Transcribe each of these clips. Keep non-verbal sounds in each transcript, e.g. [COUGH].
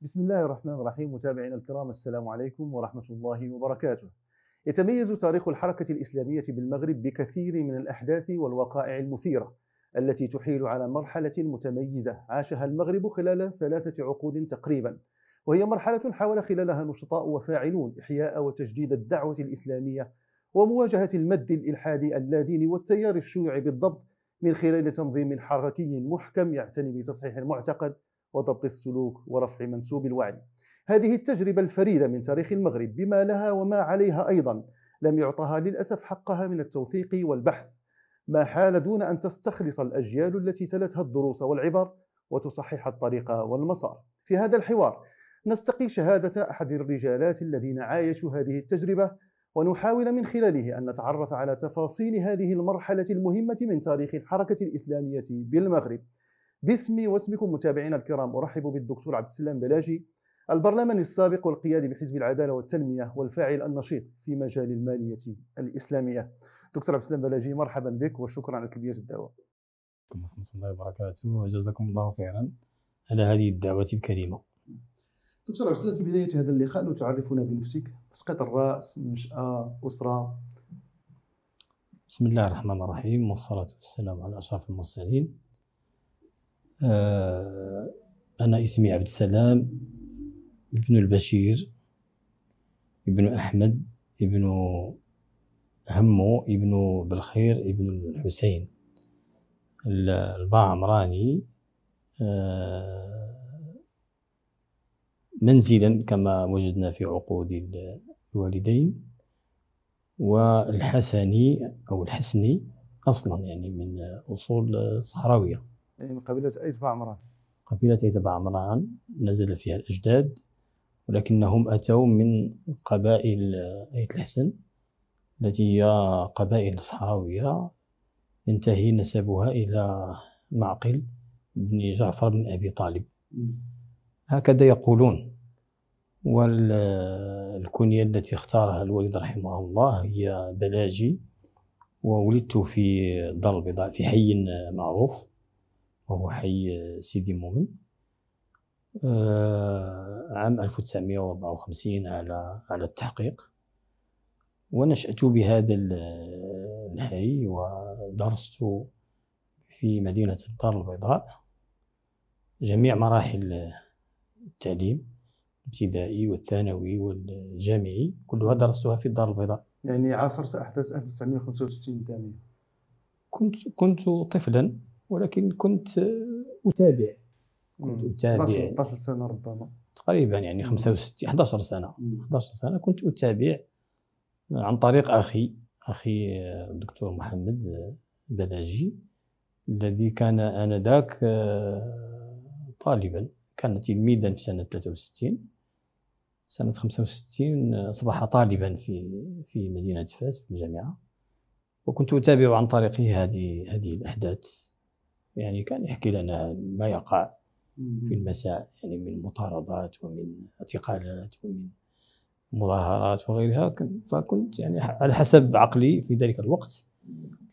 بسم الله الرحمن الرحيم متابعينا الكرام السلام عليكم ورحمة الله وبركاته يتميز تاريخ الحركة الإسلامية بالمغرب بكثير من الأحداث والوقائع المثيرة التي تحيل على مرحلة متميزة عاشها المغرب خلال ثلاثة عقود تقريبا وهي مرحلة حاول خلالها نشطاء وفاعلون إحياء وتجديد الدعوة الإسلامية ومواجهة المد الإلحادي اللاديني والتيار الشيوعي بالضبط من خلال تنظيم حركي محكم يعتني بتصحيح المعتقد وضبط السلوك ورفع منسوب الوعي هذه التجربة الفريدة من تاريخ المغرب بما لها وما عليها أيضا لم يعطها للأسف حقها من التوثيق والبحث ما حال دون أن تستخلص الأجيال التي تلتها الدروس والعبر وتصحح الطريق والمسار في هذا الحوار نستقي شهادة أحد الرجالات الذين عايشوا هذه التجربة ونحاول من خلاله أن نتعرف على تفاصيل هذه المرحلة المهمة من تاريخ الحركة الإسلامية بالمغرب باسمي واسمكم متابعينا الكرام ارحب بالدكتور عبد السلام بلاجي البرلماني السابق والقيادي بحزب العداله والتنميه والفاعل النشيط في مجال الماليه الاسلاميه. دكتور عبد السلام بلاجي مرحبا بك وشكرا على تلبيه الدعوه. ورحمه الله وبركاته وجزاكم الله خيرا على هذه الدعوه الكريمه. دكتور عبد السلام في بدايه هذا اللقاء لو تعرفنا بنفسك اسقاط الراس، نشاه، اسره. بسم الله الرحمن الرحيم والصلاه والسلام على اشرف المرسلين. آه، أنا اسمي عبد السلام ابن البشير ابن أحمد ابن همو ابن بالخير ابن الحسين عمراني آه، منزلا كما وجدنا في عقود الوالدين والحسني أو الحسني أصلا يعني من أصول صحراوية يعني من قبيلة أيت عمران قبيلة أيت عمران نزل فيها الأجداد ولكنهم أتوا من قبائل آه، أيت الحسن التي هي قبائل صحراوية ينتهي نسبها إلى معقل بن جعفر بن أبي طالب هكذا يقولون والكنية التي اختارها الوالد رحمه الله هي بلاجي وولدت في دار البيضاء في حي معروف وهو حي سيدي مؤمن آه، عام 1954 على على التحقيق ونشأت بهذا الحي ودرست في مدينة الدار البيضاء جميع مراحل التعليم الابتدائي والثانوي والجامعي كلها درستها في الدار البيضاء يعني عاصرت أحداث 1965 الثانية كنت كنت طفلا ولكن كنت أتابع كنت أتابع 11 سنة ربما تقريبا يعني 65 11 سنة 11 سنة كنت أتابع عن طريق أخي أخي الدكتور محمد بلاجي الذي كان آنذاك آه، طالبا كان تلميذا في سنة 63 سنة 65 آه، أصبح طالبا في في مدينة فاس في الجامعة وكنت أتابع عن طريقه هذه هذه الأحداث يعني كان يحكي لنا ما يقع في المساء يعني من مطاردات ومن اعتقالات ومن مظاهرات وغيرها فكنت يعني على حسب عقلي في ذلك الوقت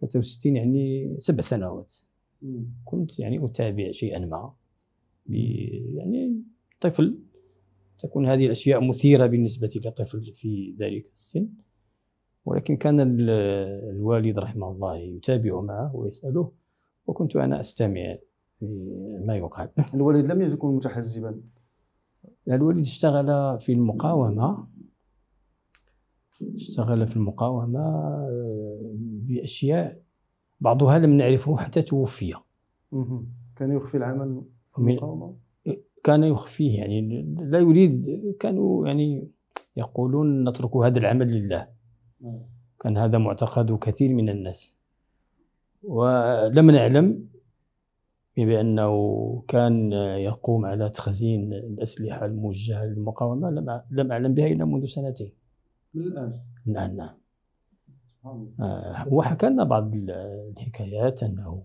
63 يعني سبع سنوات كنت يعني اتابع شيئا ما يعني طفل تكون هذه الاشياء مثيره بالنسبه لطفل في ذلك السن ولكن كان الوالد رحمه الله يتابع معه ويساله وكنت أنا أستمع لما يقال الوالد لم يكن متحزبا الوالد اشتغل في المقاومة اشتغل في المقاومة آه، بأشياء بعضها لم نعرفه حتى توفي كان يخفي العمل في المقاومة؟ كان يخفيه يعني لا يريد كانوا يعني يقولون نترك هذا العمل لله نعم. كان هذا معتقد كثير من الناس ولم نعلم بأنه كان يقوم على تخزين الأسلحة الموجهة للمقاومة لم لم أعلم بها إلا منذ سنتين. من الآن؟ الآن نعم. نعم. آه، وحكى لنا بعض الحكايات أنه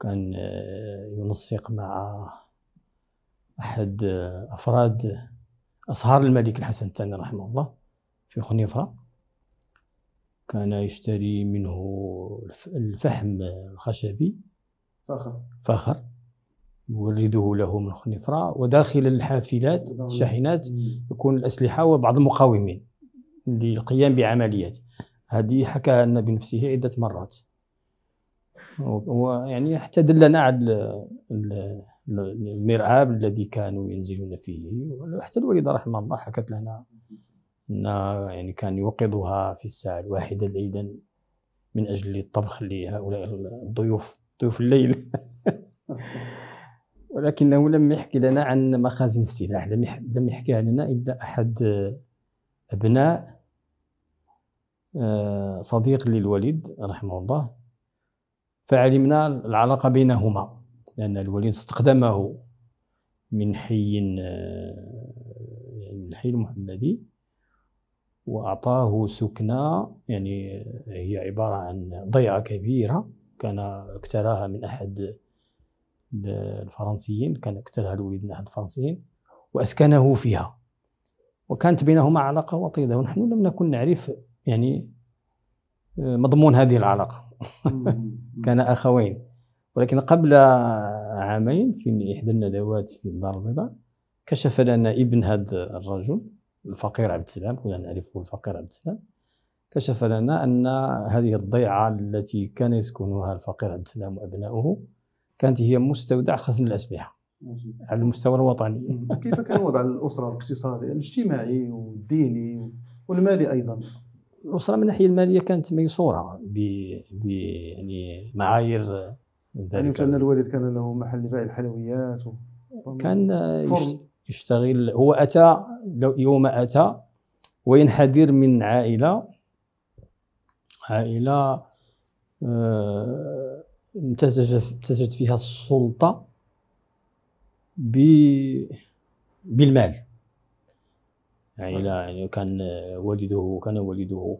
كان آه، ينسق مع أحد آه، أفراد أصهار الملك الحسن الثاني رحمه الله في خنيفرة كان يشتري منه الفحم الخشبي فخر فخر يورده له من خنفرة وداخل الحافلات الشاحنات يكون الأسلحة وبعض المقاومين للقيام بعمليات هذه حكى لنا بنفسه عدة مرات ويعني حتى دلنا على المرعاب الذي كانوا ينزلون فيه وحتى الوالدة رحمه الله حكت لنا يعني كان يوقظها في الساعة الواحدة ليلا من أجل الطبخ لهؤلاء الضيوف ضيوف الليل [LAUGHS] ولكنه لم يحكي لنا عن مخازن السلاح لم يحكيها لنا إلا أحد أبناء آه، صديق للوليد رحمه الله فعلمنا العلاقة بينهما لأن الوليد استخدمه من حي آه، يعني من الحي المحمدي وأعطاه سكنى يعني هي عبارة عن ضيعة كبيرة كان اكتراها من أحد الفرنسيين كان اكترها الوليد من أحد الفرنسيين وأسكنه فيها وكانت بينهما علاقة وطيدة ونحن لم نكن نعرف يعني آه، مضمون هذه العلاقة [LAUGHS] كان أخوين ولكن قبل عامين في إحدى الندوات في الدار البيضاء كشف لنا ابن هذا الرجل الفقير عبد السلام كنا نعرفه الفقير عبد السلام كشف لنا أن هذه الضيعة التي كان يسكنها الفقير عبد السلام وأبناؤه كانت هي مستودع خزن الأسلحة على المستوى الوطني كيف كان وضع الأسرة الاقتصادي الاجتماعي والديني والمالي أيضا الأسرة من الناحية المالية كانت ميسورة ب يعني معايير يعني ذلك يعني الوالد كان له محل بيع الحلويات و... كان فرن يشتغل هو أتى يوم أتى وينحدر من عائلة عائلة آه، امتزجت فيها السلطة بالمال عائلة نعم. يعني كان والده كان والده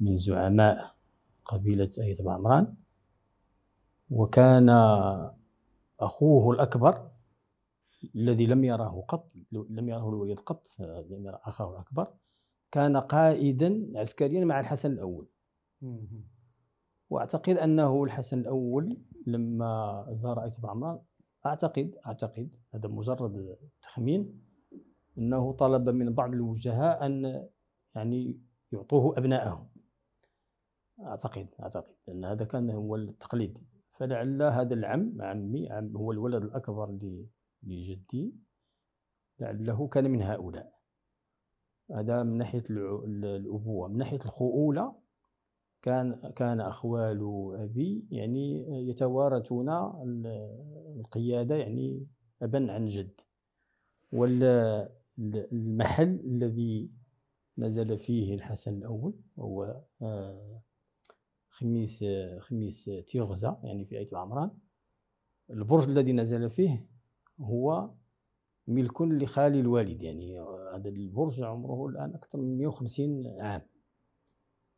من زعماء قبيلة أيت عمران وكان أخوه الأكبر الذي لم يراه قط لم يراه الوليد قط لم يرى أخاه الأكبر كان قائدا عسكريا مع الحسن الأول وأعتقد أنه الحسن الأول لما زار ايت عمران أعتقد أعتقد هذا مجرد تخمين أنه طلب من بعض الوجهاء أن يعني يعطوه أبنائه أعتقد أعتقد أن هذا كان هو التقليد فلعل هذا العم عمي عم هو الولد الأكبر لجدي لعله كان من هؤلاء هذا من ناحية الأبوة من ناحية الخؤولة كان كان أخوال أبي يعني يتوارثون القيادة يعني أبا عن جد والمحل الذي نزل فيه الحسن الأول هو آه، خميس خميس تيغزا يعني في ايت عمران البرج الذي نزل فيه هو ملك لخالي الوالد يعني آه، هذا البرج عمره الآن أكثر من 150 عام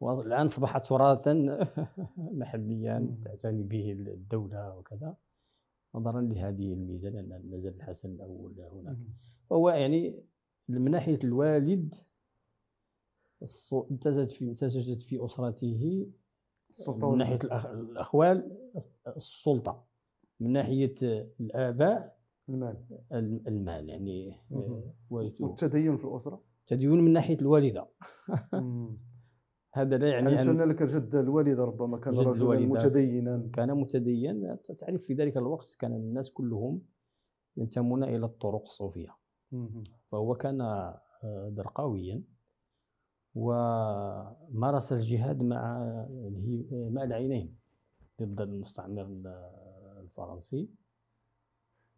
والآن أصبح تراثا [LAUGHS] محليا تعتني به الدولة وكذا نظرا لهذه الميزة لأن نزل الحسن الأول هناك فهو يعني من ناحية الوالد امتزجت في امتزجت في أسرته السلطة من ناحية الأخوال السلطة من ناحية الآباء المال المال يعني آه، والدته والتدين في الاسره تدين من ناحيه الوالده [LAUGHS] هذا لا يعني يعني ان لك جد الوالده ربما كان رجلا متدينا كان متدينا تعرف في ذلك الوقت كان الناس كلهم ينتمون الى الطرق الصوفيه فهو كان آه، درقاويا ومارس الجهاد مع آه، مع العينين ضد المستعمر الفرنسي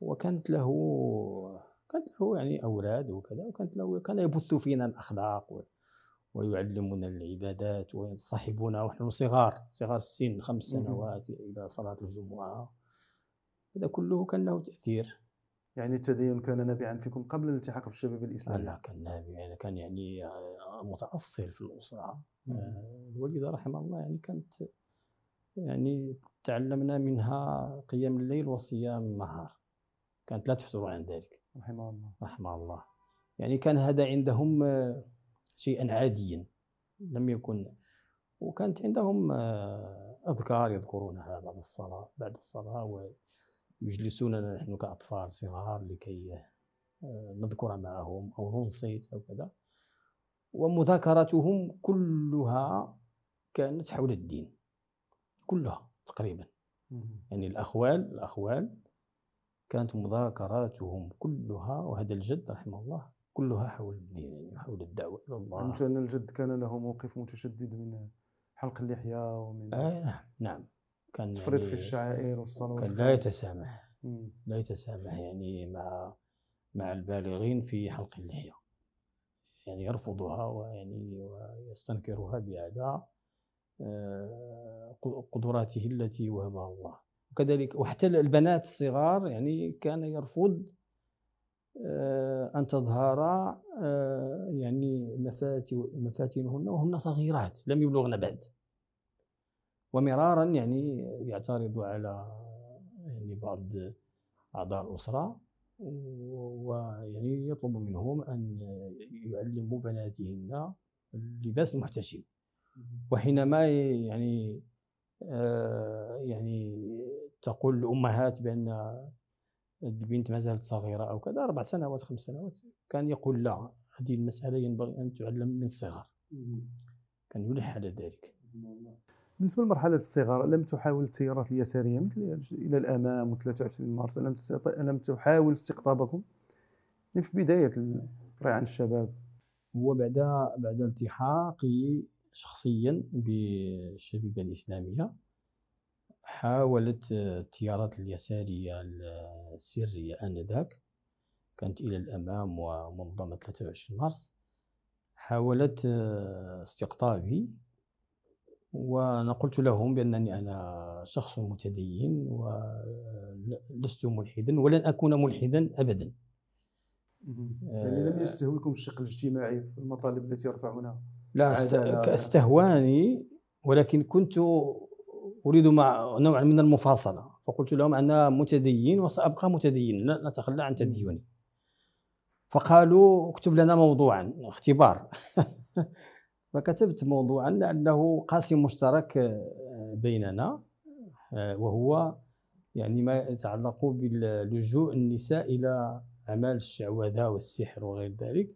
وكانت له كانت له يعني أولاد وكذا وكانت له كان يبث فينا الأخلاق ويعلمنا العبادات ويصاحبنا ونحن صغار صغار السن خمس سنوات إلى صلاة الجمعة هذا كله كان له تأثير يعني التدين كان نابعا فيكم قبل الالتحاق بالشباب الاسلامي؟ لا كان نابع يعني كان يعني آه، متاصل في الاسره آه، الوالده رحمه الله يعني كانت يعني تعلمنا منها قيام الليل وصيام النهار كانت لا تفتر عن ذلك رحمه الله رحمه الله يعني كان هذا عندهم آه، شيئا عاديا لم يكن وكانت عندهم آه، أذكار يذكرونها بعد الصلاة بعد الصلاة ويجلسوننا نحن كأطفال صغار لكي آه، نذكر معهم أو ننصت أو كذا ومذاكرتهم كلها كانت حول الدين كلها تقريبا يعني الأخوال الأخوال كانت مذاكراتهم كلها وهذا الجد رحمه الله كلها حول الدين يعني حول الدعوة إلى الله أن الجد كان له موقف متشدد من حلق اللحية ومن آه نعم نعم كان تفريط يعني في الشعائر والصلاة كان لا يتسامح مم. لا يتسامح يعني مع مع البالغين في حلق اللحية يعني يرفضها ويعني ويستنكرها بأعداء آه، قدراته التي وهبها الله وكذلك وحتى البنات الصغار يعني كان يرفض آه، أن تظهر آه، يعني مفاتنهن وهن صغيرات لم يبلغن بعد ومرارا يعني يعترض على يعني بعض أعضاء الأسرة ويعني يطلب منهم أن يعلموا بناتهن اللباس المحتشم وحينما يعني آه، يعني تقول الامهات بان البنت ما زالت صغيره او كذا اربع سنوات خمس سنوات كان يقول لا هذه المساله ينبغي ان تعلم من الصغر كان يلح على ذلك بالنسبه لمرحله الصغر لم تحاول التيارات اليساريه مثل الى الامام و23 مارس لم لم تحاول استقطابكم يعني في بدايه عن الشباب هو بعد بعد التحاقي شخصيا بالشبيبه الاسلاميه حاولت آه، التيارات اليسارية السرية آنذاك كانت إلى الأمام ومنظمة 23 مارس حاولت آه، استقطابي وأنا قلت لهم بأنني أنا شخص متدين ولست آه، ملحدا ولن أكون ملحدا أبدا يعني لم يستهويكم الشق الاجتماعي في المطالب التي يرفعونها لا استهواني ولكن كنت اريد مع نوع من المفاصله فقلت لهم انا متدين وسابقى متدين لن اتخلى عن تديني فقالوا اكتب لنا موضوعا اختبار [LAUGHS] فكتبت موضوعا لانه قاسم مشترك آه، بيننا آه، وهو يعني ما يتعلق بلجوء النساء الى اعمال الشعوذه والسحر وغير ذلك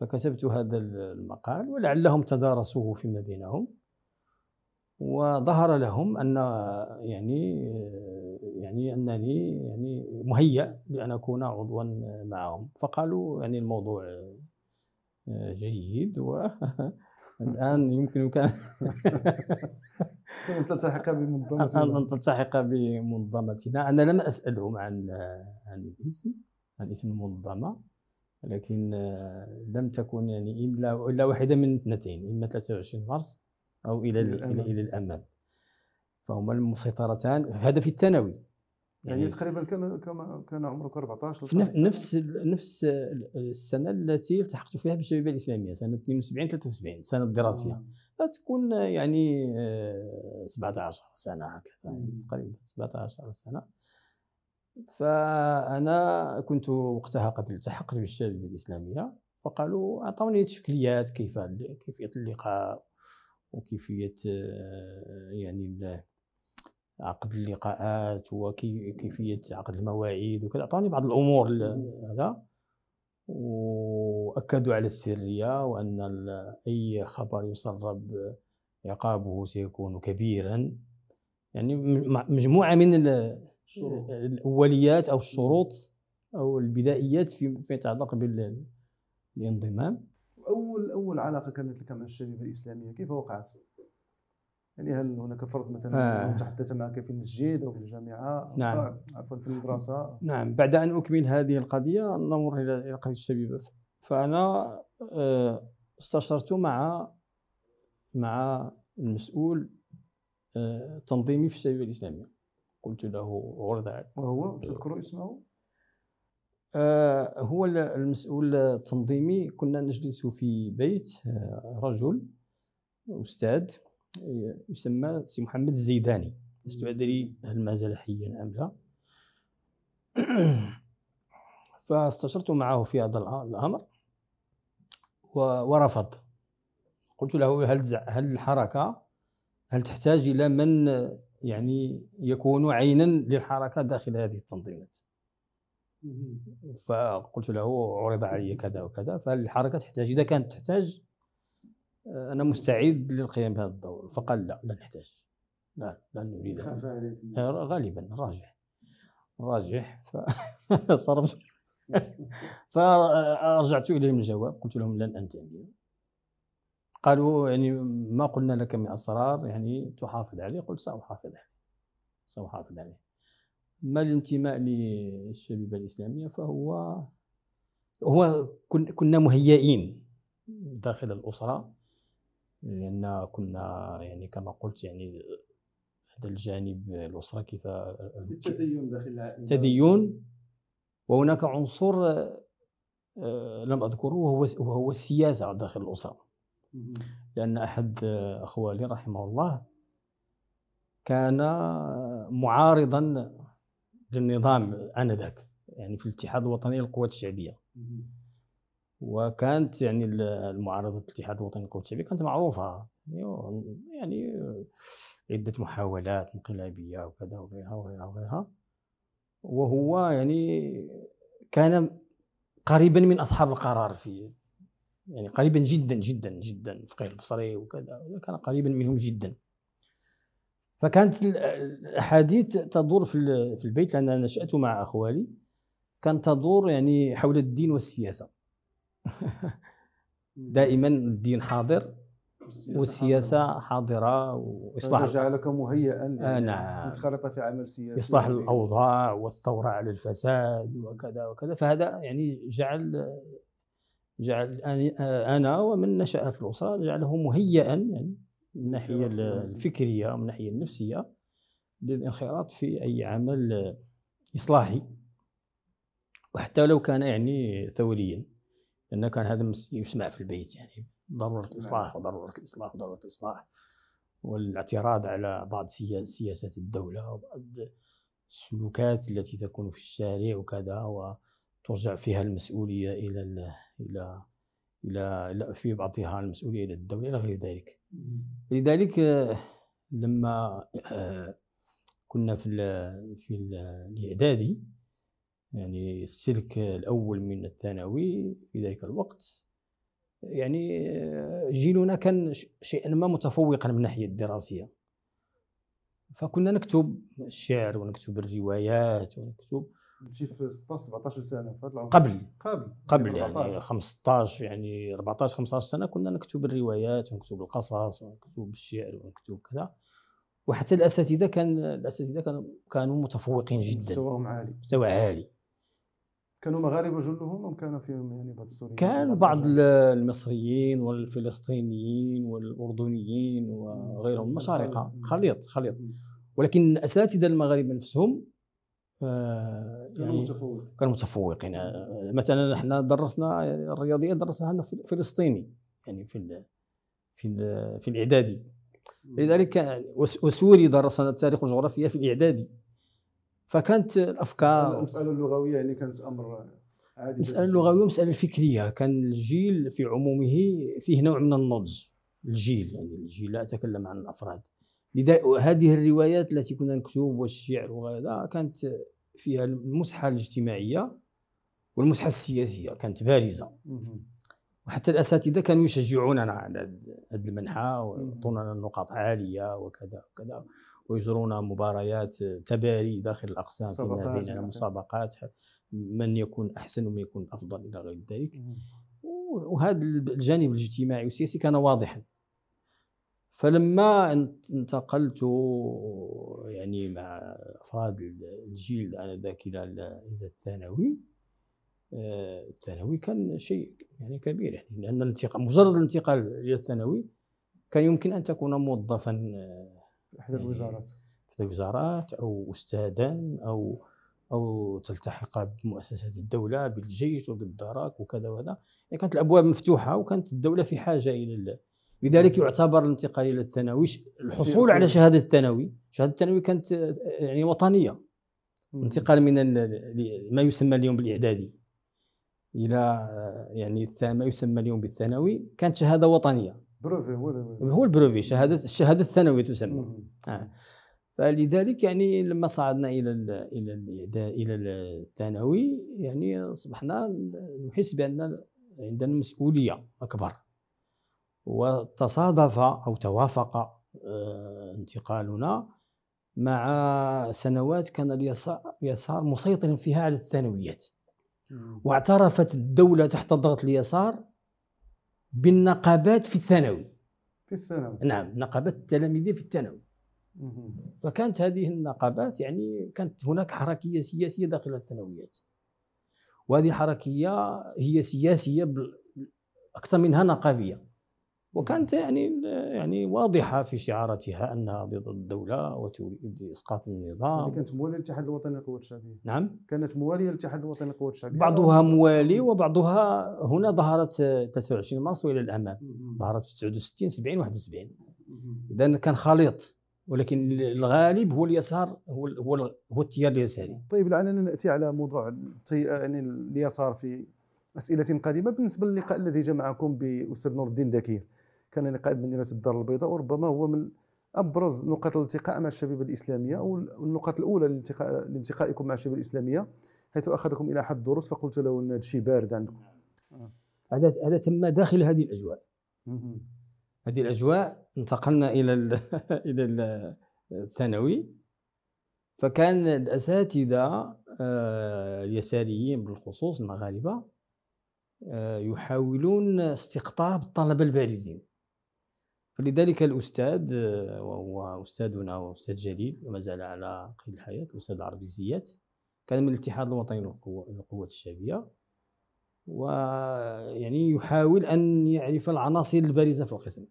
فكتبت هذا المقال ولعلهم تدارسوه فيما بينهم وظهر لهم ان يعني يعني انني يعني مهيأ لان اكون عضوا معهم فقالوا يعني الموضوع آه، جيد و [LAUGHS] الان يمكنك ان تلتحق بمنظمتنا ان تلتحق بمنظمتنا انا لم اسالهم عن عن الاسم عن اسم المنظمه لكن آه، لم تكن يعني الا الا واحده من اثنتين اما 23 مارس أو إلى الأمام. إلى الأمام فهما المسيطرتان هذا في الثانوي يعني, يعني تقريبا كان كما كان عمرك 14 في نفس نفس السنه التي التحقت فيها بالشبيبه الاسلاميه سنه 72 73 السنه الدراسيه آه. تكون يعني 17 آه، سنه هكذا تقريبا 17 سنه فانا كنت وقتها قد التحقت بالشبيبه الاسلاميه فقالوا اعطوني تشكيليات كيف كيفيه اللقاء وكيفيه آه، يعني عقد اللقاءات وكيفيه عقد المواعيد وكذا عطاني بعض الامور هذا واكدوا على السريه وان اي خبر يسرب عقابه سيكون كبيرا يعني مجموعه من الاوليات او الشروط او البدائيات فيما يتعلق بالانضمام اول اول علاقه كانت لك مع الشبيبه الاسلاميه كيف وقعت؟ يعني هل هناك فرض مثلا آه. تحدث معك في المسجد او في الجامعه أو نعم آه، عفوا في المدرسه نعم بعد ان اكمل هذه القضيه نمر الى قضيه الشبيبه فانا آه، استشرت مع مع المسؤول التنظيمي آه، في الشبيبه الاسلاميه قلت له غردعك وهو تذكر اسمه؟ آه، هو المسؤول التنظيمي كنا نجلس في بيت آه، رجل استاذ يسمى سي محمد الزيداني لست ادري هل ما زال حيا ام لا [CLEARS THROAT] فاستشرت معه في هذا الامر ورفض قلت له هل هل الحركه هل تحتاج الى من يعني يكون عينا للحركه داخل هذه التنظيمات فقلت له عرض علي كذا وكذا فهل الحركه تحتاج اذا كانت تحتاج آه، انا مستعد للقيام بهذا الدور فقال لا لا نحتاج لا لا نريد آه، غالبا راجح راجح فصرف [LAUGHS] [LAUGHS] فرجعت اليهم الجواب قلت لهم لن انتمي قالوا يعني ما قلنا لك من اسرار يعني تحافظ عليه قلت ساحافظ عليه ساحافظ عليه اما الانتماء للشبيبه الاسلاميه فهو هو كنا مهيئين داخل الاسره لان كنا يعني كما قلت يعني هذا الجانب الاسره كيف التدين داخل العائله التدين وهناك عنصر آه، لم اذكره وهو وهو السياسه داخل الاسره لان احد اخوالي رحمه الله كان معارضا للنظام انذاك يعني في الاتحاد الوطني للقوات الشعبيه وكانت يعني المعارضه الاتحاد الوطني للقوات الشعبيه كانت معروفه أيوه، يعني عده محاولات انقلابيه وكذا وغيرها وغيرها وغيرها وهو يعني كان قريبا من اصحاب القرار في يعني قريبا جدا جدا جدا فقيه البصري وكذا كان قريبا منهم جدا فكانت الاحاديث تدور في البيت لان انا نشات مع اخوالي كانت تدور يعني حول الدين والسياسه دائما الدين حاضر والسياسه حاضره واصلاح جعلك مهيئا آه يعني نعم في عمل سياسي اصلاح يعني. الاوضاع والثوره على الفساد وكذا وكذا فهذا يعني جعل جعل آه، انا ومن نشا في الاسره جعله مهيئا يعني من الناحيه الفكريه ومن الناحيه النفسيه للانخراط في اي عمل اصلاحي وحتى لو كان يعني ثوريا لان كان هذا يسمع في البيت يعني ضروره نعم. الاصلاح وضروره الاصلاح وضروره الاصلاح والاعتراض على بعض سياسات الدوله وبعض السلوكات التي تكون في الشارع وكذا وترجع فيها المسؤوليه الى الى الى في بعضها المسؤوليه الى الدوله الى غير ذلك لذلك آه، لما آه، كنا في في الاعدادي يعني السلك الاول من الثانوي في ذلك الوقت يعني آه، جيلنا كان شيئا ما متفوقا من الناحيه الدراسيه فكنا نكتب الشعر ونكتب الروايات ونكتب نجي في 16 17 سنه في هذا العمر قبل قبل قبل يعني 15 يعني 14 15 يعني سنه كنا نكتب الروايات ونكتب القصص ونكتب الشعر ونكتب كذا وحتى الاساتذه كان الاساتذه كانوا كانوا متفوقين جدا مستواهم عالي مستوى عالي كانوا مغاربه جلهم ام كان فيهم يعني بعض السوريين؟ كان بعض المصريين والفلسطينيين والاردنيين وغيرهم مشارقه خليط خليط ولكن الاساتذه المغاربه نفسهم يعني كانوا متفوقين كانوا متفوقين يعني مثلا احنا درسنا الرياضيات درسها لنا فلسطيني يعني في الـ في الـ في الاعدادي لذلك وسوري درسنا التاريخ والجغرافيا في الاعدادي فكانت الافكار المساله اللغويه يعني كانت امر عادي المساله اللغويه والمساله الفكريه كان الجيل في عمومه فيه نوع من النضج الجيل يعني الجيل لا اتكلم عن الافراد هذه الروايات التي كنا نكتب والشعر وغيرها كانت فيها المسحه الاجتماعيه والمسحه السياسيه كانت بارزه وحتى الاساتذه كانوا يشجعوننا على هذا المنحى ويعطونا نقاط عاليه وكذا وكذا ويجرون مباريات تباري داخل الاقسام فيما بيننا مسابقات يعني. من يكون احسن ومن يكون افضل الى غير ذلك وهذا الجانب الاجتماعي والسياسي كان واضحا فلما انتقلت يعني مع افراد الجيل انذاك الى الى الثانوي آه، الثانوي كان شيء يعني كبير يعني لان الانتقال مجرد الانتقال الى الثانوي كان يمكن ان تكون موظفا آه، احدى يعني الوزارات احدى الوزارات او استاذا او او تلتحق بمؤسسات الدوله بالجيش وبالدرك وكذا وهذا يعني كانت الابواب مفتوحه وكانت الدوله في حاجه الى لذلك يعتبر الانتقال الى الثانوي الحصول على شهاده الثانوي شهاده الثانوي كانت يعني وطنيه انتقال من ما يسمى اليوم بالاعدادي الى يعني ما يسمى اليوم بالثانوي كانت شهاده وطنيه بروفي هو هو البروفي شهاده الشهاده الثانويه تسمى آه. فلذلك يعني لما صعدنا الى الى الى الثانوي يعني اصبحنا نحس بان عندنا مسؤوليه اكبر وتصادف أو توافق آه، انتقالنا مع سنوات كان اليسار مسيطرا فيها على الثانويات واعترفت الدولة تحت ضغط اليسار بالنقابات في الثانوي في الثانوي نعم نقابات التلاميذ في الثانوي فكانت هذه النقابات يعني كانت هناك حركية سياسية داخل الثانويات وهذه الحركية هي سياسية أكثر منها نقابية وكانت يعني يعني واضحه في شعاراتها انها ضد الدوله وتريد اسقاط النظام كانت مواليه للاتحاد الوطني للقوات الشعبيه نعم كانت مواليه للاتحاد الوطني للقوات الشعبيه بعضها موالي وبعضها هنا ظهرت 23 مارس والى الامام ظهرت في 69 70 71 اذا كان خليط ولكن الغالب هو اليسار هو هو, هو التيار اليساري طيب لعلنا ناتي على موضوع يعني اليسار في اسئله قادمه بالنسبه للقاء الذي جمعكم باستاذ نور الدين ذكير كان لقاء يعني بمدينه مدينه الدار البيضاء وربما هو من ابرز نقاط الالتقاء مع الشبيبه الاسلاميه او النقاط الاولى لالتقائكم مع الشبيبه الاسلاميه حيث اخذكم الى احد الدروس فقلت له ان هذا الشيء بارد عندكم هذا هذا تم داخل هذه الاجواء هذه الاجواء انتقلنا الى [LAUGHS] الى الثانوي فكان الاساتذه آه، اليساريين بالخصوص المغاربه آه، يحاولون استقطاب الطلبه البارزين فلذلك الأستاذ وهو أستاذنا وأستاذ جليل وما زال على قيد الحياة الأستاذ عربي الزيات كان من الاتحاد الوطني للقوات الشعبية ويعني يحاول أن يعرف العناصر البارزة في القسم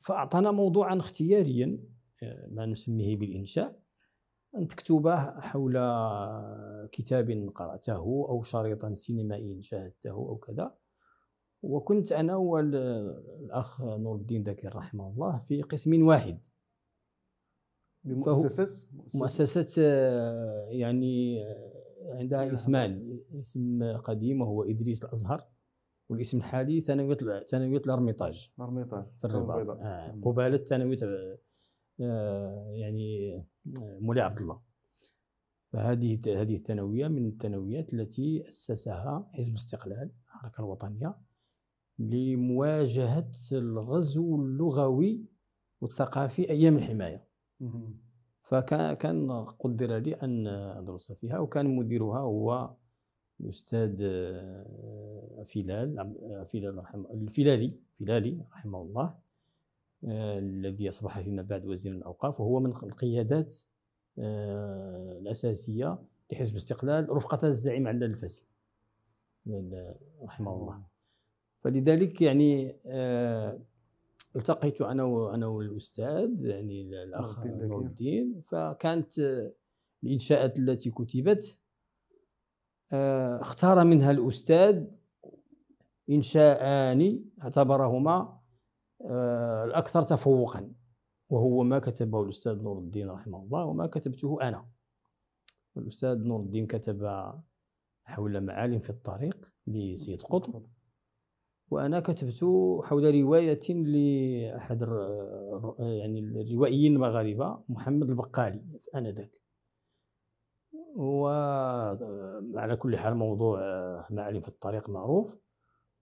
فأعطانا موضوعا اختياريا آه، ما نسميه بالإنشاء أن تكتبه حول كتاب قرأته أو شريطا سينمائيا شاهدته أو كذا وكنت انا والاخ نور الدين ذاكر رحمه الله في قسم واحد بمؤسسة مؤسسة آه، يعني آه، عندها اسمان اسم قديم وهو ادريس الازهر والاسم الحالي ثانويه ثانويه الارميطاج الارميطاج في الرباط آه قباله ثانويه آه، يعني مولاي عبد الله فهذه هذه الثانويه من الثانويات التي اسسها حزب الاستقلال الحركه الوطنيه لمواجهة الغزو اللغوي والثقافي أيام الحماية فكان قدر لي أن أدرس فيها وكان مديرها هو الأستاذ آه، فلال آه، فلال رحمه الفلالي فلالي رحمه الله آه، الذي أصبح فيما بعد وزير الأوقاف وهو من القيادات الأساسية لحزب استقلال رفقة الزعيم علاء الفاسي رحمه الله فلذلك يعني آه التقيت انا وانا والاستاذ يعني الاخ نور الدين فكانت الانشاءات التي كتبت آه اختار منها الاستاذ انشاءان اعتبرهما آه الاكثر تفوقا وهو ما كتبه الاستاذ نور الدين رحمه الله وما كتبته انا الاستاذ نور الدين كتب حول معالم في الطريق لسيد قطب وانا كتبت حول روايه لاحد يعني الروائيين المغاربه محمد البقالي انذاك وعلى كل حال موضوع في الطريق معروف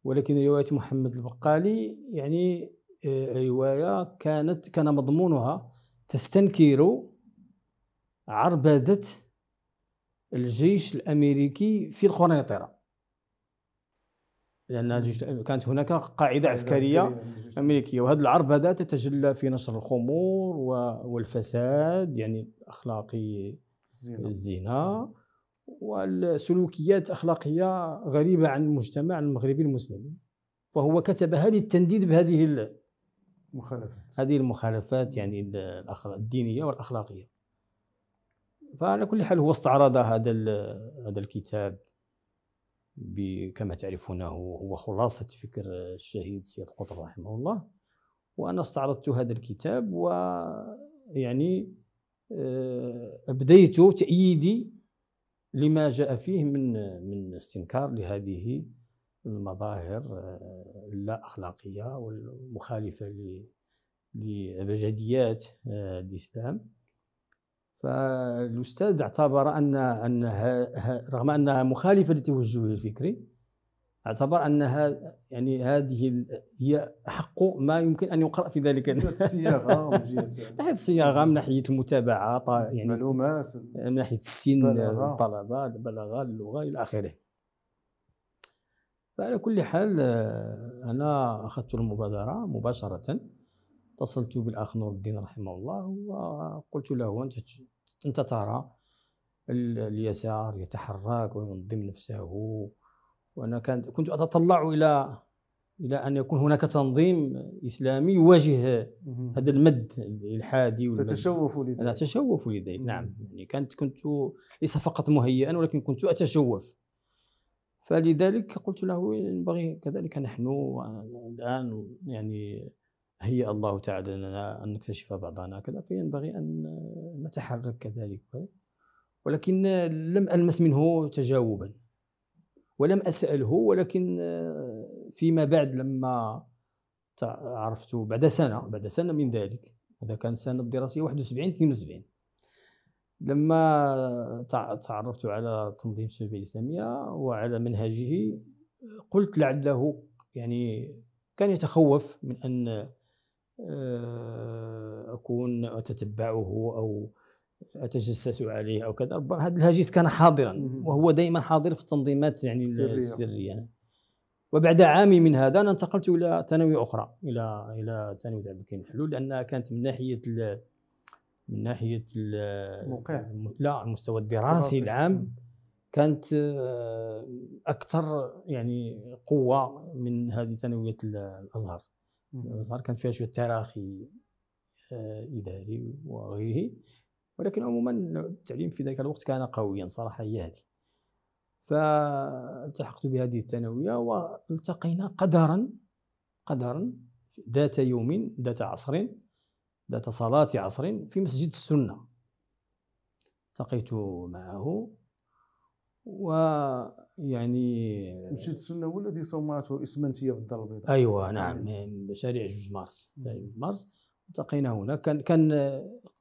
ولكن رواية محمد البقالي يعني آه، رواية كانت كان مضمونها تستنكر عربدة الجيش الأمريكي في الخنيطرة لأن كانت هناك قاعدة عسكرية أمريكية وهذا العرب هذا تتجلى في نشر الخمور والفساد يعني أخلاقي الزنا والسلوكيات أخلاقية غريبة عن المجتمع المغربي المسلم وهو كتبها للتنديد بهذه المخالفات هذه المخالفات يعني الدينية والأخلاقية فعلى كل حال هو استعرض هذا هذا الكتاب كما تعرفونه هو, خلاصة فكر الشهيد سيد قطب رحمه الله وأنا استعرضت هذا الكتاب ويعني آه، أبديت تأييدي لما جاء فيه من من استنكار لهذه المظاهر آه، اللا أخلاقية والمخالفة لأبجديات آه، الإسلام فالاستاذ اعتبر ان انها رغم انها مخالفه لتوجهه الفكري اعتبر انها يعني هذه هي احق ما يمكن ان يقرا في ذلك الصياغه آه، من ناحيه [LAUGHS] الصياغه من ناحيه المتابعه يعني معلومات من ناحيه السن الطلبه البلاغه اللغه الى اخره فعلى كل حال آه، انا اخذت المبادره مباشره اتصلت بالاخ نور الدين رحمه الله وقلت له انت انت ترى اليسار يتحرك وينظم نفسه وانا كنت اتطلع الى الى ان يكون هناك تنظيم اسلامي يواجه هذا المد الالحادي تتشوف لذلك انا اتشوف لذلك نعم يعني كانت كنت ليس فقط مهيئا ولكن كنت اتشوف فلذلك قلت له ينبغي كذلك نحن الان يعني هي الله تعالى لنا أن نكتشف بعضنا كذا فينبغي أن نتحرك كذلك ولكن لم ألمس منه تجاوبا ولم أسأله ولكن فيما بعد لما عرفت بعد سنة بعد سنة من ذلك هذا كان السنة الدراسية 71 72 لما تعرفت على تنظيم الشباب الإسلامية وعلى منهجه قلت لعله يعني كان يتخوف من أن آه، اكون اتتبعه او اتجسس عليه او كذا ربما هذا الهاجس كان حاضرا وهو دائما حاضر في التنظيمات يعني السريه, السرية. وبعد عامي من هذا انا انتقلت الى ثانويه اخرى الى الى ثانويه عبد الكريم الحلول لانها كانت من ناحيه من ناحيه الموقع لا المستوى الدراسي العام كانت آه، اكثر يعني قوه من هذه ثانويه الازهر الازهر كان فيها شويه تراخي آه، اداري وغيره ولكن عموما التعليم في ذلك الوقت كان قويا صراحه هي هذه فالتحقت بهذه الثانويه والتقينا قدرا قدرا ذات يوم ذات عصر ذات صلاة عصر في مسجد السنة التقيت معه و يعني مشيت السنه هو الذي صومته اسمنتيه في الدار البيضاء ايوه نعم أيوة. من مشاريع جوج مارس جوج مارس التقينا هنا كان كان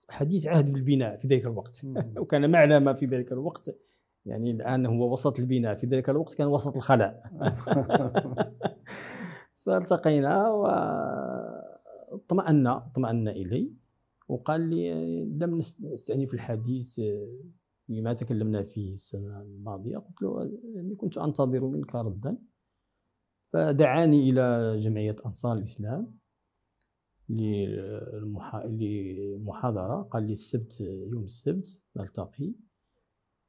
حديث عهد بالبناء في ذلك الوقت [LAUGHS] وكان ما في ذلك الوقت يعني الان هو وسط البناء في ذلك الوقت كان وسط الخلاء [LAUGHS] فالتقينا واطمأنا اطمأن الي وقال لي لم نستأنف الحديث لما تكلمنا فيه السنة الماضية قلت له يعني كنت أنتظر منك ردا فدعاني إلى جمعية أنصار الإسلام لمحاضرة قال لي السبت يوم السبت نلتقي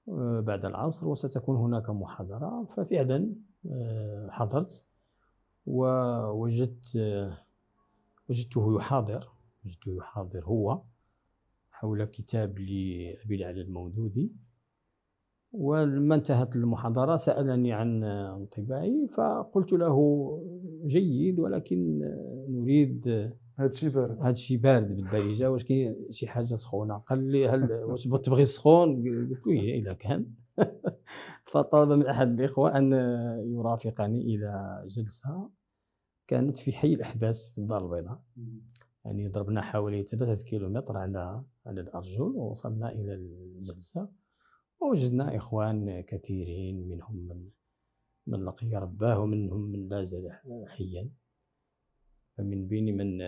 آه، بعد العصر وستكون هناك محاضرة ففعلا آه، حضرت ووجدت آه، وجدته يحاضر وجدته يحاضر هو حول كتاب لأبي العلاء المودودي ولما انتهت المحاضرة سألني عن انطباعي فقلت له جيد ولكن نريد هادشي بارد هادشي بارد بالدارجه واش كاين شي حاجه سخونه قال لي هل واش تبغي سخون قلت له هي إيه، الا كان [LAUGHS] فطلب من احد الاخوه ان يرافقني الى جلسه كانت في حي الاحباس في الدار البيضاء يعني ضربنا حوالي ثلاثة كيلومتر على على الأرجل ووصلنا إلى الجلسة ووجدنا إخوان كثيرين منهم من من لقي رباه ومنهم من لا زال حيا فمن بين من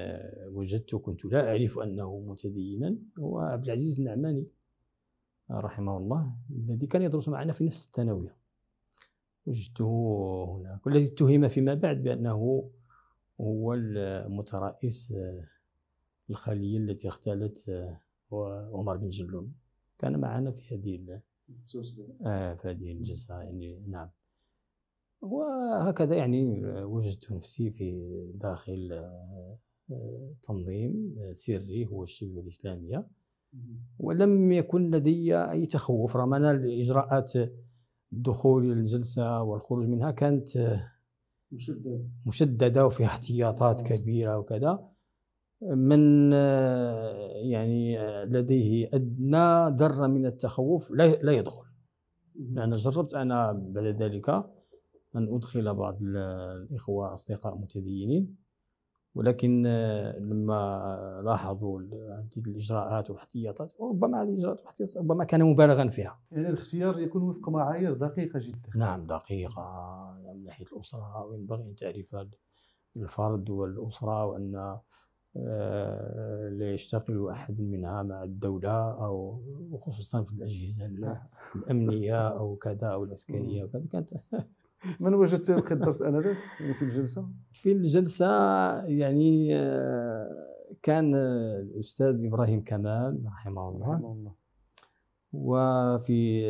وجدت كنت لا أعرف أنه متدينا هو عبد العزيز النعماني رحمه الله الذي كان يدرس معنا في نفس الثانوية وجدته هناك والذي اتهم فيما بعد بأنه هو المترئس الخليه التي اغتالت آه، عمر بن جلون كان معنا في هذه آه في هذه الجلسه يعني نعم وهكذا يعني آه، وجدت نفسي في داخل آه، تنظيم سري هو الشبه الاسلاميه ولم يكن لدي اي تخوف رغم ان الاجراءات الدخول الجلسه والخروج منها كانت مشدده مشدده وفيها احتياطات كبيره وكذا من يعني لديه ادنى ذره من التخوف لا يدخل انا جربت انا بعد ذلك ان ادخل بعض الاخوه اصدقاء متدينين ولكن لما لاحظوا هذه الاجراءات والاحتياطات ربما هذه الاجراءات والاحتياطات ربما كان مبالغا فيها. يعني الاختيار يكون وفق معايير دقيقه جدا. نعم دقيقه من ناحيه الاسره وينبغي ان تعرف الفرد والاسره وان آه، ليشتغل أحد منها مع الدولة أو وخصوصا في الأجهزة آه. الأمنية [LAUGHS] أو كذا أو العسكرية وكذا كانت [LAUGHS] من وجدت انا انذاك يعني في الجلسه؟ في الجلسه يعني آه، كان الاستاذ ابراهيم كمال رحمه الله رحمه الله وفي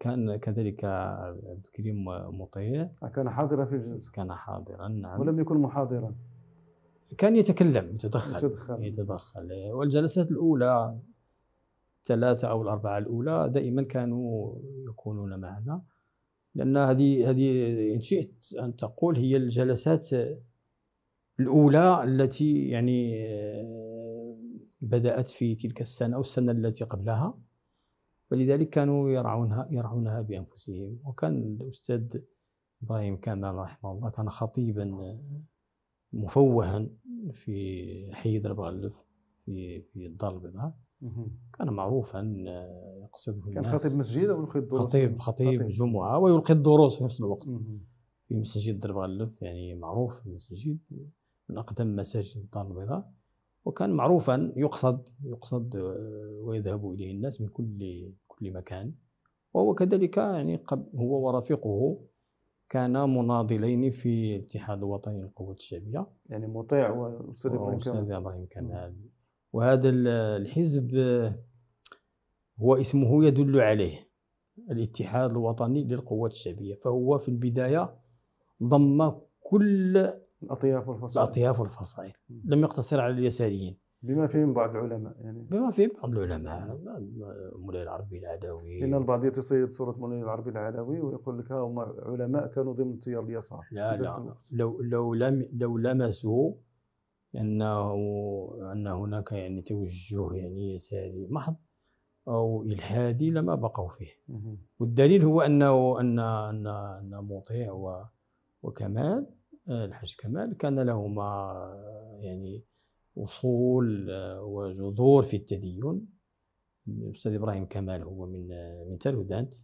كان كذلك عبد الكريم مطيع كان حاضرا في الجلسه كان حاضرا نعم ولم يكن محاضرا كان يتكلم يتدخل يتدخل, يتدخل. والجلسات الأولى الثلاثة أو الأربعة الأولى دائما كانوا يكونون معنا لأن هذه هذه إن شئت أن تقول هي الجلسات الأولى التي يعني بدأت في تلك السنة أو السنة التي قبلها ولذلك كانوا يرعونها يرعونها بأنفسهم وكان الأستاذ إبراهيم كمال رحمه الله كان خطيبا مفوها في حي درب غلف في في الدار البيضاء كان معروفا يقصده الناس كان خطيب مسجد او يلقي الدروس خطيب خطيب جمعه ويلقي الدروس في نفس الوقت في مسجد درب غلف يعني معروف المسجد من اقدم مساجد الدار البيضاء وكان معروفا يقصد يقصد آه، ويذهب اليه الناس من كل كل مكان وهو كذلك يعني هو ورفيقه كانا مناضلين في الاتحاد الوطني للقوات الشعبيه يعني مطيع والاستاذ ابراهيم كمال ابراهيم كمال وهذا الحزب هو اسمه يدل عليه الاتحاد الوطني للقوات الشعبيه فهو في البدايه ضم كل الاطياف والفصائل الاطياف والفصائل لم يقتصر على اليساريين بما فيهم بعض العلماء يعني بما فيهم بعض العلماء مولاي العربي العلوي لان البعض يتصيد صوره مولاي العربي العلوي ويقول لك هم علماء كانوا ضمن التيار اليسار لا لا لو لو لم لو لمسوا انه ان هناك يعني توجه يعني يساري محض او الحادي لما بقوا فيه والدليل هو انه ان ان ان مطيع وكمال آه، الحاج كمال كان لهما يعني اصول آه، وجذور في التدين الاستاذ ابراهيم كمال هو من آه، من تالودانت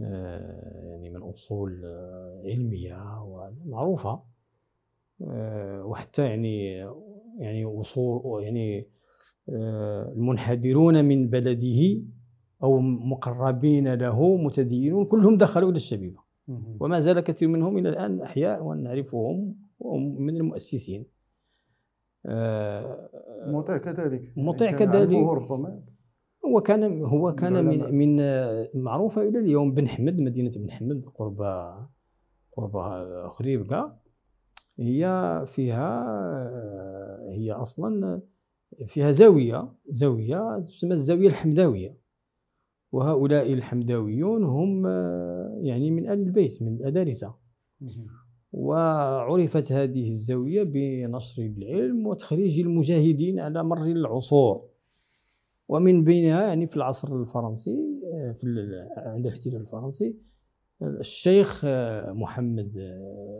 آه، يعني من اصول علميه ومعروفه وحتى يعني يعني اصول يعني المنحدرون من بلده او مقربين له متدينون كلهم دخلوا الى الشبيبه وما زال كثير منهم الى الان احياء ونعرفهم وهم من المؤسسين آه، مطيع كذلك مطيع يعني كذلك ربما هو كان هو كان من من معروفه الى اليوم بن حمد مدينه بن حمد قرب قرب خريبكه هي فيها آه، هي اصلا فيها زاويه زاويه تسمى الزاويه الحمداويه وهؤلاء الحمداويون هم آه، يعني من ال البيت من الادارسه وعرفت هذه الزاوية بنشر العلم وتخريج المجاهدين على مر العصور ومن بينها يعني في العصر الفرنسي في عند الاحتلال الفرنسي الشيخ محمد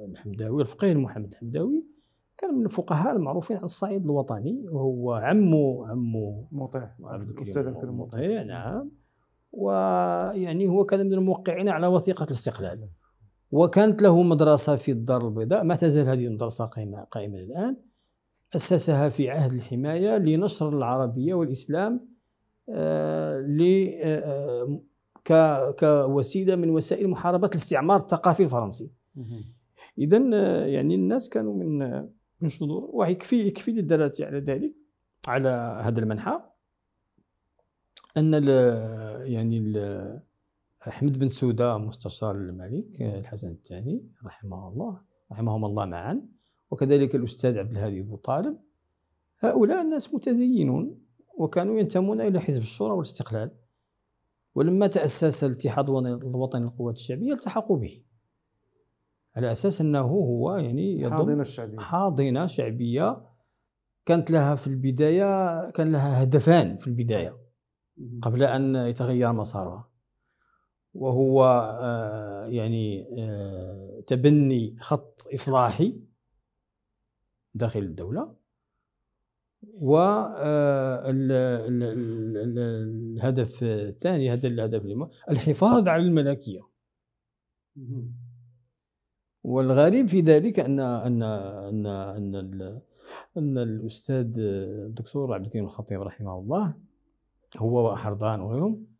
الحمداوي الفقيه محمد الحمداوي كان من الفقهاء المعروفين على الصعيد الوطني وهو عمو عمو مطيع عبد الكريم مطيع نعم ويعني هو كان من الموقعين على وثيقة الاستقلال وكانت له مدرسة في الدار البيضاء ما تزال هذه المدرسة قائمة قائمة الآن أسسها في عهد الحماية لنشر العربية والإسلام آه، ل آه، كوسيلة من وسائل محاربة الاستعمار الثقافي الفرنسي إذا آه، يعني الناس كانوا من من شذور ويكفي يكفي للدلالة على ذلك على هذا المنحى أن الـ يعني الـ احمد بن سودة مستشار الملك آه، الحسن الثاني رحمه الله رحمهم الله معا وكذلك الأستاذ عبد الهادي أبو طالب هؤلاء الناس متدينون وكانوا ينتمون إلى حزب الشورى والاستقلال ولما تأسس الاتحاد الوطني للقوات الشعبية التحقوا به على أساس أنه هو يعني حاضنة شعبية حاضنة شعبية كانت لها في البداية كان لها هدفان في البداية قبل أن يتغير مسارها وهو آه، يعني آه، تبني خط إصلاحي داخل الدولة و آه، الهدف الثاني هذا الهدف الحفاظ على الملكية والغريب في ذلك ان ان ان ان, أن, الاستاذ الدكتور عبد الكريم الخطيب رحمه الله هو وحرضان وغيرهم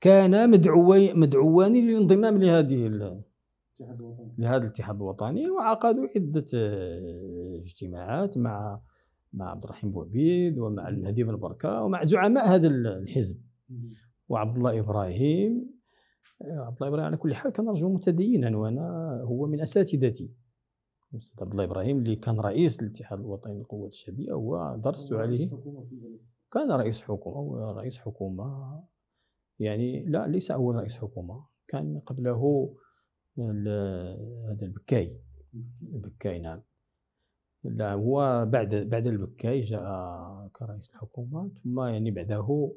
كانا مدعوي مدعوان للانضمام لهذه لهذا الاتحاد الوطني وعقدوا عدة آه، اجتماعات مع مع عبد الرحيم بوعبيد ومع المهدي بن بركة ومع زعماء هذا الحزب وعبد الله إبراهيم آه، عبد الله إبراهيم على كل حال كان رجل متدينا وأنا هو من أساتذتي الأستاذ عبد الله إبراهيم اللي كان رئيس الاتحاد الوطني للقوات الشعبية ودرست عليه كان رئيس حكومة رئيس حكومة يعني لا ليس أول رئيس حكومة كان قبله هذا البكاي البكاي نعم لا هو بعد بعد البكاي جاء كرئيس الحكومة ثم يعني بعده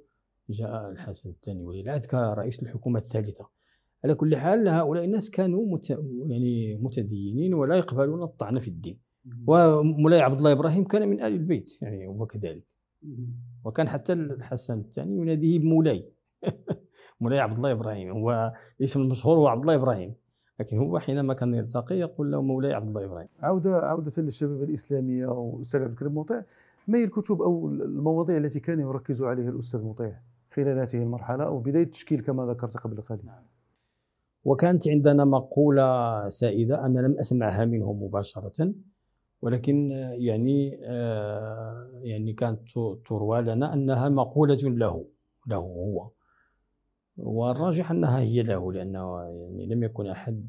جاء الحسن الثاني ولي العهد كرئيس الحكومة الثالثة على كل حال هؤلاء الناس كانوا مت... يعني متدينين ولا يقبلون الطعن في الدين ومولاي عبد الله ابراهيم كان من ال البيت يعني هو كذلك وكان حتى الحسن الثاني يناديه بمولاي [LAUGHS] مولاي عبد الله ابراهيم هو الاسم المشهور هو عبد الله ابراهيم لكن هو حينما كان يلتقي يقول له مولاي عبد الله ابراهيم عوده عوده للشباب الاسلاميه والاستاذ عبد الكريم مطيع ما هي الكتب او المواضيع التي كان يركز عليها الاستاذ مطيع خلال هذه المرحله او بدايه التشكيل كما ذكرت قبل قليل نعم. وكانت عندنا مقولة سائدة أنا لم أسمعها منه مباشرة ولكن يعني آه يعني كانت تروى لنا أنها مقولة له له هو والراجح أنها هي له لأنه يعني لم يكن أحد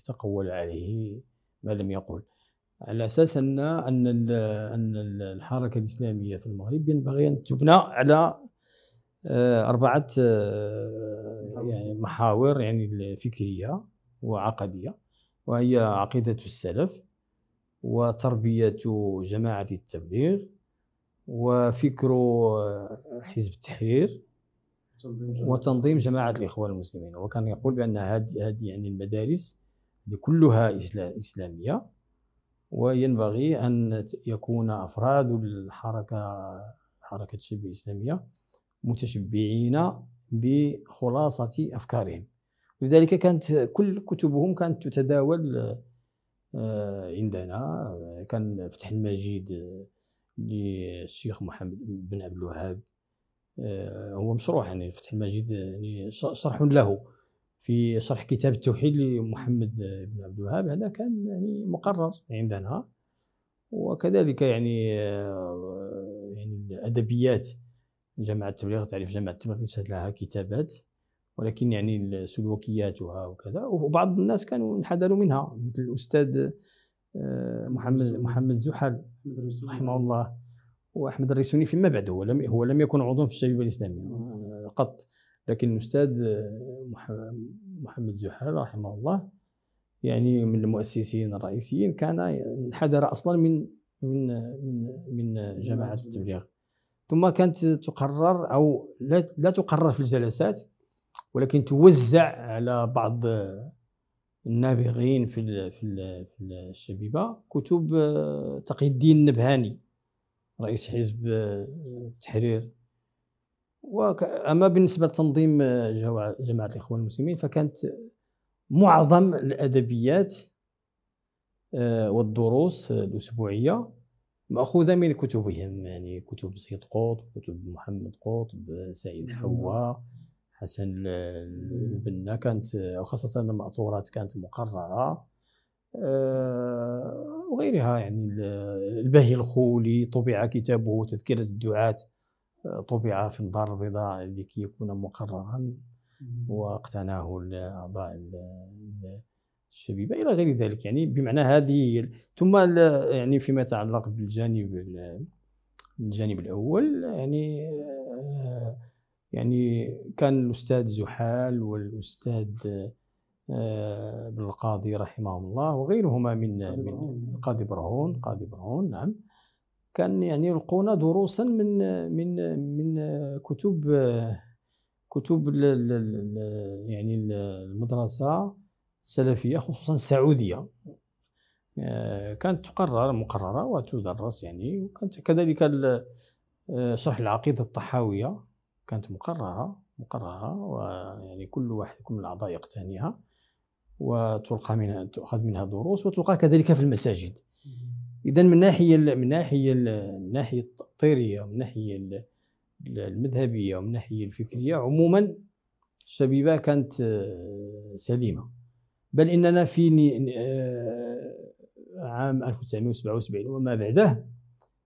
يتقول عليه ما لم يقل على أساس أن أن أن الحركة الإسلامية في المغرب ينبغي أن تبنى على آه، أربعة آه، يعني محاور يعني الفكرية وعقدية وهي عقيدة السلف وتربية جماعة التبليغ وفكر آه، حزب التحرير وتنظيم جماعة الإخوان المسلمين وكان يقول بأن هذه يعني المدارس كلها إسلامية وينبغي أن يكون أفراد الحركة حركة الشبه الإسلامية متشبعين بخلاصة أفكارهم لذلك كانت كل كتبهم كانت تتداول آه، عندنا كان فتح المجيد للشيخ محمد بن عبد الوهاب آه، هو مشروع يعني فتح المجيد يعني شرح له في شرح كتاب التوحيد لمحمد بن عبد الوهاب هذا كان يعني مقرر عندنا وكذلك يعني آه، يعني الادبيات جامعه التبليغ تعرف جامعه التبليغ ليست لها كتابات ولكن يعني سلوكياتها وكذا وبعض الناس كانوا انحدروا منها مثل الاستاذ آه، محمد محمد زحل رحمه الله واحمد الريسوني فيما بعد هو لم هو لم يكن عضوا في الشبيبه الاسلاميه آه، قط لكن الاستاذ آه، محمد زحال رحمه الله يعني من المؤسسين الرئيسيين كان انحدر اصلا من من من من جماعه التبليغ ثم كانت تقرر او لا, لا تقرر في الجلسات ولكن توزع على بعض النابغين في في الشبيبه كتب آه، تقي الدين النبهاني رئيس حزب آه، التحرير واما بالنسبه لتنظيم آه، جماعه الاخوان المسلمين فكانت معظم الادبيات آه، والدروس الاسبوعيه ماخوذه من كتبهم يعني كتب سيد قطب كتب محمد قطب سعيد حواء حسن البنا كانت خاصه المأثورات كانت مقرره آه، وغيرها يعني البهي الخولي طبع كتابه تذكرة الدعاة آه، طبع في الدار البيضاء لكي يكون مقررا واقتناه الأعضاء الشبيبة إلى غير ذلك يعني بمعنى هذه ثم يعني فيما يتعلق بالجانب الجانب الأول يعني آه، يعني كان الأستاذ زحال والأستاذ آه، بالقاضي رحمه الله وغيرهما من من نعم. قاضي برهون قاضي برهون نعم كان يعني يلقون دروسا من من من كتب كتب يعني المدرسه السلفيه خصوصا السعوديه آه، كانت تقرر مقرره وتدرس يعني وكانت كذلك آه، شرح العقيده الطحاويه كانت مقرره مقرره ويعني كل واحد من الاعضاء يقتنيها وتلقى منها تؤخذ منها دروس وتلقى كذلك في المساجد اذا من ناحيه من ناحيه من ناحيه التاطيريه ومن ناحيه المذهبيه ومن ناحيه الفكريه عموما الشبيبه كانت آه، سليمه بل اننا في آه، عام 1977 وما بعده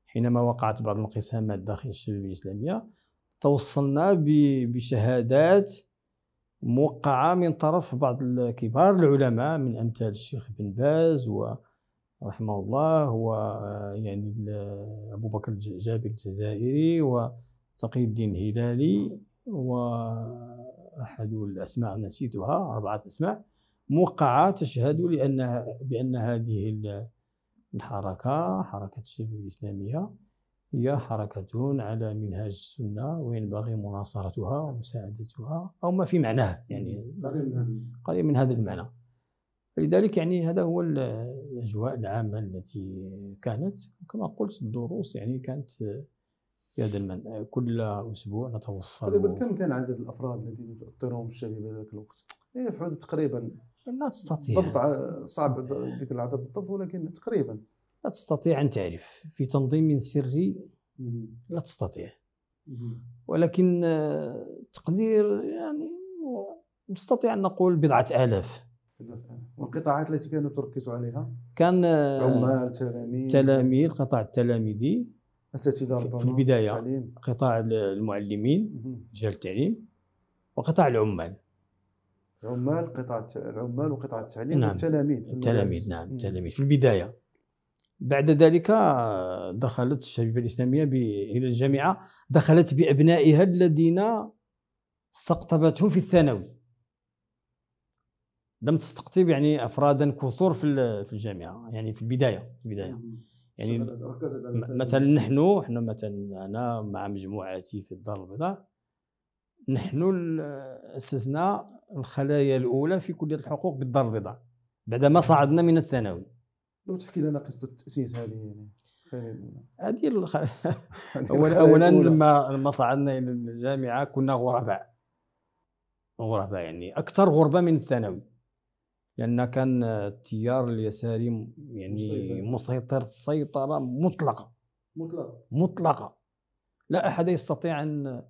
حينما وقعت بعض الانقسامات داخل الشبيبه الاسلاميه توصلنا بشهادات موقعة من طرف بعض كبار العلماء من أمثال الشيخ بن باز و رحمه الله هو يعني أبو بكر جابر الجزائري وتقي الدين الهلالي وأحد الأسماء نسيتها أربعة أسماء موقعة تشهد لأن بأن هذه الحركة حركة الشباب الإسلامية هي حركة على منهاج السنة وينبغي مناصرتها ومساعدتها أو ما في معناه يعني قريب من هذا المعنى لذلك يعني هذا هو الأجواء العامة التي كانت كما قلت الدروس يعني كانت في هذا المن كل أسبوع نتوصل تقريبا كم كان عدد الأفراد الذين تؤطرهم الشبيبة ذلك الوقت؟ يعني في حدود تقريبا لا تستطيع صعب ذكر العدد بالضبط ولكن تقريبا لا تستطيع أن تعرف في تنظيم سري لا تستطيع ولكن آه، تقدير يعني نستطيع أن نقول بضعة آلاف والقطاعات التي كانوا تركزوا عليها كان آه، عمال تلاميذ تلاميذ قطاع التلاميذي اساتذه في البدايه التعليم. قطاع المعلمين رجال التعليم وقطاع العمال العمال قطاع العمال وقطاع التعليم نعم. والتلاميذ التلاميذ نعم التلاميذ في البدايه بعد ذلك آه، دخلت الشبيبة الإسلامية إلى الجامعة دخلت بأبنائها الذين استقطبتهم في الثانوي لم تستقطب يعني أفرادا كثر في في الجامعة يعني في البداية في البداية يعني مثلا نحن نحن مثلا أنا مع مجموعتي في الدار البيضاء نحن أسسنا الخلايا الأولى في كلية الحقوق بالدار البيضاء بعدما صعدنا من الثانوي لو تحكي لنا قصه التاسيس هذه يعني هذه الخ... اولا اولا لما لما صعدنا الى الجامعه كنا غرباء غرباء يعني اكثر غربه من الثانوي لان كان التيار اليساري يعني مسيطر سيطره مطلقه مطلقه مطلقه لا احد يستطيع ان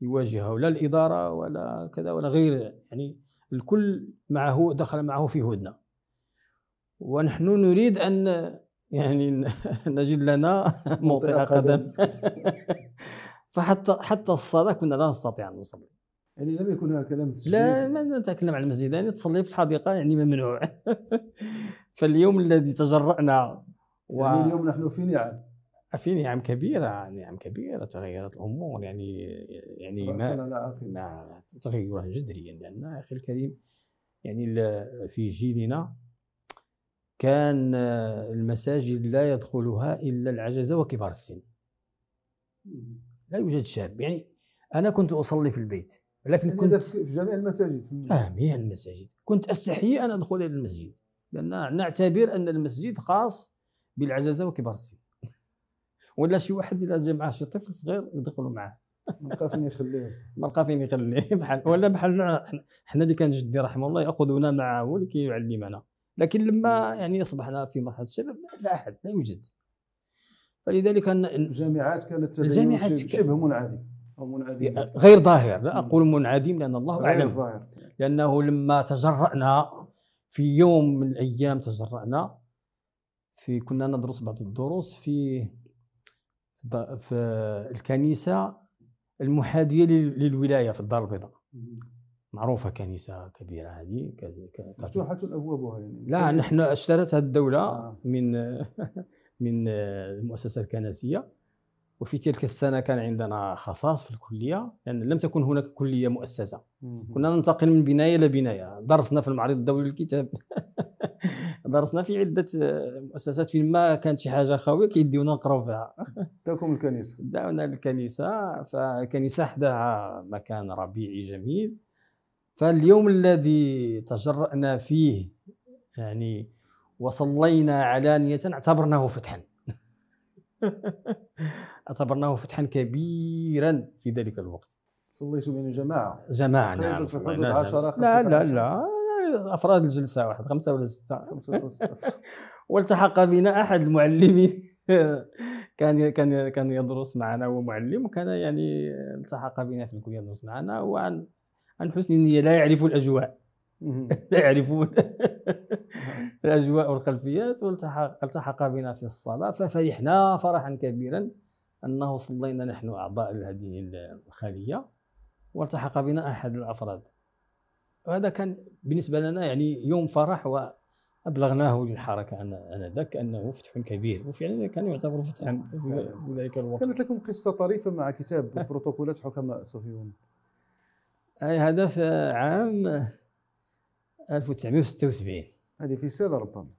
يواجهه لا الاداره ولا كذا ولا غير يعني الكل معه دخل معه في هدنه ونحن نريد أن يعني [LAUGHS] نجد لنا موطئ قدم [LAUGHS] فحتى حتى الصلاة كنا لا نستطيع أن نصلي يعني لم يكن هناك كلام لا ما نتكلم عن المسجد يعني تصلي في الحديقة يعني ممنوع [LAUGHS] فاليوم الذي تجرأنا و... يعني اليوم نحن في نعم في نعم كبيرة نعم كبيرة تغيرت الأمور يعني يعني ما, ما تغيرا جذريا لأن أخي الكريم يعني في جيلنا كان آه، المساجد لا يدخلها إلا العجز وكبار السن لا يوجد شاب يعني أنا كنت أصلي في البيت لكن يعني كنت في جميع المساجد آه جميع المساجد كنت أستحي أن أدخل إلى المسجد لأن نعتبر أن المسجد خاص بالعجزة وكبار السن [LAUGHS] ولا شي واحد إلا جا معاه شي طفل صغير يدخلوا معاه ما لقى فين يخليه [LAUGHS] ما لقى فين يخليه بحال ولا بحال حنا اللي كان جدي رحمه الله ياخذنا معه هو اللي كيعلمنا لكن لما يعني اصبحنا في مرحله الشباب لا احد لا يوجد فلذلك أن الجامعات كانت الجامعات شبه منعدم او منعدم غير ظاهر لا اقول منعدم لان الله اعلم غير ظاهر لانه لما تجرانا في يوم من الايام تجرانا في كنا ندرس بعض الدروس في في الكنيسه المحاديه للولايه في الدار البيضاء معروفة كنيسة كبيرة هذه مفتوحة أبوابها يعني لا طيب. نحن اشترتها الدولة آه. من [LAUGHS] من المؤسسة الكنسية وفي تلك السنة كان عندنا خصاص في الكلية لأن لم تكن هناك كلية مؤسسة كنا ننتقل من بناية لبناية درسنا في المعرض الدولي للكتاب [LAUGHS] درسنا في عدة مؤسسات فيما كانت شي حاجة خاوية كيديونا نقراو فيها داكم [LAUGHS] الكنيسة داونا الكنيسة فالكنيسة حداها مكان ربيعي جميل فاليوم الذي تجرأنا فيه يعني وصلينا علانية اعتبرناه فتحا [LAUGHS] اعتبرناه فتحا كبيرا في ذلك الوقت صليتوا بين جماعة جماعة نعم صلينا لا لا لا أفراد الجلسة واحد خمسة ولا ستة [LAUGHS] والتحق بنا أحد المعلمين [LAUGHS] كان كان كان يدرس معنا ومعلم وكان يعني التحق بنا في الكلية يدرس معنا وعن عن حسن النية لا يعرفوا الأجواء [LAUGHS] لا يعرفون [LAUGHS] الأجواء والخلفيات والتحق بنا في الصلاة ففرحنا فرحا كبيرا أنه صلينا نحن أعضاء هذه الخلية والتحق بنا أحد الأفراد وهذا كان بالنسبة لنا يعني يوم فرح و ابلغناه للحركه انذاك انه فتح كبير وفعلا كان يعتبر فتحا [LAUGHS] في ذلك الوقت كانت لكم قصه طريفه مع كتاب بروتوكولات حكماء صهيون أي في عام 1976 هذه في سيدا ربما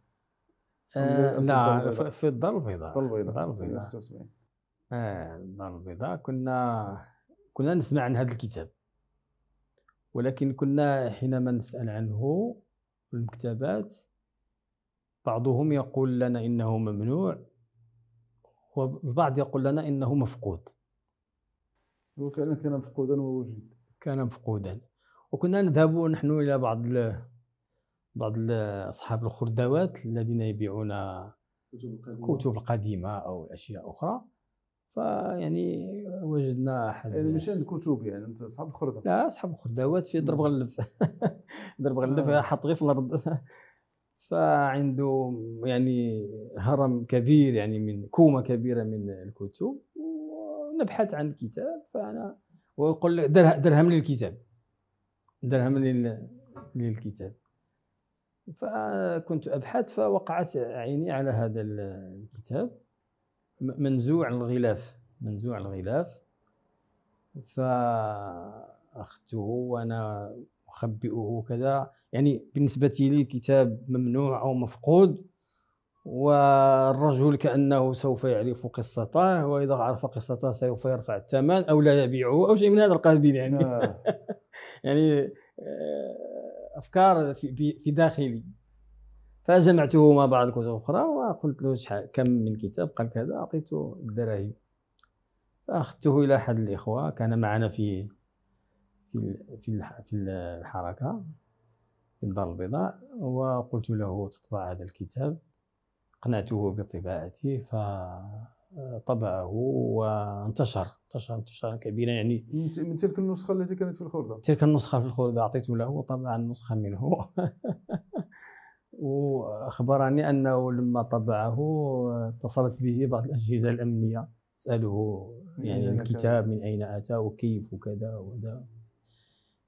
آه، لا في الدار البيضاء الدار البيضاء الدار البيضاء الدار آه، البيضاء كنا كنا نسمع عن هذا الكتاب ولكن كنا حينما نسأل عنه المكتبات بعضهم يقول لنا إنه ممنوع والبعض يقول لنا إنه مفقود هو فعلا كان مفقودا ووجد كان مفقودا وكنا نذهب نحن إلى بعض الـ بعض الـ أصحاب الخردوات الذين يبيعون كتب قديمة أو أشياء أخرى فيعني وجدنا احد يعني ماشي عند كتب يعني انت اصحاب الخردة لا اصحاب الخردوات في ضرب غلف [LAUGHS] ضرب غلف آه. حط غير في الارض [LAUGHS] فعنده يعني هرم كبير يعني من كومه كبيره من الكتب ونبحث عن كتاب فانا ويقول لك درهم للكتاب درهم للكتاب فكنت أبحث فوقعت عيني على هذا الكتاب منزوع الغلاف منزوع الغلاف فأخذته وأنا أخبئه كذا يعني بالنسبة لي الكتاب ممنوع أو مفقود والرجل كأنه سوف يعرف قصته وإذا عرف قصته سوف يرفع الثمن أو لا يبيعه أو شيء من هذا القبيل يعني آه. [LAUGHS] يعني آه، أفكار في داخلي فجمعته مع بعض الكتب أخرى وقلت له شحال كم من كتاب قال كذا أعطيته الدراهم فأخذته إلى أحد الإخوة كان معنا في في في الحركة في الدار البيضاء وقلت له تطبع هذا الكتاب أقنعته بطباعته فطبعه وانتشر انتشر انتشارا كبيرا يعني من تلك النسخة التي كانت في الخردة تلك النسخة في الخردة اعطيته له وطبع نسخة منه [LAUGHS] وأخبرني أنه لما طبعه اتصلت به بعض الأجهزة الأمنية تسأله يعني الكتاب من أين أتى وكيف وكذا وكذا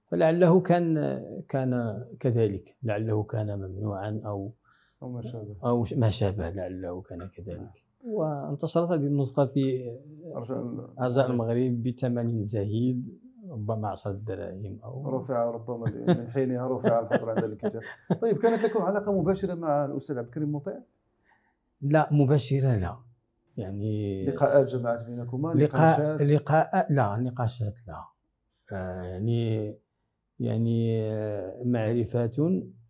فلعله كان كان كذلك لعله كان ممنوعا أو أو ما شابه أو ما شابه لعله كان كذلك وانتشرت هذه النسخة في أرجاء المغرب بثمن زهيد ربما 10 دراهم أو رفع ربما من حينها رفع الحظر عند الكتاب طيب كانت لكم علاقة مباشرة مع الأستاذ عبد الكريم مطيع؟ لا مباشرة لا يعني لقاءات جمعت بينكما لقاء لقاء لا نقاشات لا آه، يعني يعني آه، معرفات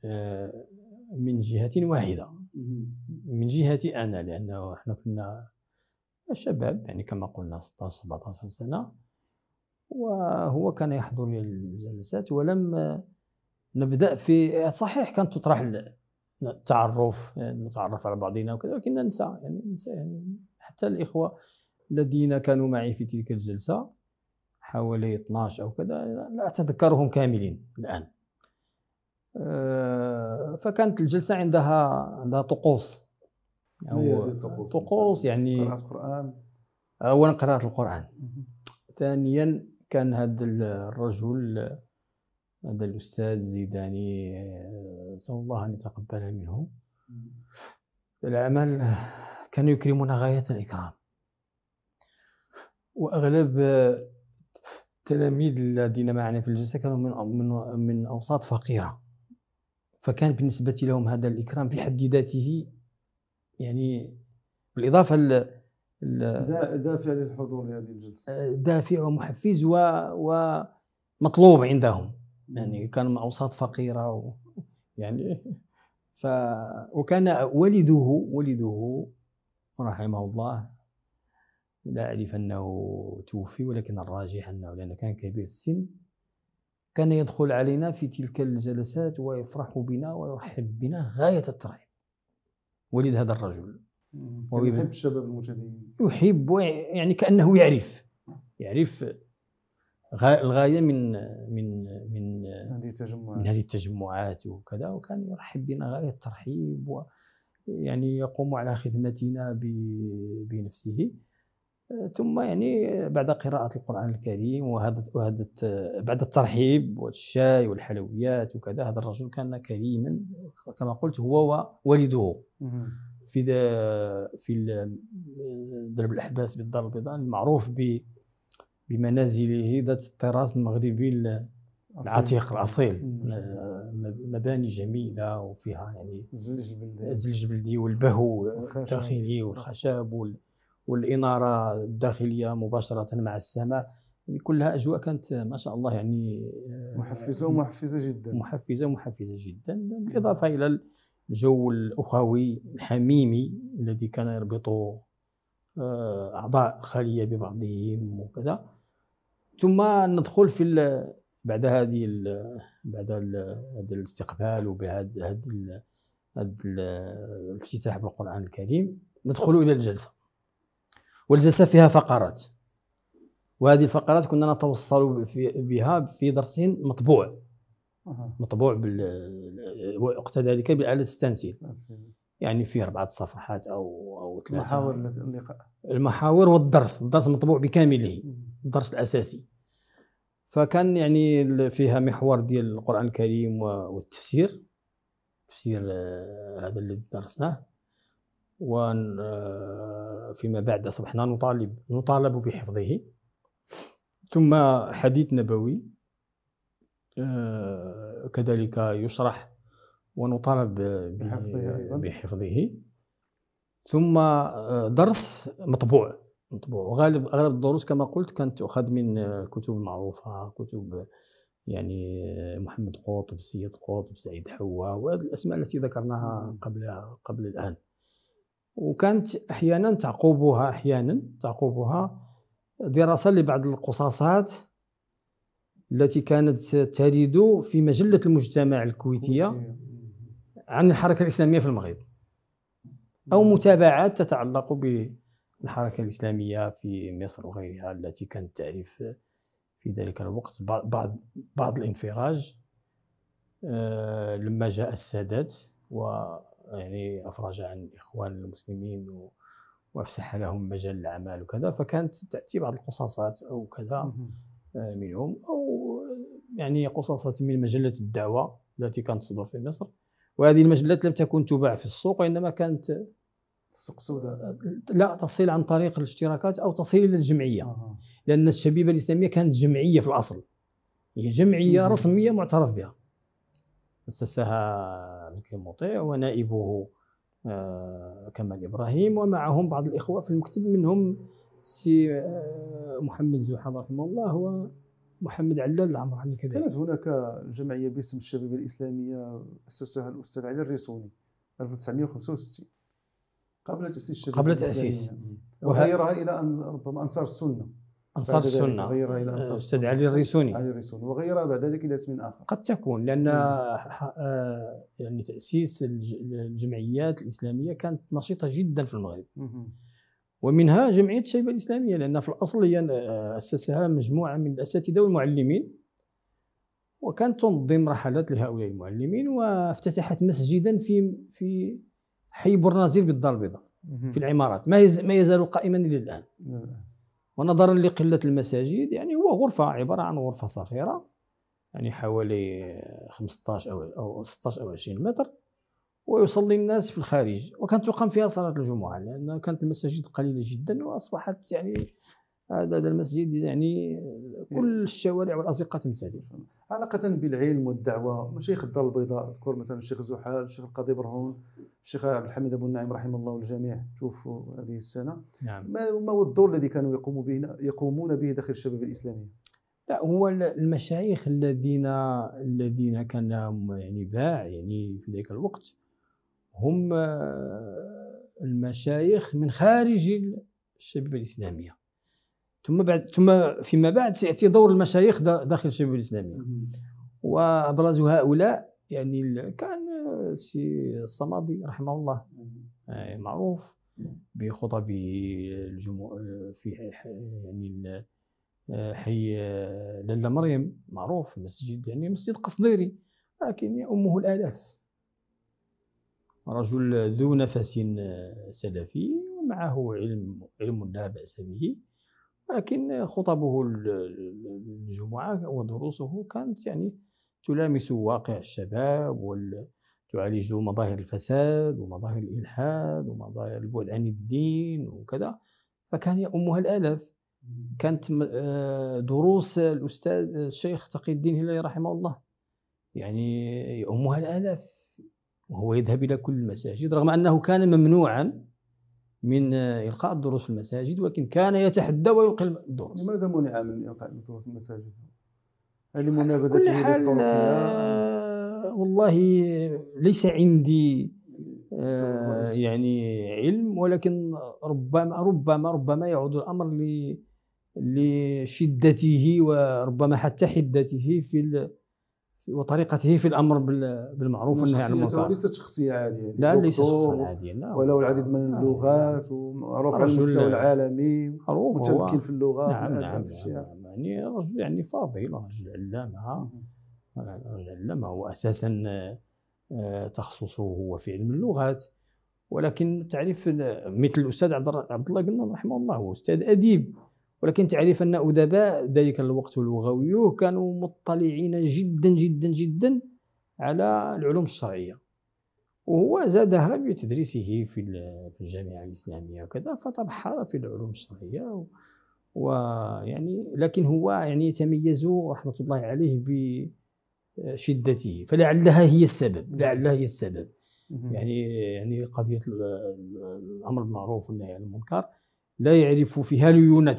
آه، من جهة واحدة من جهتي أنا لأنه احنا كنا شباب يعني كما قلنا 16 17 سنة وهو كان يحضر الجلسات ولم نبدأ في صحيح كانت تطرح التعرف نتعرف على بعضنا وكذا ولكن ننسى يعني ننسى يعني حتى الإخوة الذين كانوا معي في تلك الجلسة حوالي 12 أو كذا لا أتذكرهم كاملين الآن آه، فكانت الجلسه عندها عندها طقوس يعني أو طقوس يعني قراءة القرآن آه، أولا قراءة القرآن ثانيا كان هذا الرجل هذا الأستاذ زيداني نسأل آه، الله أن يتقبل منه العمل كان يكرمنا غاية الإكرام وأغلب التلاميذ الذين معنا في الجلسة كانوا من من من أوساط فقيرة فكان بالنسبة لهم هذا الإكرام في حد ذاته يعني بالإضافة ل دافع للحضور لهذه الجلسة آه، دافع ومحفز و... ومطلوب عندهم يعني كان أوساط فقيرة و... يعني ف وكان والده والده رحمه الله لا أعرف أنه توفي ولكن الراجح أنه لأنه كان كبير السن كان يدخل علينا في تلك الجلسات ويفرح بنا ويرحب بنا غاية الترحيب وليد هذا الرجل يحب الشباب المجاهدين يحب يعني كأنه يعرف يعرف الغاية من من من هذه التجمعات من هذه التجمعات وكذا وكان يرحب بنا غاية الترحيب ويعني يقوم على خدمتنا بنفسه ثم يعني بعد قراءة القرآن الكريم وهذا وهذا بعد الترحيب والشاي والحلويات وكذا هذا الرجل كان كريما كما قلت هو ووالده في في درب الأحباس بالدار البيضاء المعروف بمنازله ذات الطراز المغربي العتيق الأصيل مباني جميلة وفيها يعني الزلج البلدي الزلج البلدي والبهو الداخلي والخشب والاناره الداخليه مباشره مع السماء يعني كلها اجواء كانت ما شاء الله يعني آه، محفزه ومحفزه جدا محفزه ومحفزه جدا بالاضافه الى الجو الاخوي الحميمي الذي كان يربط آه، اعضاء الخليه ببعضهم وكذا ثم ندخل في بعد هذه بعد هذا الاستقبال وبهذا هذا الافتتاح بالقران الكريم ندخل الى الجلسه والجلسة فيها فقرات وهذه الفقرات كنا نتوصل بها في درس مطبوع مطبوع بال وقت ذلك بآلة التنسيق يعني فيه أربعة صفحات أو أو ثلاثة المحاور اللقاء المحاور والدرس الدرس مطبوع بكامله الدرس الأساسي فكان يعني فيها محور ديال القرآن الكريم والتفسير تفسير آه، هذا الذي درسناه وفيما آه، بعد أصبحنا نطالب نطالب بحفظه ثم حديث نبوي آه، كذلك يشرح ونطالب بحفظه ثم آه، درس مطبوع مطبوع وغالب اغلب الدروس كما قلت كانت تؤخذ من كتب معروفه كتب يعني محمد قطب سيد قطب سعيد حوا وهذه الاسماء التي ذكرناها قبل قبل الان وكانت احيانا تعقبها احيانا تعقبها دراسه لبعض القصاصات التي كانت ترد في مجله المجتمع الكويتيه عن الحركه الاسلاميه في المغرب او نعم. متابعات تتعلق بالحركه الاسلاميه في مصر وغيرها التي كانت تعرف في ذلك الوقت بعض بعض الانفراج آه، لما جاء السادات و يعني افرج عن الاخوان المسلمين و وافسح لهم مجال الاعمال وكذا فكانت تاتي بعض القصاصات او كذا آه، منهم او يعني قصاصات من مجله الدعوه التي كانت تصدر في مصر وهذه المجلات لم تكن تباع في السوق وانما كانت السوق سوداء آه، لا تصل عن طريق الاشتراكات او تصل الى الجمعيه لان الشبيبه الاسلاميه كانت جمعيه في الاصل هي جمعيه رسميه معترف بها اسسها الكريم مطيع ونائبه آه، كمال ابراهيم ومعهم بعض الاخوه في المكتب منهم سي آه، محمد زوحان رحمه الله ومحمد علال العمراني كذلك كانت هناك جمعيه باسم الشبيبه الاسلاميه اسسها الاستاذ علي الريسوني 1965 قبل تاسيس الشبيبه قبل تاسيس وغيرها الى ان ربما انصار السنه انصار السنه غير الى انصار الاستاذ آه، علي الريسوني علي الريسوني وغيرها بعد ذلك الى اسم اخر قد تكون لان آه، يعني تاسيس الجمعيات الاسلاميه كانت نشيطه جدا في المغرب ومنها جمعيه الشيبه الاسلاميه لان في الاصل هي آه، اسسها مجموعه من الاساتذه والمعلمين وكانت تنظم رحلات لهؤلاء المعلمين وافتتحت مسجدا في في حي برنازيل بالدار البيضاء في العمارات ما يزال قائما الى الان ونظرا لقلة المساجد يعني هو غرفة عبارة عن غرفة صغيرة يعني حوالي 15 أو 16 أو 20 متر ويصلي الناس في الخارج وكانت تقام فيها صلاة الجمعة لأن كانت المساجد قليلة جدا وأصبحت يعني هذا المسجد يعني كل الشوارع والازقه تمتلئ علاقه بالعلم والدعوه مشايخ الدار البيضاء اذكر مثلا الشيخ زحال الشيخ القاضي برهون الشيخ عبد الحميد ابو النعيم رحمه الله الجميع شوفوا هذه السنه نعم. ما هو الدور الذي كانوا يقوموا به يقومون به داخل الشباب الاسلامي لا هو المشايخ الذين الذين كان لهم يعني باع يعني في ذلك الوقت هم آه، المشايخ من خارج الشبيبه الاسلاميه ثم بعد ثم فيما بعد سياتي دور المشايخ داخل الشباب الاسلاميه وابرز هؤلاء يعني كان السي الصمادي رحمه الله آه، معروف بخطبه الجمهور في يعني آه، حي لاله مريم معروف مسجد يعني مسجد قصديري لكن يؤمه الالاف رجل ذو نفس آه، سلفي ومعه علم علم لا باس به ولكن خطبه الجمعة ودروسه كانت يعني تلامس واقع الشباب وتعالج مظاهر الفساد ومظاهر الإلحاد ومظاهر البعد عن الدين وكذا فكان يؤمها الآلاف كانت آه، دروس الأستاذ الشيخ تقي الدين هلالي رحمه الله يعني يؤمها الآلاف وهو يذهب إلى كل المساجد رغم أنه كان ممنوعا من إلقاء الدروس في المساجد ولكن كان يتحدى ويلقي الدروس لماذا منع من إلقاء الدروس في المساجد؟ هل منابذته حال آه، والله ليس عندي آه يعني علم ولكن ربما ربما ربما يعود الامر لشدته وربما حتى حدته في وطريقته في الامر بالمعروف والنهي عن المنكر ليست شخصيه عاديه يعني، لا ليست شخصيه عاديه لا ولو العديد من اللغات ومعروف على المستوى العالمي متمكن في اللغه نعم نعم, نعم يعني, يعني رجل يعني فاضل رجل علامه رجل علامه هو اساسا آه، تخصصه هو في علم اللغات ولكن تعريف مثل الاستاذ عبد الله قلنا رحمه الله هو استاذ اديب ولكن تعرف أن أدباء ذلك الوقت اللغوي كانوا مطلعين جدا جدا جدا على العلوم الشرعية وهو زادها بتدريسه في الجامعة الإسلامية وكذا فتبحر في العلوم الشرعية ويعني لكن هو يعني يتميز رحمة الله عليه بشدته فلعلها هي السبب نعم. لعلها هي السبب يعني يعني قضية الأمر بالمعروف والنهي عن المنكر لا يعرف فيها ليونة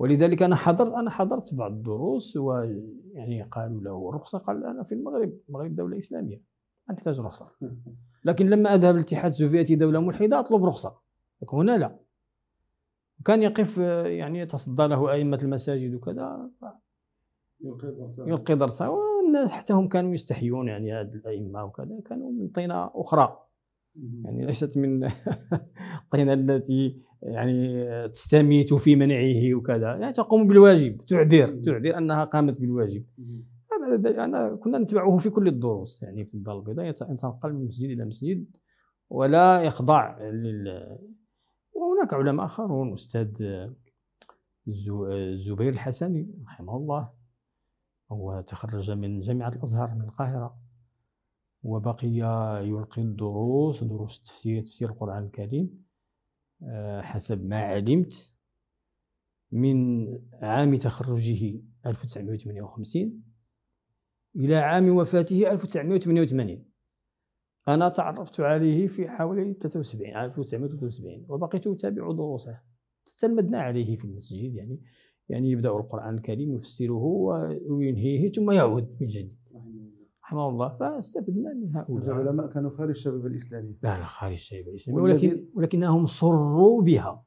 ولذلك انا حضرت انا حضرت بعض الدروس ويعني قالوا له الرخصه قال انا في المغرب المغرب دوله اسلاميه ما نحتاج رخصه لكن لما اذهب الاتحاد السوفيتي دوله ملحده اطلب رخصه لكن هنا لا كان يقف يعني يتصدى له ائمه المساجد وكذا يلقي درسه والناس حتى هم كانوا يستحيون يعني هاد الائمه وكذا كانوا من طينه اخرى يعني ليست من [LAUGHS] الطينه التي يعني تستميت في منعه وكذا يعني تقوم بالواجب تعذر تعذر انها قامت بالواجب انا كنا نتبعه في كل الدروس يعني في الدار البيضاء يتنقل من مسجد الى مسجد ولا يخضع لل وهناك علماء اخرون استاذ الزبير الحسني رحمه الله هو تخرج من جامعه الازهر من القاهره وبقي يلقي الدروس دروس التفسير تفسير القرآن الكريم آه، حسب ما علمت من عام تخرجه 1958 إلى عام وفاته 1988 أنا تعرفت عليه في حوالي 73 1973 وبقيت أتابع دروسه تتلمذنا عليه في المسجد يعني يعني يبدأ القرآن الكريم يفسره وينهيه ثم يعود من جديد رحمه الله فاستبدلنا من هؤلاء العلماء كانوا خارج الشباب الاسلامي لا لا خارج الشباب الاسلامي ولكن ولكنهم صروا بها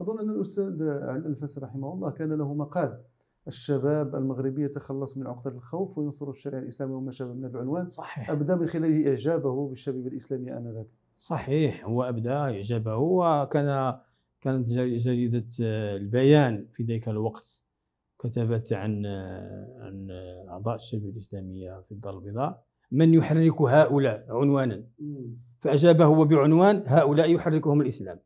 اظن ان الاستاذ الفاس رحمه الله كان له مقال الشباب المغربي يتخلص من عقدة الخوف وينصر الشريعة الإسلامية وما شابه من العنوان صحيح أبدى من خلاله إعجابه بالشباب الإسلامي آنذاك صحيح هو أبدى إعجابه وكان كانت جريدة آه، البيان في ذلك الوقت كتبت عن عن اعضاء الشبه الاسلاميه في الدار البيضاء من يحرك هؤلاء عنوانا فاجاب هو بعنوان هؤلاء يحركهم الاسلام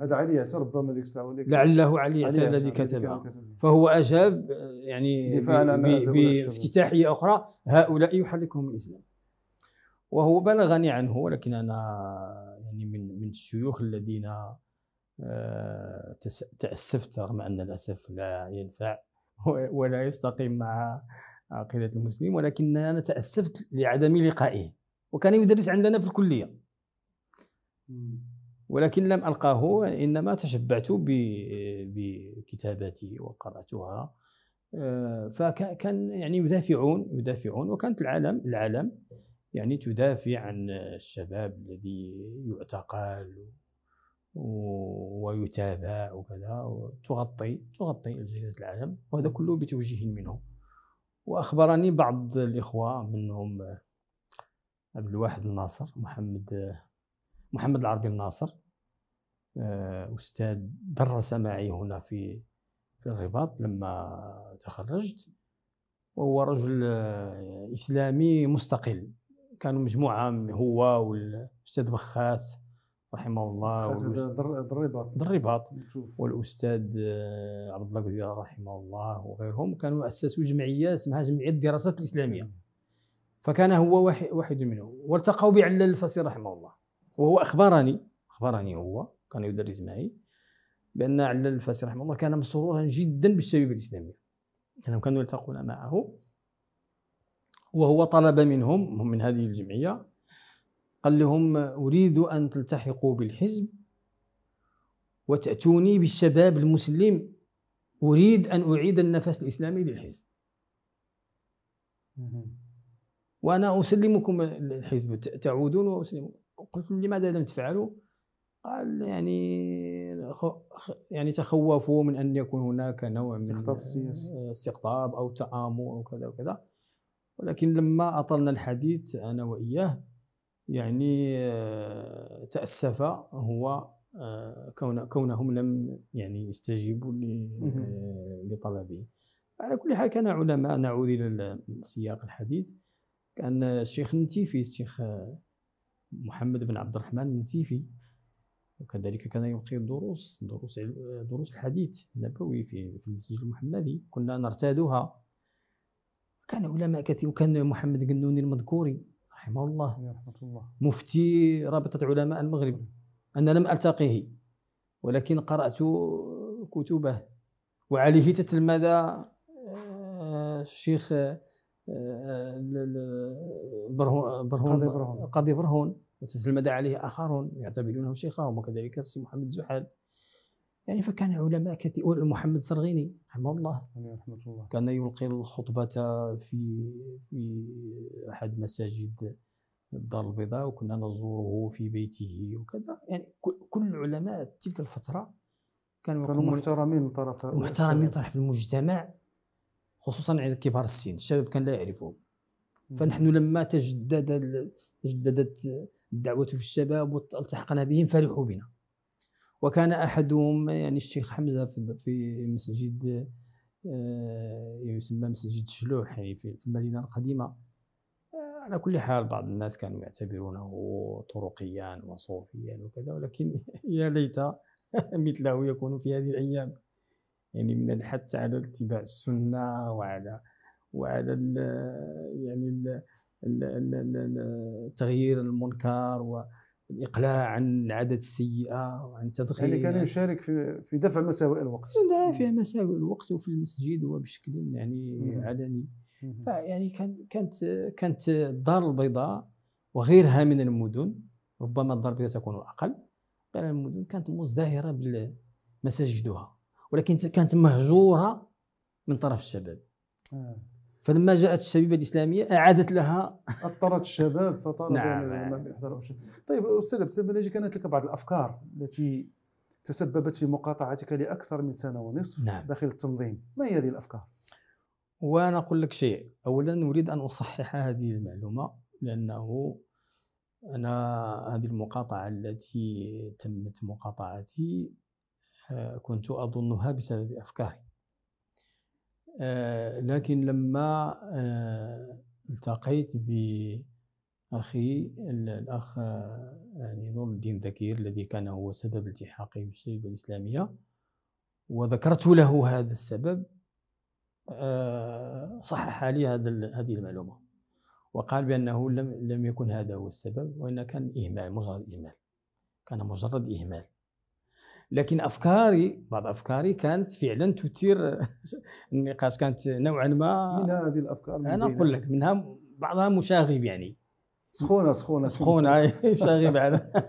هذا علي ربما ديك الساعه لعله علي الذي كتب فهو اجاب يعني بافتتاحيه اخرى هؤلاء يحركهم الاسلام وهو بلغني عنه ولكن انا يعني من من الشيوخ الذين آه، تأسفت رغم أن الأسف لا ينفع ولا يستقيم مع عقيدة المسلم ولكن أنا تأسفت لعدم لقائه وكان يدرس عندنا في الكلية ولكن لم ألقاه إنما تشبعت بكتاباته وقرأتها آه، فكان يعني يدافعون يدافعون وكانت العالم العالم يعني تدافع عن الشباب الذي يعتقل ويتابع وكذا وتغطي تغطي جريدة العالم وهذا كله بتوجيه منه وأخبرني بعض الإخوة منهم عبد الواحد الناصر محمد محمد العربي الناصر آه، أستاذ درس معي هنا في في الرباط لما تخرجت وهو رجل آه، إسلامي مستقل كانوا مجموعة هو والأستاذ بخات رحمه الله الرباط الرباط والاستاذ آه، عبد الله قديره رحمه الله وغيرهم كانوا اسسوا جمعيه اسمها جمعيه الدراسات الاسلاميه فكان هو واحد منهم والتقوا بي علال رحمه الله وهو اخبرني اخبرني هو كان يدرس معي بان علال الفاسي رحمه الله كان مسرورا جدا بالشبيبه الاسلاميه لانهم كانوا يلتقون معه وهو طلب منهم هم من هذه الجمعيه قال لهم أريد أن تلتحقوا بالحزب وتأتوني بالشباب المسلم أريد أن أعيد النفس الإسلامي للحزب وأنا أسلمكم الحزب تعودون وأسلمكم قلت لماذا لم تفعلوا قال يعني يعني تخوفوا من ان يكون هناك نوع من استقطاب سياسي استقطاب او تآمر او كذا وكذا ولكن لما اطلنا الحديث انا واياه يعني آه، تأسف هو آه، كونهم لم يعني يستجيبوا آه، لطلبه على كل حال كان علماء نعود الى سياق الحديث كان الشيخ النتيفي الشيخ محمد بن عبد الرحمن النتيفي وكذلك كان يلقي دروس دروس دروس الحديث النبوي في في المسجد المحمدي كنا نرتادها كان علماء كثير وكان محمد قنوني المذكوري رحمه الله رحمه الله مفتي رابطه علماء المغرب انا لم التقيه ولكن قرات كتبه وعليه تتلمذ آه، الشيخ آه، برهون قاضي برهون وتتلمذ عليه اخرون يعتبرونه شيخهم وكذلك السي محمد زحل يعني فكان علماء كثير محمد صرغيني رحمه الله رحمه الله كان يلقي الخطبة في في أحد مساجد الدار البيضاء وكنا نزوره في بيته وكذا يعني كل علماء تلك الفترة كانوا كانوا محترمين من طرف محترمين من طرف المجتمع خصوصا عند كبار السن الشباب كان لا يعرفهم فنحن لما تجدد تجددت الدعوة في الشباب والتحقنا بهم فرحوا بنا وكان احدهم يعني الشيخ حمزه في مسجد آه، يسمى مسجد شلوح يعني في المدينه القديمه آه، على كل حال بعض الناس كانوا يعتبرونه طرقيا وصوفيا وكذا ولكن [LAUGHS] يا ليت [LAUGHS] مثله يكون في هذه الايام يعني من الحث على اتباع السنه وعلى وعلى الـ يعني الـ تغيير المنكر و الاقلاع عن العادات السيئه وعن تضخيم يعني كان يشارك في في دفع مساوئ الوقت دافع مساوئ الوقت وفي المسجد وبشكل يعني علني يعني كان كانت كانت الدار البيضاء وغيرها من المدن ربما الدار البيضاء تكون اقل غير المدن كانت مزدهره بمساجدها ولكن كانت مهجوره من طرف الشباب آه. فلما جاءت الشبيبه الاسلاميه اعادت لها اضطرت الشباب فطالبوا نعم نعم طيب استاذ ابتسام بلاجي كانت لك بعض الافكار التي تسببت في مقاطعتك لاكثر من سنه ونصف نعم. داخل التنظيم ما هي هذه الافكار وانا اقول لك شيء اولا اريد ان اصحح هذه المعلومه لانه انا هذه المقاطعه التي تمت مقاطعتي آه، كنت اظنها بسبب افكاري آه، لكن لما آه، التقيت بأخي الأخ آه، يعني نور الدين ذكير الذي كان هو سبب التحاقي بالشبيبة الإسلامية وذكرت له هذا السبب صحح لي هذا هذه المعلومة وقال بأنه لم لم يكن هذا هو السبب وإن كان إهمال مجرد إهمال كان مجرد إهمال لكن افكاري بعض افكاري كانت فعلا تثير [LAUGHS] النقاش كانت نوعا ما من هذه الافكار من انا اقول لك منها بعضها مشاغب يعني سخونه سخونه سخونه مشاغب على [LAUGHS]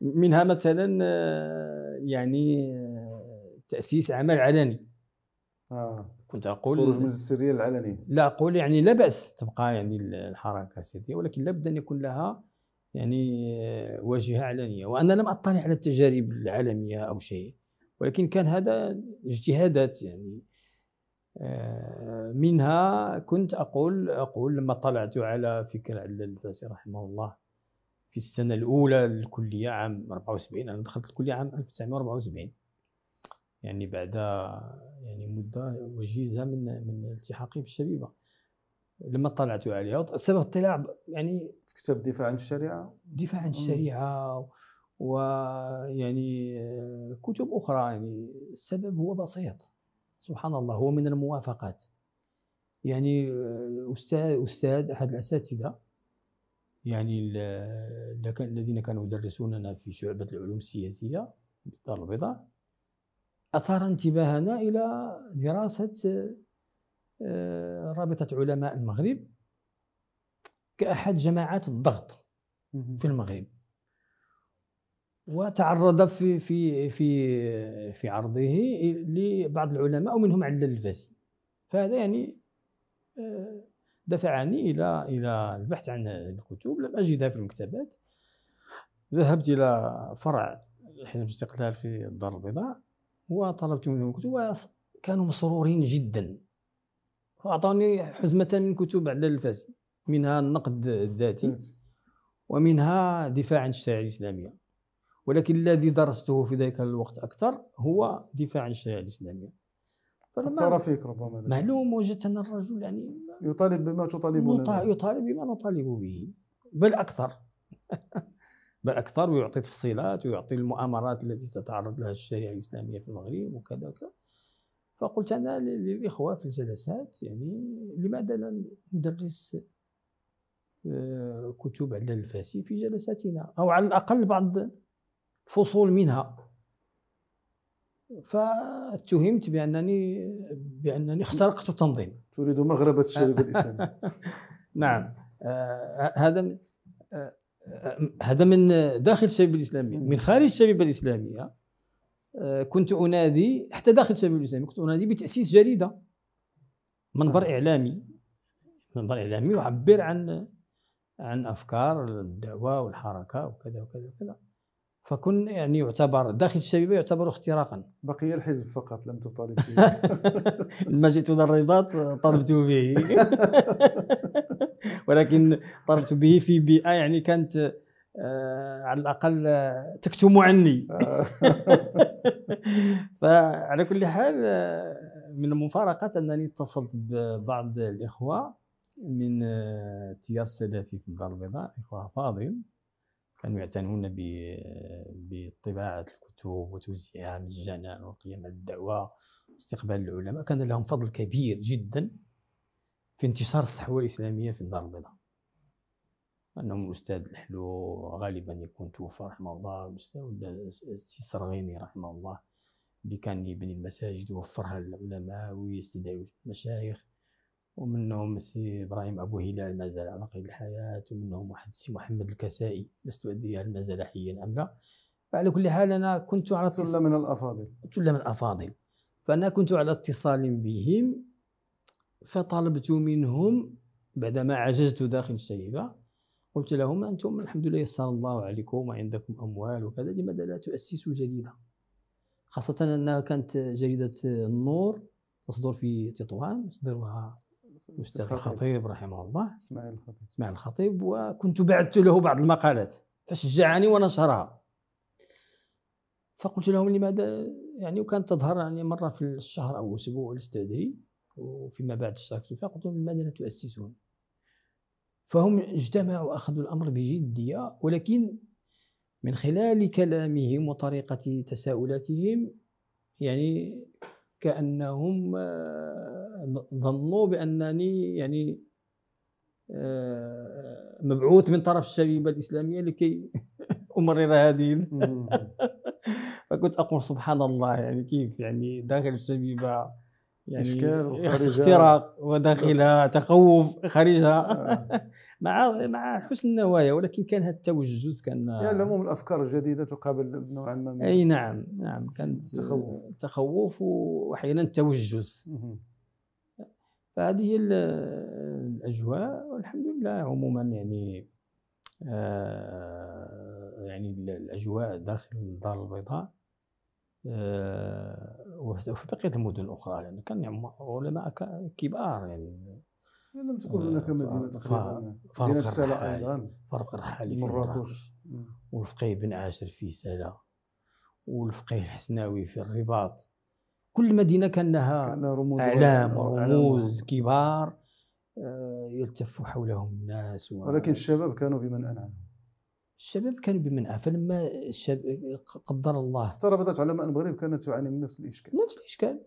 منها مثلا آه، يعني آه، تاسيس عمل علني آه. كنت اقول خروج من السريه العلني لا اقول يعني لا باس تبقى يعني الحركه السريه ولكن لابد ان يكون لها يعني آه، واجهه علنيه وانا لم اطلع على التجارب العالميه او شيء ولكن كان هذا اجتهادات يعني آه، منها كنت اقول اقول لما طلعت على فكر على الفاسي رحمه الله في السنه الاولى للكليه عام 74 انا دخلت الكليه عام 1974 يعني بعد يعني مده وجيزه من من التحاقي بالشبيبه لما اطلعت عليها سبب اطلاع يعني كتاب دفاع عن الشريعه دفاع عن الشريعه ويعني آه، كتب اخرى يعني السبب هو بسيط سبحان الله هو من الموافقات يعني آه، استاذ استاذ احد الاساتذه يعني الذين كانوا يدرسوننا في شعبه العلوم السياسيه بالدار البيضاء اثار انتباهنا الى دراسه آه، رابطه علماء المغرب كأحد جماعات الضغط في المغرب وتعرض في في في في عرضه لبعض العلماء ومنهم علل الفازي فهذا يعني آه، دفعني الى الى البحث عن الكتب لم اجدها في المكتبات ذهبت الى فرع حزب الاستقلال في الدار البيضاء وطلبت منهم الكتب وكانوا مسرورين جدا واعطوني حزمه من كتب علل الفازي منها النقد الذاتي ومنها دفاع عن الشريعة الإسلامية ولكن الذي درسته في ذلك الوقت أكثر هو دفاع عن الشريعة الإسلامية أثر فيك ربما معلوم وجدت أن الرجل يعني يطالب بما تطالبون يطالب بما نطالب به بل أكثر [LAUGHS] بل أكثر ويعطي تفصيلات ويعطي المؤامرات التي تتعرض لها الشريعة الإسلامية في المغرب وكذا وكذا فقلت أنا للإخوة في الجلسات يعني لماذا لا ندرس آه، كتب على الفاسي في جلساتنا أو على الأقل بعض فصول منها فاتهمت بأنني بأنني اخترقت التنظيم تريد مغربة الشريف الإسلامي [LAUGHS] نعم آه، هذا آه، هذا من داخل الشبيبه الاسلاميه من خارج الشبيبه الاسلاميه كنت انادي حتى داخل الشبيبه الاسلاميه كنت انادي بتاسيس جريده منبر اعلامي منبر اعلامي يعبر عن عن أفكار الدعوة والحركة وكذا وكذا وكذا فكن يعني يعتبر داخل الشبيبه يعتبر اختراقا بقي الحزب فقط لم تطالب [LAUGHS] فيه لما جئت من الرباط طلبت به [LAUGHS] ولكن طلبت به في بيئه يعني كانت آه على الاقل تكتم عني [LAUGHS] فعلى كل حال آه، من المفارقه انني اتصلت ببعض الاخوه من التيار آه، السلفي في الدار البيضاء اخوها فاضل كانوا يعتنون آه، بطباعه الكتب وتوزيعها مجانا والقيام الدعوه واستقبال العلماء كان لهم فضل كبير جدا في انتشار الصحوه الاسلاميه في الدار البيضاء انهم الاستاذ الحلو غالبا يكون توفى رحمه الله الاستاذ السرغيني رحمه الله اللي كان يبني المساجد ووفرها للعلماء ويستدعي المشايخ ومنهم السي ابراهيم ابو هلال مازال على قيد الحياه ومنهم واحد السي محمد الكسائي لست ادري هل مازال حيا ام لا فعلى كل حال انا كنت على اتصال من الافاضل ثله من الافاضل فانا كنت على اتصال بهم فطلبت منهم بعدما عجزت داخل الشريفه قلت لهم انتم الحمد لله يسر الله عليكم وعندكم اموال وكذا لماذا لا تؤسسوا جريده خاصه انها كانت جريده النور تصدر في تطوان تصدرها الأستاذ الخطيب رحمه الله إسماعيل الخطيب إسماعيل الخطيب وكنت بعثت له بعض المقالات فشجعني ونشرها فقلت لهم لماذا يعني وكانت تظهر يعني مرة في الشهر أو أسبوع الاستاذري وفيما بعد اشتركت فيها قلت لهم لماذا لا تؤسسون فهم اجتمعوا وأخذوا الأمر بجدية ولكن من خلال كلامهم وطريقة تساؤلاتهم يعني كأنهم آه، ظنوا بانني يعني آه، مبعوث من طرف الشبيبه الاسلاميه لكي [LAUGHS] امرر هذه [LAUGHS] فكنت اقول سبحان الله يعني كيف يعني داخل الشبيبه يعني إشكال اختراق وداخلها [LAUGHS] تخوف خارجها آه. مع مع حسن النوايا ولكن كان هذا التوجس كان يعني العموم الافكار الجديده تقابل نوعا ما اي نعم نعم كانت تخوف تخوف واحيانا التوجس فهذه هي الاجواء والحمد لله عموما يعني آه، يعني الاجواء داخل الدار البيضاء آه، وفي بقيه المدن الاخرى لان يعني كان علماء كبار يعني لم تكن آه، هناك مدينه يعني، فرق الرحالي فرق الرحالي في مراكش والفقيه بن عاشر في سلا والفقيه الحسناوي في الرباط كل مدينه كان لها رموز اعلام ورموز آه. كبار آه، يلتف حولهم الناس و... ولكن الشباب كانوا بمن انعم الشباب كانوا بمن انعم فلما الشب... قدر الله بدات علماء المغرب كانت تعاني من نفس الاشكال نفس الاشكال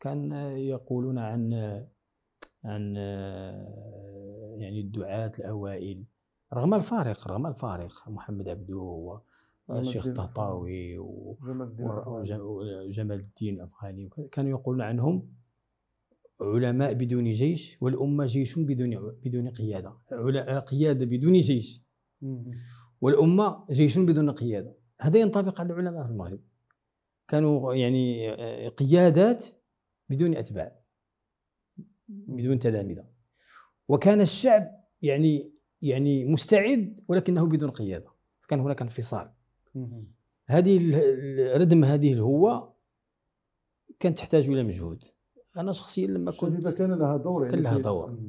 كان يقولون عن عن آه، يعني الدعاة الاوائل رغم الفارق رغم الفارق محمد عبدو الشيخ الطهطاوي وجمال الدين الافغاني كانوا يقولون عنهم علماء بدون جيش والامه جيش بدون بدون قياده قياده بدون جيش والامه جيش بدون قياده هذا ينطبق على العلماء في المغرب كانوا يعني آه، قيادات بدون اتباع بدون تلامذه وكان الشعب يعني يعني مستعد ولكنه بدون قياده كان هناك انفصال هذه ردم هذه الهوه كانت تحتاج الى مجهود انا شخصيا لما كنت كان لها دور يعني كان لها دور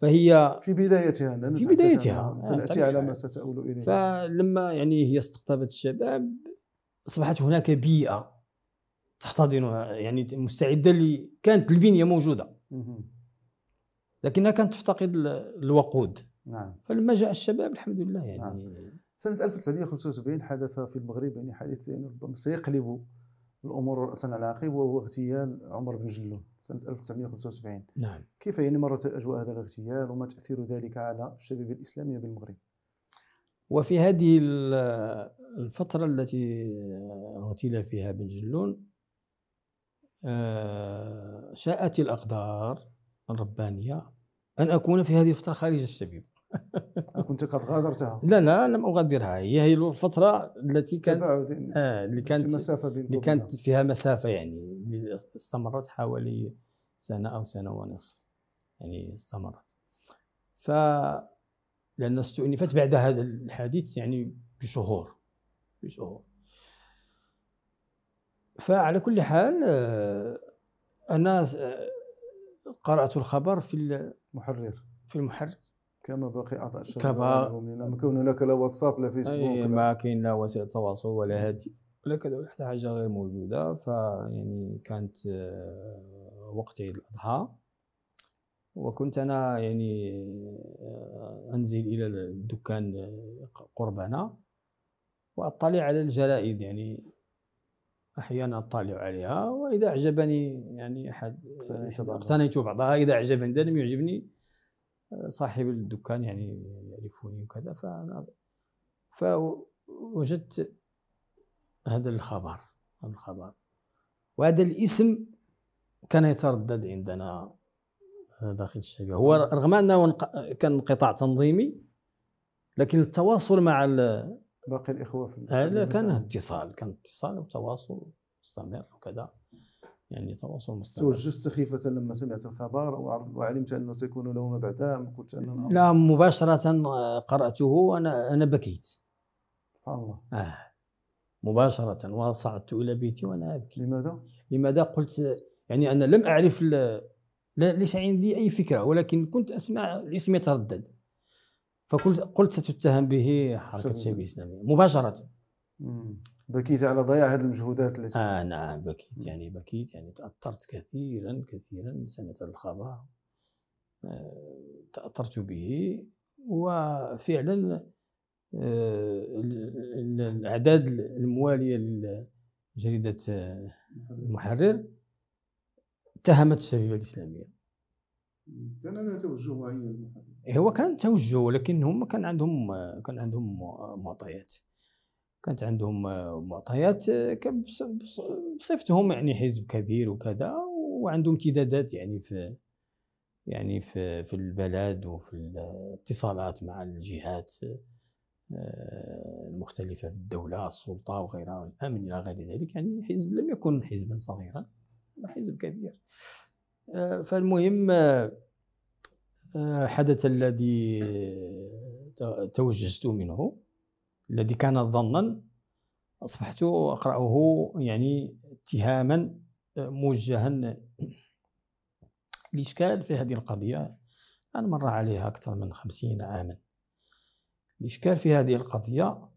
فهي في بدايتها في بدايتها آه، سناتي على ما ستؤول اليه فلما يعني هي استقطبت الشباب اصبحت هناك بيئه تحتضنها يعني مستعده لي كانت البنيه موجوده لكنها كانت تفتقد الوقود نعم فلما جاء الشباب الحمد لله يعني نعم. سنة 1975 حدث في المغرب يعني حادث يعني ربما سيقلب الامور راسا على عقب وهو اغتيال عمر بن جلون سنه 1975 نعم كيف يعني مرت اجواء هذا الاغتيال وما تاثير ذلك على الشباب الاسلامي بالمغرب؟ وفي هذه الفتره التي اغتيل فيها بن جلون آه، شاءت الاقدار الربانيه ان اكون في هذه الفتره خارج الشبيب كنت قد غادرتها لا لا لم اغادرها هي هي الفتره التي كانت آه اللي كانت مسافة اللي كانت فيها مسافه يعني استمرت حوالي سنه او سنه ونصف يعني استمرت ف لان استؤنفت بعد هذا الحادث يعني بشهور بشهور فعلى كل حال آه، انا آه، قرات الخبر في المحرر في المحرر كما باقي اعضاء الشباب كما ما كاين هناك لا واتساب لا فيسبوك أي ما كاين لا وسائل تواصل ولا هاتي ولا كذا حتى حاجه غير موجوده فيعني كانت آه، وقت عيد الاضحى وكنت انا يعني آه، انزل الى الدكان آه، قربنا واطلع على الجرائد يعني احيانا اطلع عليها واذا اعجبني يعني احد اقتنيت بعضها اذا اعجبني لم يعجبني صاحب الدكان يعني يعرفني وكذا فانا فوجدت هذا الخبر هذا الخبر وهذا الاسم كان يتردد عندنا داخل الشركه هو رغم انه كان قطاع تنظيمي لكن التواصل مع باقي الاخوه في آه، كان اتصال كان اتصال وتواصل مستمر وكذا يعني تواصل مستمر توجست سخيفة لما سمعت الخبر وعلمت أنه سيكون له ما بعدها قلت أن نعم. لا مباشرة آه، قرأته وأنا أنا بكيت سبحان الله آه مباشرة وصعدت إلى بيتي وأنا أبكي لماذا؟ لماذا قلت يعني أنا لم أعرف لا ليس عندي أي فكرة ولكن كنت أسمع الاسم يتردد فقلت قلت ستتهم به حركة شعبية الاسلامي مباشرة بكيت على ضياع هذه المجهودات اللي اه نعم بكيت يعني بكيت يعني تاثرت كثيرا كثيرا سمعت هذا الخبر آه، تاثرت به وفعلا آه، الاعداد المواليه لجريده آه، المحرر اتهمت الشبيبه الاسلاميه كان هذا توجه معين إيه، هو كان توجه ولكن هم كان عندهم كان عندهم معطيات كانت عندهم آه، معطيات آه، بصفتهم يعني حزب كبير وكذا وعندهم امتدادات يعني في يعني في في البلد وفي الاتصالات مع الجهات آه، المختلفه في الدوله السلطه وغيرها الامن الى غير ذلك يعني الحزب لم يكن حزبا صغيرا حزب كبير فالمهم حدث الذي توجست منه الذي كان ظنا أصبحت أقرأه يعني اتهاما آه، موجها الإشكال [CLEARS THROAT] في هذه القضية أنا مر عليها أكثر من خمسين عاما الإشكال في هذه القضية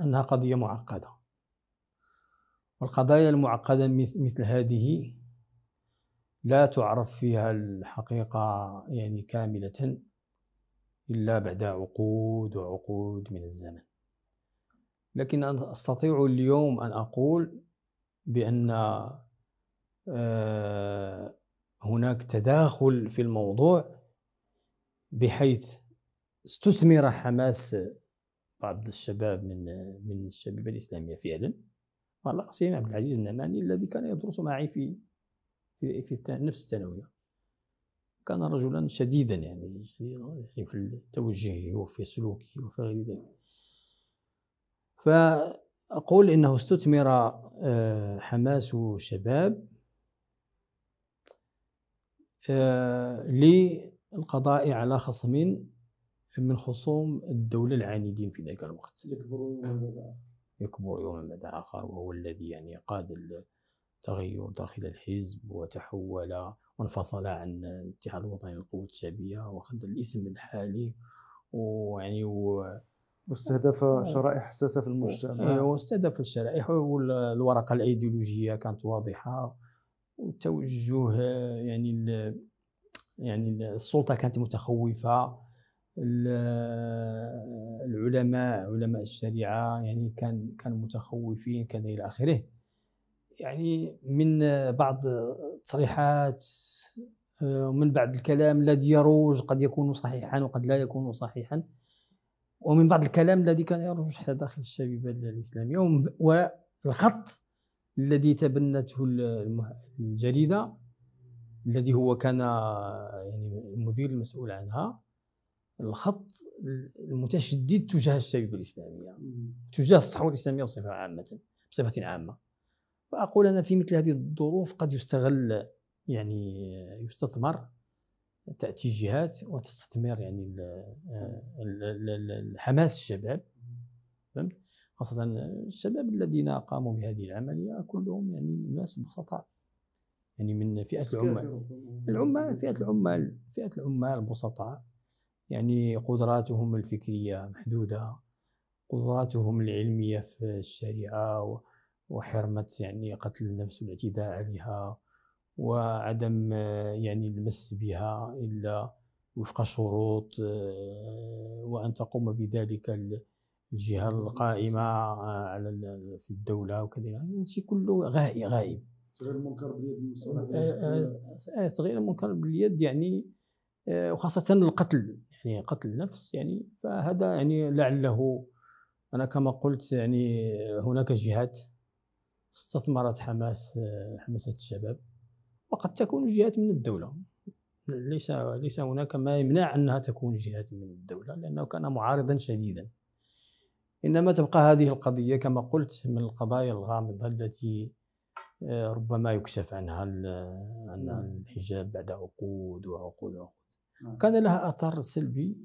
أنها قضية معقدة والقضايا المعقدة مثل هذه لا تعرف فيها الحقيقة يعني كاملة إلا بعد عقود وعقود من الزمن لكن أنا أستطيع اليوم أن أقول بأن آه، هناك تداخل في الموضوع بحيث استثمر حماس بعض الشباب من من الشبيبة الإسلامية فعلا ولا سيما عبد العزيز النماني الذي كان يدرس معي في في, في نفس الثانوية كان رجلا شديدا يعني شديدا يعني في توجهه وفي سلوكه وفي غير ذلك فأقول إنه استثمر آه، حماس الشباب آه، للقضاء على خصم من خصوم الدولة العانيدين في ذلك الوقت يكبر يوما بعد آخر وهو الذي يعني قاد التغير داخل الحزب وتحول وانفصل عن الاتحاد الوطني للقوات الشعبية وأخذ الاسم الحالي ويعني و واستهدف شرائح حساسه في المجتمع أيوة، واستهدف الشرائح والورقه الايديولوجيه كانت واضحه والتوجه يعني يعني السلطه كانت متخوفه العلماء علماء الشريعه يعني كان كانوا متخوفين كذا الى اخره يعني من بعض التصريحات آه، ومن بعض الكلام الذي يروج قد يكون صحيحا وقد لا يكون صحيحا ومن بعض الكلام الذي كان يروج حتى داخل الشبيبه الاسلاميه والخط الذي تبنته الجريده الذي هو كان يعني المدير المسؤول عنها الخط المتشدد تجاه الشبيبه الاسلاميه تجاه الصحوه الاسلاميه بصفه عامه بصفه عامه فاقول انا في مثل هذه الظروف قد يستغل يعني يستثمر تاتي جهات وتستثمر يعني آه، حماس الشباب فهمت خاصه الشباب الذين قاموا بهذه العمليه كلهم يعني ناس بسطاء يعني من فئه العمال العمال فئه العمال فئه العمال بسطاء يعني قدراتهم الفكريه محدوده قدراتهم العلميه في الشريعه وحرمه يعني قتل النفس والاعتداء عليها وعدم يعني المس بها إلا وفق شروط وأن تقوم بذلك الجهة القائمة على في الدولة وكذا يعني هذا الشيء كله غائب غائب تغيير المنكر باليد آه، آه، آه، تغيير المنكر باليد يعني وخاصة القتل يعني قتل النفس يعني فهذا يعني لعله أنا كما قلت يعني هناك جهات استثمرت حماس حماسة الشباب وقد تكون جهات من الدولة ليس ليس هناك ما يمنع أنها تكون جهات من الدولة لأنه كان معارضا شديدا إنما تبقى هذه القضية كما قلت من القضايا الغامضة التي آه، ربما يكشف عنها عنها نعم. الحجاب بعد عقود وعقود وعقود نعم. كان لها اثر سلبي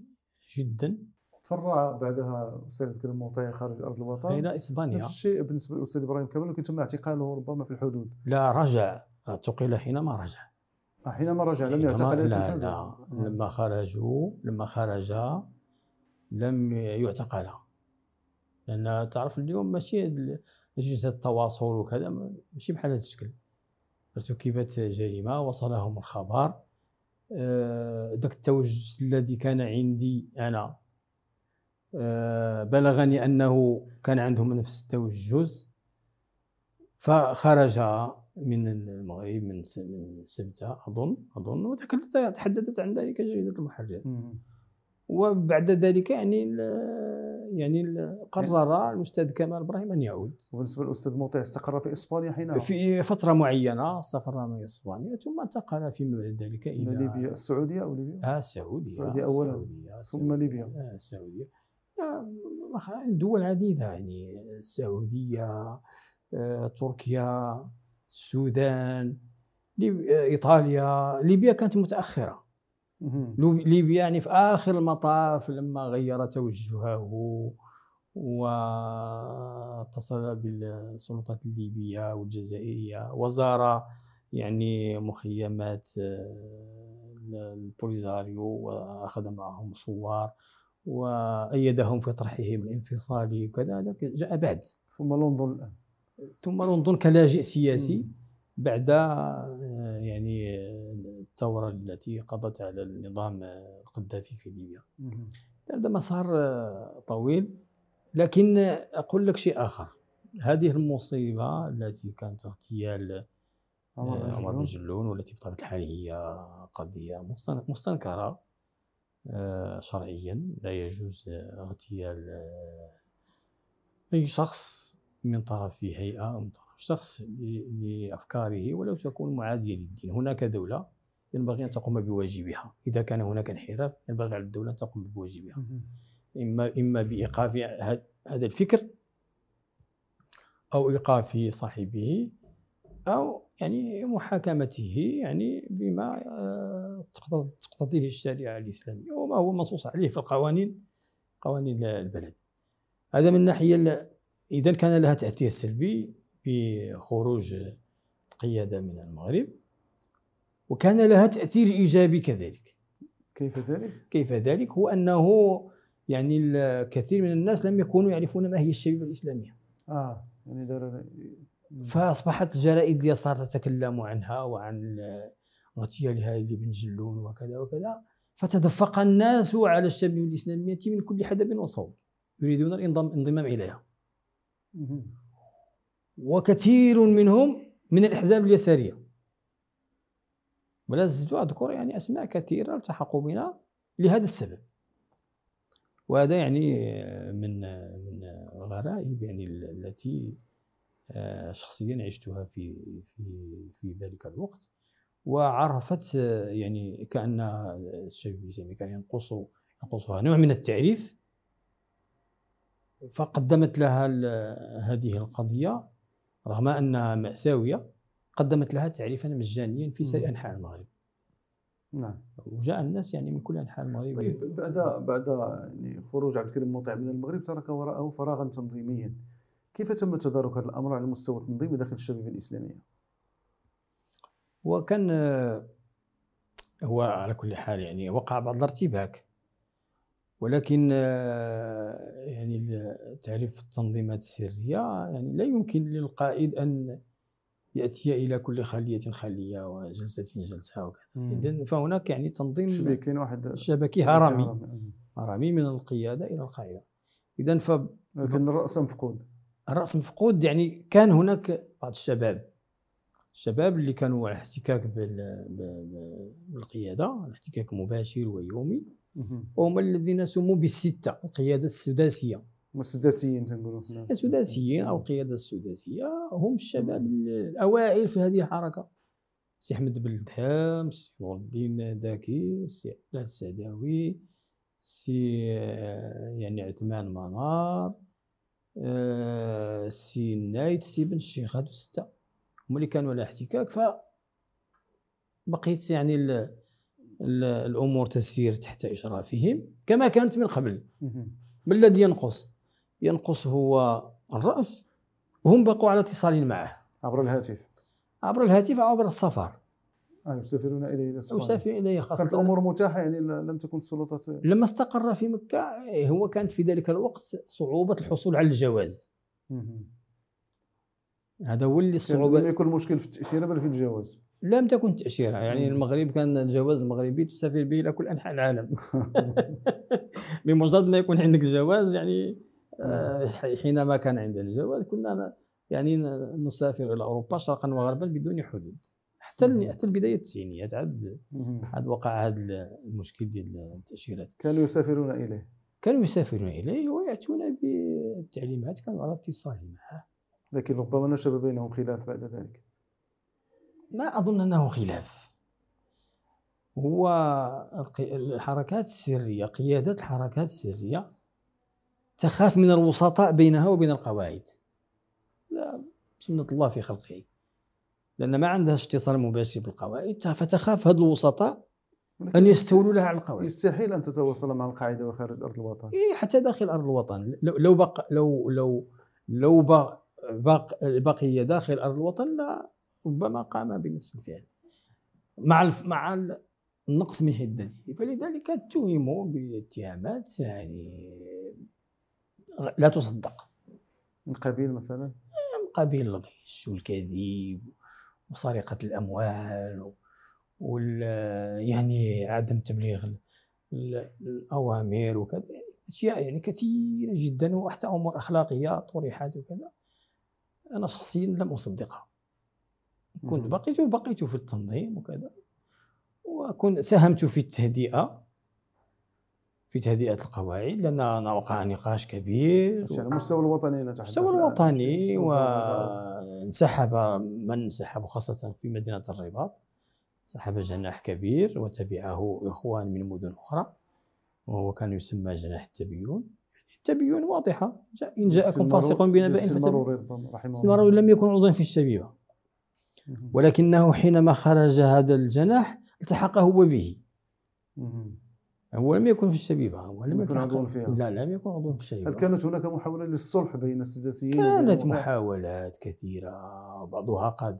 جدا فرع بعدها سنه الكريم موطيه خارج ارض الوطن الى اسبانيا نفس الشيء بالنسبه للاستاذ ابراهيم كامل ولكن تم اعتقاله ربما في الحدود لا رجع اعتقل حينما رجع حينما رجع لم يعتقل لا لا لما خرجوا لما خرج لم يعتقل لان تعرف اليوم ماشي اجهزه التواصل وكذا ماشي بحال هذا الشكل ارتكبت جريمه وصلهم الخبر ذاك آه، التوجس الذي كان عندي انا آه، بلغني انه كان عندهم نفس التوجس فخرج من المغرب من من سبتة أظن أظن وتحدثت عن ذلك جريدة المحرر وبعد ذلك يعني الـ يعني الـ قرر الاستاذ كمال ابراهيم ان يعود وبالنسبه للاستاذ مطيع استقر في اسبانيا حينها في فتره معينه استقر من اسبانيا ثم انتقل فيما بعد ذلك الى ليبيا السعوديه او ليبيا؟ اه السعوديه السعوديه اولا ثم ليبيا آه السعوديه آه، دول عديده يعني السعوديه آه تركيا السودان آه، ايطاليا ليبيا كانت متاخره ليبيا يعني في اخر المطاف لما غير توجهه واتصل بالسلطات الليبيه والجزائريه وزار يعني مخيمات آه، البوليزاريو واخذ معهم صور وايدهم في طرحهم الانفصالي وكذا جاء بعد ثم لندن الان ثم لندن كلاجئ سياسي بعد آه، يعني آه، الثورة التي قضت على النظام آه، القذافي في ليبيا هذا مسار طويل لكن أقول لك شيء آخر هذه المصيبة التي كانت اغتيال عمر بن جلون والتي بطبيعة الحال هي قضية مستنكرة شرعيا لا يجوز اغتيال أي شخص من طرف هيئة أو من طرف شخص لأفكاره ولو تكون معادية للدين هناك دولة ينبغي أن تقوم بواجبها إذا كان هناك انحراف ينبغي على الدولة أن تقوم بواجبها إما إما بإيقاف هذا الفكر أو إيقاف صاحبه أو يعني محاكمته يعني بما آه، تقتضيه الشريعة الإسلامية وما هو منصوص عليه في القوانين قوانين البلد هذا من الناحية إذا كان لها تأثير سلبي بخروج القيادة من المغرب وكان لها تأثير إيجابي كذلك كيف ذلك؟ كيف ذلك؟ هو أنه يعني الكثير من الناس لم يكونوا يعرفون ما هي الشبيبة الإسلامية آه يعني فأصبحت جرائد اليسار تتكلم عنها وعن اغتيالها لابن جلون وكذا وكذا فتدفق الناس على الشبيبة الإسلامية من كل حدب وصوب يريدون الانضمام إليها وكثير منهم من الأحزاب اليسارية ولازلت أذكر يعني أسماء كثيرة التحقوا بنا لهذا السبب وهذا يعني من من الغرائب يعني التي آه، شخصيا عشتها في في في ذلك الوقت وعرفت آه، يعني كان الشيخ يعني كان ينقص ينقصها نوع من التعريف فقدمت لها هذه القضية رغم أنها مأساوية قدمت لها تعريفا مجانيا في سائر أنحاء المغرب نعم وجاء الناس يعني من كل انحاء المغرب طيب بعد بعد يعني خروج عبد الكريم مطيع من المغرب ترك وراءه فراغا تنظيميا كيف تم تدارك هذا الامر على مستوى التنظيم داخل الشبيبه الاسلاميه؟ وكان آه، هو على كل حال يعني وقع بعض الارتباك ولكن آه، يعني تعريف التنظيمات السريه يعني لا يمكن للقائد ان ياتي الى كل خليه خليه وجلسه جلسه وكذا اذا فهناك يعني تنظيم يعني واحد شبكي هرمي هرمي من القياده الى القاعده اذا ف لكن الراس مفقود الراس مفقود يعني كان هناك بعض الشباب الشباب اللي كانوا على احتكاك بالقياده احتكاك مباشر ويومي وهم الذين سموا بالستة القيادة السداسية السداسيين تنقولوا نعم. السداسيين أو القيادة نعم. السداسية هم الشباب الأوائل في هذه الحركة سي أحمد بن الدهام سي نور الدين ذاكر سي عبد السعداوي سي آه، يعني عثمان منار آه، سي نايت سي بن الشيخ هادو ستة هما اللي كانوا على احتكاك ف بقيت يعني الامور تسير تحت اشرافهم كما كانت من قبل ما الذي ينقص؟ ينقص هو الراس وهم بقوا على اتصال معه عبر الهاتف عبر الهاتف او عبر السفر آه، يسافرون اليه الى يسافر اليه خاصه كانت الامور متاحه يعني لم تكن السلطات لما استقر في مكه إيه، هو كانت في ذلك الوقت صعوبه الحصول على الجواز هذا هو اللي الصعوبه لم يكن المشكل في التاشيره بل في الجواز لم تكن تأشيرة يعني المغرب كان الجواز المغربي تسافر به إلى كل أنحاء العالم [LAUGHS] [LAUGHS] بمجرد ما يكون عندك جواز يعني آه، حينما كان عندنا الجواز كنا يعني نسافر إلى أوروبا شرقا وغربا بدون حدود حتى حتى البدايه التسعينيات عاد عاد وقع هذا المشكل ديال التاشيرات كانوا يسافرون اليه كانوا يسافرون اليه وياتون بالتعليمات كانوا على اتصال معه لكن ربما نشب بينهم خلاف بعد ذلك ما أظن أنه خلاف هو الحركات السرية قيادة الحركات السرية تخاف من الوسطاء بينها وبين القواعد لا سنة الله في خلقه لأن ما عندها اتصال مباشر بالقواعد فتخاف هذه الوسطاء أن يستولوا لها على القواعد يستحيل أن تتواصل مع القاعدة وخارج أرض الوطن إيه حتى داخل أرض الوطن لو بق لو لو لو بق بقي داخل أرض الوطن لا ربما قام بنفس الفعل مع مع النقص من حدته فلذلك اتهموا باتهامات يعني لا تصدق من قبيل مثلا آه، من قبيل الغش والكذب وسرقة الأموال وال يعني عدم تبليغ الأوامر وكذا أشياء يعني كثيرة جدا وحتى أمور أخلاقية طرحت وكذا أنا شخصيا لم أصدقها كنت بقيت بقيت في التنظيم وكذا وكنت ساهمت في التهدئه في تهدئه القواعد لان انا وقع نقاش كبير على المستوى الوطني المستوى الوطني وانسحب من انسحب خاصه في مدينه الرباط سحب جناح كبير وتبعه اخوان من مدن اخرى وهو كان يسمى جناح التبيون التبيون واضحه ان جاءكم فاسق بنبأ فتبينوا رحمه الله لم يكن عضوا في الشبيبه ولكنه حينما خرج هذا الجناح التحق هو به هو لم يكن في الشبيبه هو لم يكن عضوا فيها لا لم يكن عضوا في الشبيبه هل كانت هناك محاوله للصلح بين السداسيين كانت محاولات كثيره بعضها قاد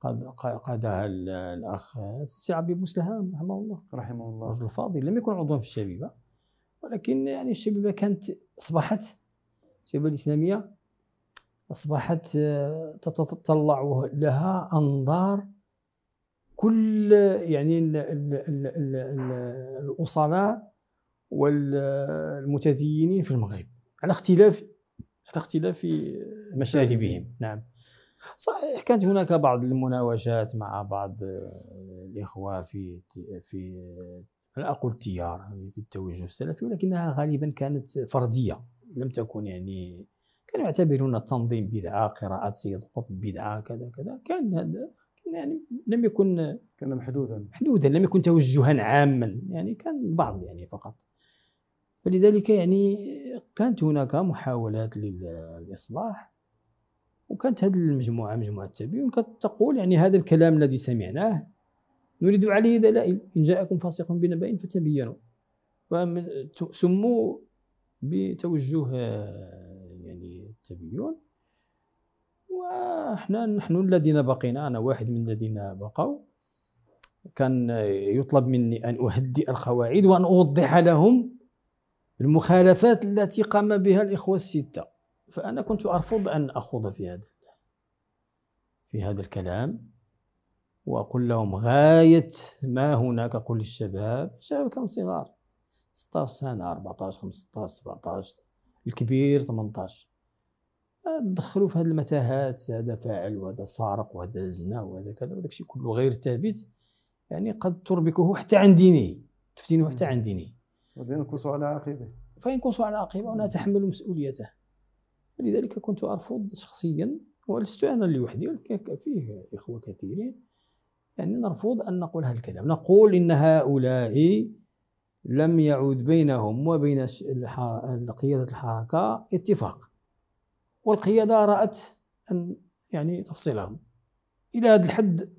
قد قادها الاخ السي عبيد مسلهام رحمه الله رحمه الله رجل فاضل لم يكن عضوا في الشبيبه ولكن يعني الشبيبه كانت اصبحت الشبيبه الاسلاميه أصبحت آه، تتطلع لها أنظار كل يعني ال ال ال الأصلاء والمتدينين في المغرب على اختلاف على اختلاف مشاربهم نعم صحيح كانت هناك بعض المناوشات مع بعض آه، الإخوة في في لا آه، أقول تيار في التوجه السلفي ولكنها غالبا كانت فردية لم تكن يعني كانوا يعتبرون التنظيم بدعة قراءة سيد القطب بدعة كذا كذا كان هذا يعني لم يكن كان محدودا محدودا لم يكن توجها عاما يعني كان البعض يعني فقط فلذلك يعني كانت هناك محاولات للإصلاح وكانت هذه المجموعة مجموعة التبيون كانت تقول يعني هذا الكلام الذي سمعناه نريد عليه دلائل إن جاءكم فاسق بنبأ فتبينوا سموا بتوجه التبيين وحنا نحن الذين بقينا أنا واحد من الذين بقوا كان يطلب مني أن أهدئ القواعد وأن أوضح لهم المخالفات التي قام بها الإخوة الستة فأنا كنت أرفض أن أخوض في هذا في هذا الكلام وأقول لهم غاية ما هناك قل الشباب الشباب كانوا صغار 16 سنة 14 15 17 الكبير 18 تدخلوا في هذه المتاهات هذا فاعل وهذا سارق وهذا زنا وهذا كذا وداك الشيء كله غير ثابت يعني قد تربكه حتى عن دينه تفتنه حتى عن دينه وينقص على عقبه فينقص على عقبه ونتحمل مسؤوليته ولذلك كنت ارفض شخصيا ولست انا لوحدي ولكن فيه اخوه كثيرين يعني نرفض ان نقول هذا الكلام نقول ان هؤلاء لم يعد بينهم وبين قياده الحركه اتفاق والقيادة رأت أن يعني تفصلهم إلى هذا الحد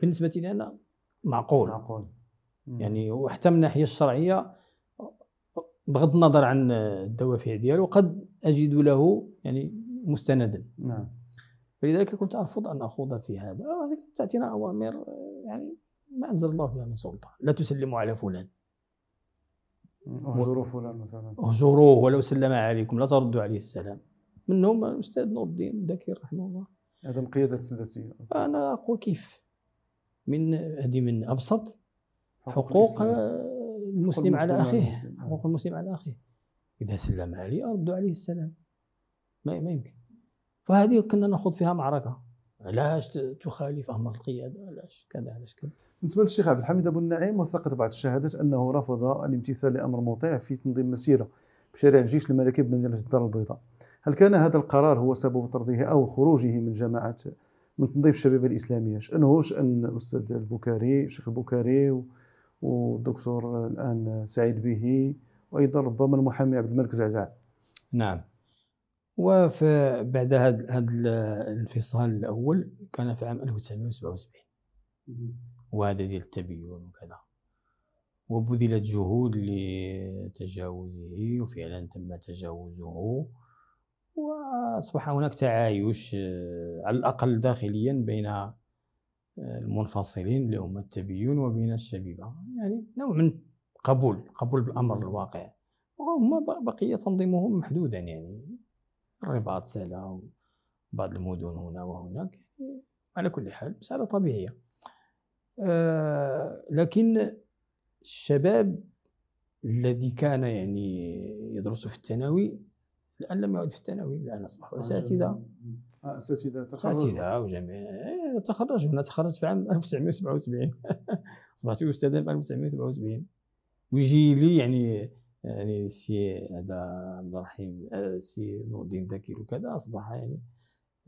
بالنسبة لي أنا معقول معقول يعني وحتى من الناحية الشرعية بغض النظر عن الدوافع ديالو قد أجد له يعني مستندا نعم فلذلك كنت أرفض أن أخوض في هذا تأتينا أوامر يعني ما أنزل الله بها من سلطان لا تسلموا على فلان اهجروا فلان مثلا اهجروه ولو سلم عليكم لا تردوا عليه السلام منهم الاستاذ نور الدين الذكي رحمه الله عدم قياده السداسية انا اقول كيف من هذه من ابسط حقوق المسلم على اخيه حقوق المسلم على اخيه اذا سلم علي ارد عليه السلام ما, ما يمكن فهذه كنا ناخذ فيها معركه علاش تخالف امر القياده علاش كذا علاش كذا بالنسبه للشيخ عبد الحميد ابو النعيم وثقت بعض الشهادات انه رفض الامتثال لامر مطيع في تنظيم مسيره بشارع الجيش الملكي بمدينه الدار البيضاء هل كان هذا القرار هو سبب طرده أو خروجه من جماعة من تنظيف الشباب الإسلامية شأنه شأن الأستاذ البكاري الشيخ البكاري والدكتور الآن سعيد به وأيضا ربما المحامي عبد الملك زعزع نعم وفي بعد هذا الانفصال الأول كان في عام 1977 وهذا ديال التبيون وكذا وبذلت جهود لتجاوزه وفعلا تم تجاوزه واصبح هناك تعايش آه، على الاقل داخليا بين آه، المنفصلين اللي هم التبيون وبين الشبيبه يعني نوع من قبول قبول بالامر الواقع وهم بقي تنظيمهم محدودا يعني الرباط سالة بعض المدن هنا وهناك على كل حال مسألة طبيعية آه لكن الشباب الذي كان يعني يدرس في الثانوي الان لم يعد في الثانوي الان اصبحوا اساتذه آه، اساتذه اساتذه وجميع إيه، تخرجوا انا تخرجت في عام 1977 [LAUGHS] اصبحت استاذا في 1977 وجيلي يعني يعني سي هذا عبد الرحيم آه، سي نور الدين ذاكر وكذا اصبح يعني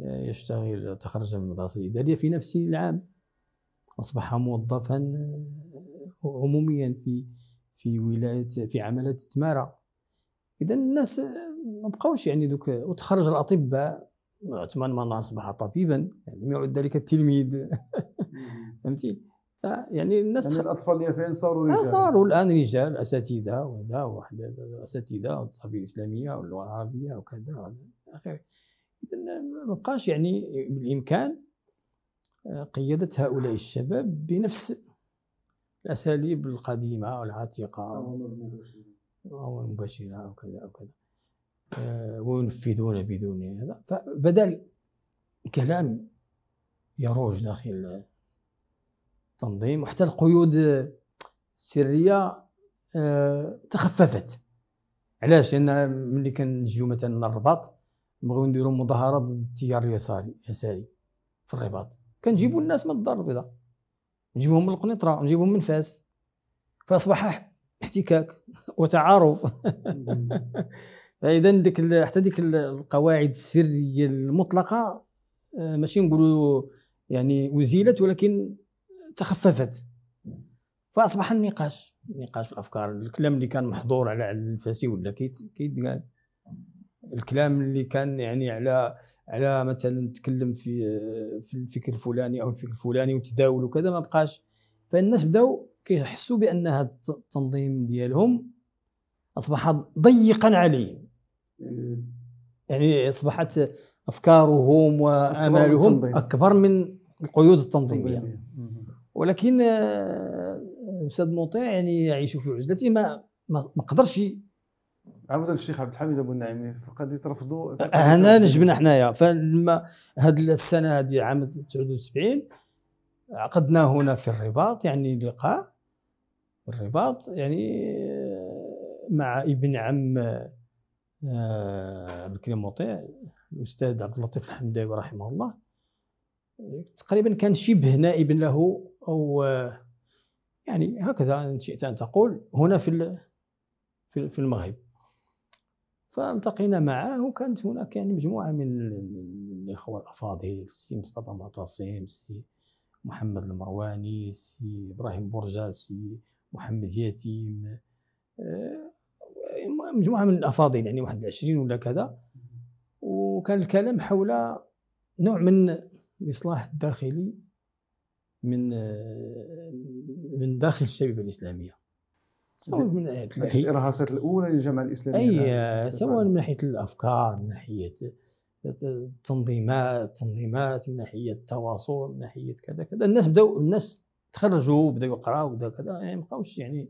آه، يشتغل تخرج من المدرسه الاداريه في نفس العام اصبح موظفا عموميا في في ولايه في عمله تماره اذا الناس ما بقاوش يعني دوك وتخرج الاطباء عثمان منار اصبح طبيبا يعني يعد ذلك التلميذ [LAUGHS] فهمتي آه، يعني الناس يعني الاطفال اليافعين صاروا آه، رجال صاروا الان رجال اساتذه وهذا واحد اساتذه التربيه الاسلاميه واللغه العربيه وكذا والى اخره ما بقاش يعني بالامكان آه، قياده هؤلاء الشباب بنفس الاساليب القديمه والعتيقه او المباشره وكذا وكذا آه، وينفذون بدون هذا فبدل كلام يروج داخل التنظيم وحتى القيود السريه آه، تخففت علاش لان ملي كنجيو مثلا للرباط الرباط نبغيو نديرو مظاهره ضد التيار اليساري يساري في الرباط كنجيبوا الناس من الدار البيضاء نجيبهم من القنيطره نجيبهم من فاس فاصبح احتكاك وتعارف [LAUGHS] فاذا ديك حتى ديك القواعد السريه المطلقه آه، ماشي نقولوا يعني ازيلت ولكن تخففت فاصبح النقاش نقاش في الافكار الكلام اللي كان محظور على الفاسي ولا كيتقال الكلام اللي كان يعني على على مثلا تكلم في آه، في الفكر الفلاني او الفكر الفلاني وتداول وكذا ما بقاش فالناس بداو كيحسوا بان هذا التنظيم ديالهم اصبح ضيقا عليهم يعني اصبحت افكارهم وامالهم اكبر من القيود التنظيميه ولكن الاستاذ آه، موطي يعني يعيش في عزلته ما ما قدرش عودا الشيخ عبد الحميد ابو النعيم فقد يترفضوا آه، هنا نجبنا حنايا فلما هذه السنه هذه عام 79 عقدنا هنا في الرباط يعني لقاء الرباط يعني آه، مع ابن عم عبد آه، الكريم مطيع الاستاذ عبد اللطيف الحمداوي رحمه الله تقريبا كان شبه نائب له او آه، يعني هكذا ان شئت ان تقول هنا في في المغرب فالتقينا معه وكانت هناك يعني مجموعه من الاخوه الافاضل السي مصطفى معتصم السي محمد المرواني السي ابراهيم برجا السي محمد يتيم آه، مجموعه من الافاضل يعني واحد 20 ولا كذا وكان الكلام حول نوع من الاصلاح الداخلي من من داخل الشبيبه الاسلاميه سواء طيب. من ناحيه الارهاصات الاولى للجماعه الاسلاميه اي سواء من ناحيه الافكار من ناحيه التنظيمات تنظيمات من ناحيه التواصل من ناحيه كذا كذا الناس بداو الناس تخرجوا بداو يقراوا بداو كذا يعني ما بقاوش يعني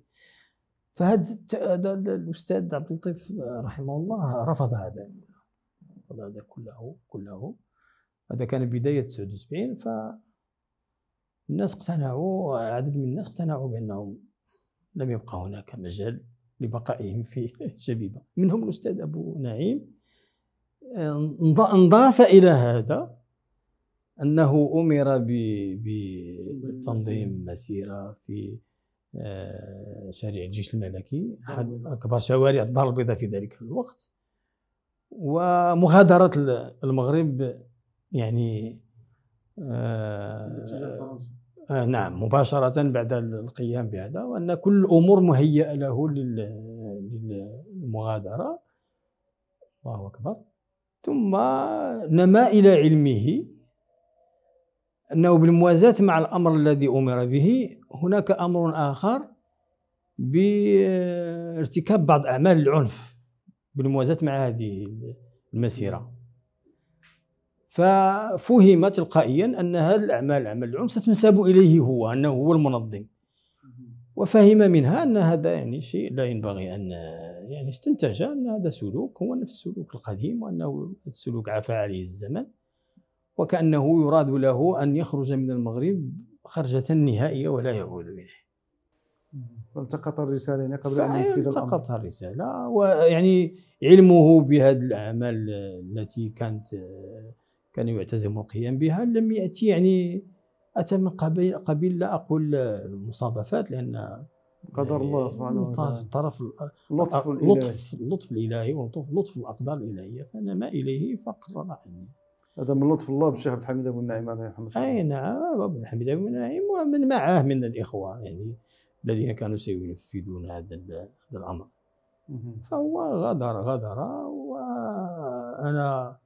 فهذا الاستاذ عبد اللطيف رحمه الله رفض هذا رفض هذا كله كله هذا كان بدايه 79 ف الناس اقتنعوا عدد من الناس اقتنعوا بانهم لم يبقى هناك مجال لبقائهم في [LAUGHS] شبيبه منهم الاستاذ ابو نعيم انضاف الى هذا انه امر بتنظيم مسيره في شارع آه، الجيش الملكي أحد أكبر شوارع الدار البيضاء في ذلك الوقت ومغادرة المغرب يعني آه آه نعم مباشرة بعد القيام بهذا وأن كل الأمور مهيئة له للمغادرة الله أكبر ثم نما إلى علمه أنه بالموازاة مع الأمر الذي أمر به هناك أمر آخر بارتكاب بعض أعمال العنف بالموازاة مع هذه المسيرة ففهم تلقائيا أن هذه الأعمال عمل العنف ستنسب إليه هو أنه هو المنظم وفهم منها أن هذا يعني شيء لا ينبغي أن يعني استنتج أن هذا سلوك هو نفس السلوك القديم وأنه السلوك عفى عليه الزمن وكأنه يراد له أن يخرج من المغرب خرجة نهائية ولا يعود إليه فالتقط الرسالة يعني قبل أن ينفذ التقط الرسالة ويعني علمه بهذه الأعمال التي كانت كان يعتزم القيام بها لم يأتي يعني أتى من قبيل, قبيل لا أقول المصادفات لأن قدر الله يعني سبحانه وتعالى طرف اللطف الإلهي آه، اللطف الإلهي ولطف لطف الأقدار الإلهية فنما إليه فقرر عني هذا من لطف الله بالشيخ عبد الحميد ابو النعيم الله يرحمه اي نعم ابو الحميد ابو النعيم ومن معه من الاخوه يعني الذين كانوا سينفذون هذا هذا الامر فهو غادر غادر وانا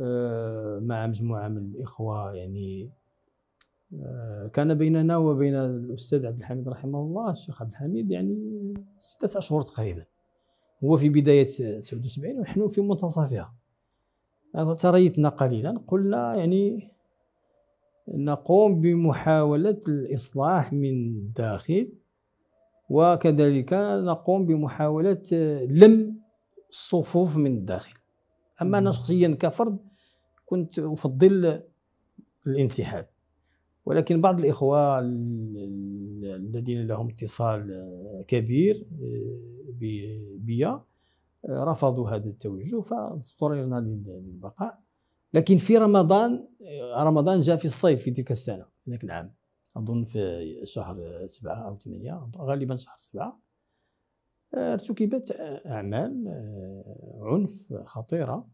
آه، مع مجموعه من الاخوه يعني آه، كان بيننا وبين الاستاذ عبد الحميد رحمه الله الشيخ عبد الحميد يعني سته اشهر تقريبا هو في بدايه 79 ونحن في منتصفها تريثنا قليلا قلنا يعني نقوم بمحاولة الإصلاح من الداخل وكذلك نقوم بمحاولة لم الصفوف من الداخل أما أنا شخصيا كفرد كنت أفضل الانسحاب ولكن بعض الإخوة الذين لهم اتصال كبير آه، بي رفضوا هذا التوجه فاضطررنا للبقاء لكن في رمضان رمضان جاء في الصيف في تلك السنة ذاك العام أظن في شهر سبعة أو ثمانية غالبا شهر سبعة آه، ارتكبت أعمال آه، عنف خطيرة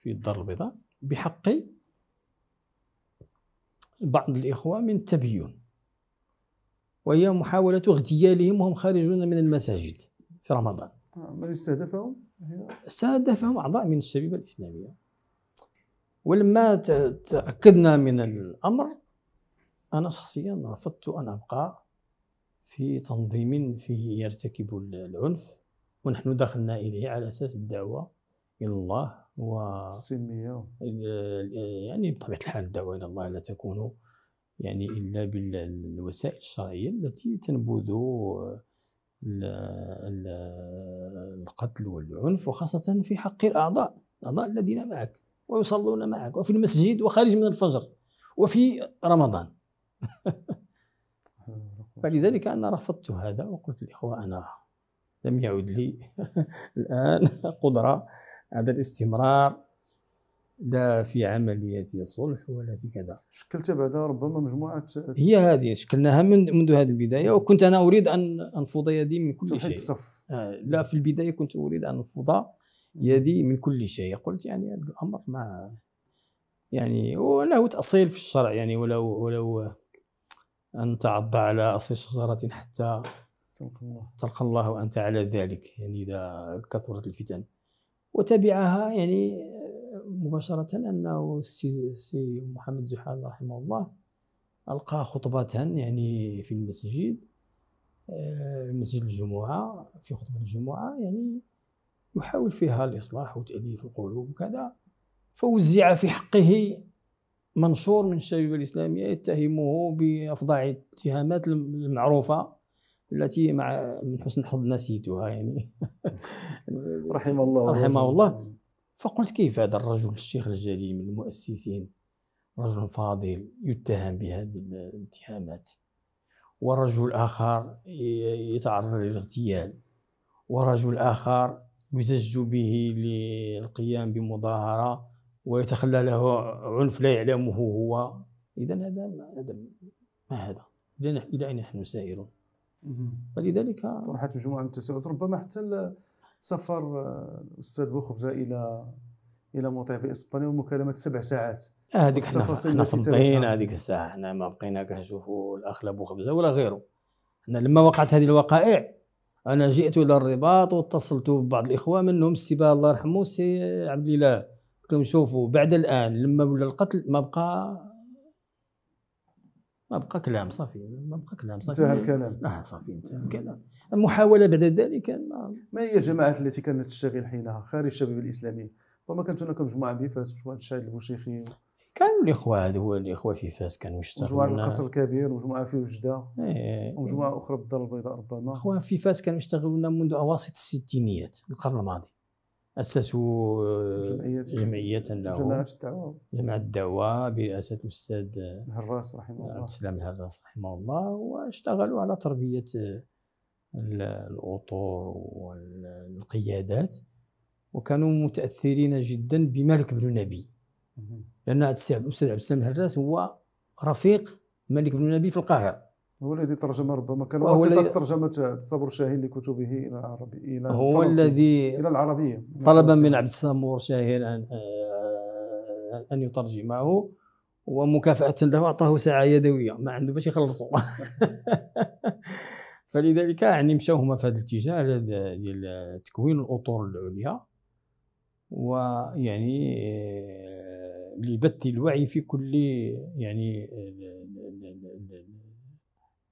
في الدار البيضاء بحق بعض الإخوة من التبيون وهي محاولة اغتيالهم وهم خارجون من المساجد في رمضان من استهدفهم؟ استهدفهم أعضاء من الشبيبة الإسلامية ولما تأكدنا من الأمر أنا شخصيا رفضت أن أبقى في تنظيم فيه يرتكب العنف ونحن دخلنا إليه على أساس الدعوة إلى الله و يعني بطبيعة الحال الدعوة إلى الله لا تكون يعني إلا بالوسائل الشرعية التي تنبذ القتل والعنف وخاصة في حق الأعضاء الأعضاء الذين معك ويصلون معك وفي المسجد وخارج من الفجر وفي رمضان فلذلك أنا رفضت هذا وقلت للإخوة أنا لم يعد لي [LAUGHS] الآن قدرة على الاستمرار لا في عملية صلح ولا في كذا شكلت بعدها ربما مجموعة هي هذه شكلناها من منذ هذه البداية وكنت أنا أريد أن أنفض يدي من كل شيء الصف. آه، لا في البداية كنت أريد أن أنفض يدي من كل شيء قلت يعني هذا الأمر ما يعني وله تأصيل في الشرع يعني ولو ولو أن تعض على أصل شجرة حتى تلقى الله تلقى الله وأنت على ذلك يعني إذا كثرت الفتن وتبعها يعني مباشرة أنه السي محمد زحال رحمه الله ألقى خطبة يعني في المسجد آه، مسجد الجمعة في خطبة الجمعة يعني يحاول فيها الإصلاح وتأليف القلوب وكذا فوزع في حقه منشور من الشبيبة الإسلامية يتهمه بأفظع الاتهامات المعروفة التي مع من حسن الحظ نسيتها يعني رحمه الله رحمه الله فقلت كيف هذا الرجل الشيخ الجليل من المؤسسين رجل فاضل يتهم بهذه الاتهامات ورجل آخر يتعرض للاغتيال ورجل آخر يزج به للقيام بمظاهرة ويتخلى له عنف لا يعلمه هو إذا هذا ما هذا ما هذا إلى أين نحن سائرون ولذلك طرحت مجموعة من التساؤلات ربما حتى سفر الاستاذ آه، بوخبزه الى الى موطئ اسبانيا ومكالمه سبع ساعات هذيك حنا حنا في الطين هذيك الساعه حنا ما بقينا كنشوفوا الاخ لا بوخبزه ولا غيره حنا لما وقعت هذه الوقائع انا جئت الى الرباط واتصلت ببعض الاخوه منهم السي الله يرحمه السي عبد الاله قلت لهم شوفوا بعد الان لما ولا القتل ما بقى ما بقى كلام صافي ما بقى كلام صافي انتهى الكلام اه صافي انتهى الكلام المحاوله بعد ذلك ما, ما هي الجماعات التي كانت تشتغل حينها خارج الشباب الاسلامي ربما كانت هناك مجموعه بفاس مجموعه الشاهد البوشيخي كانوا الاخوه هذو الاخوه في فاس كانوا يشتغلوا مجموعه القصر الكبير ومجموعه في وجده ايه ومجموعه اخرى بالدار البيضاء ربما اخوه في فاس كانوا يشتغلوا منذ اواسط الستينيات القرن الماضي أسسوا آه، جمعية, جمعية له جماعة الدعوة جماعة الدعوة برئاسة الأستاذ آه، الهراس رحمه الله عبد السلام الهراس رحمه الله واشتغلوا على تربية آه، الأطور والقيادات وكانوا متأثرين جدا بمالك بن نبي لأن الأستاذ عبد السلام الهراس هو رفيق مالك بن نبي في القاهرة هو الذي ترجم ربما كان هو الذي ترجمة صبر شاهين لكتبه إلى العربي إلى هو الذي إلى العربية طلب من عبد السمور شاهين أن آه، أن يترجمه ومكافأة له أعطاه ساعة يدوية ما عنده باش يخلصوا [LAUGHS] فلذلك يعني مشاو هما في هذا الاتجاه ديال تكوين الأطر العليا ويعني آه، لبث الوعي في كل يعني آه،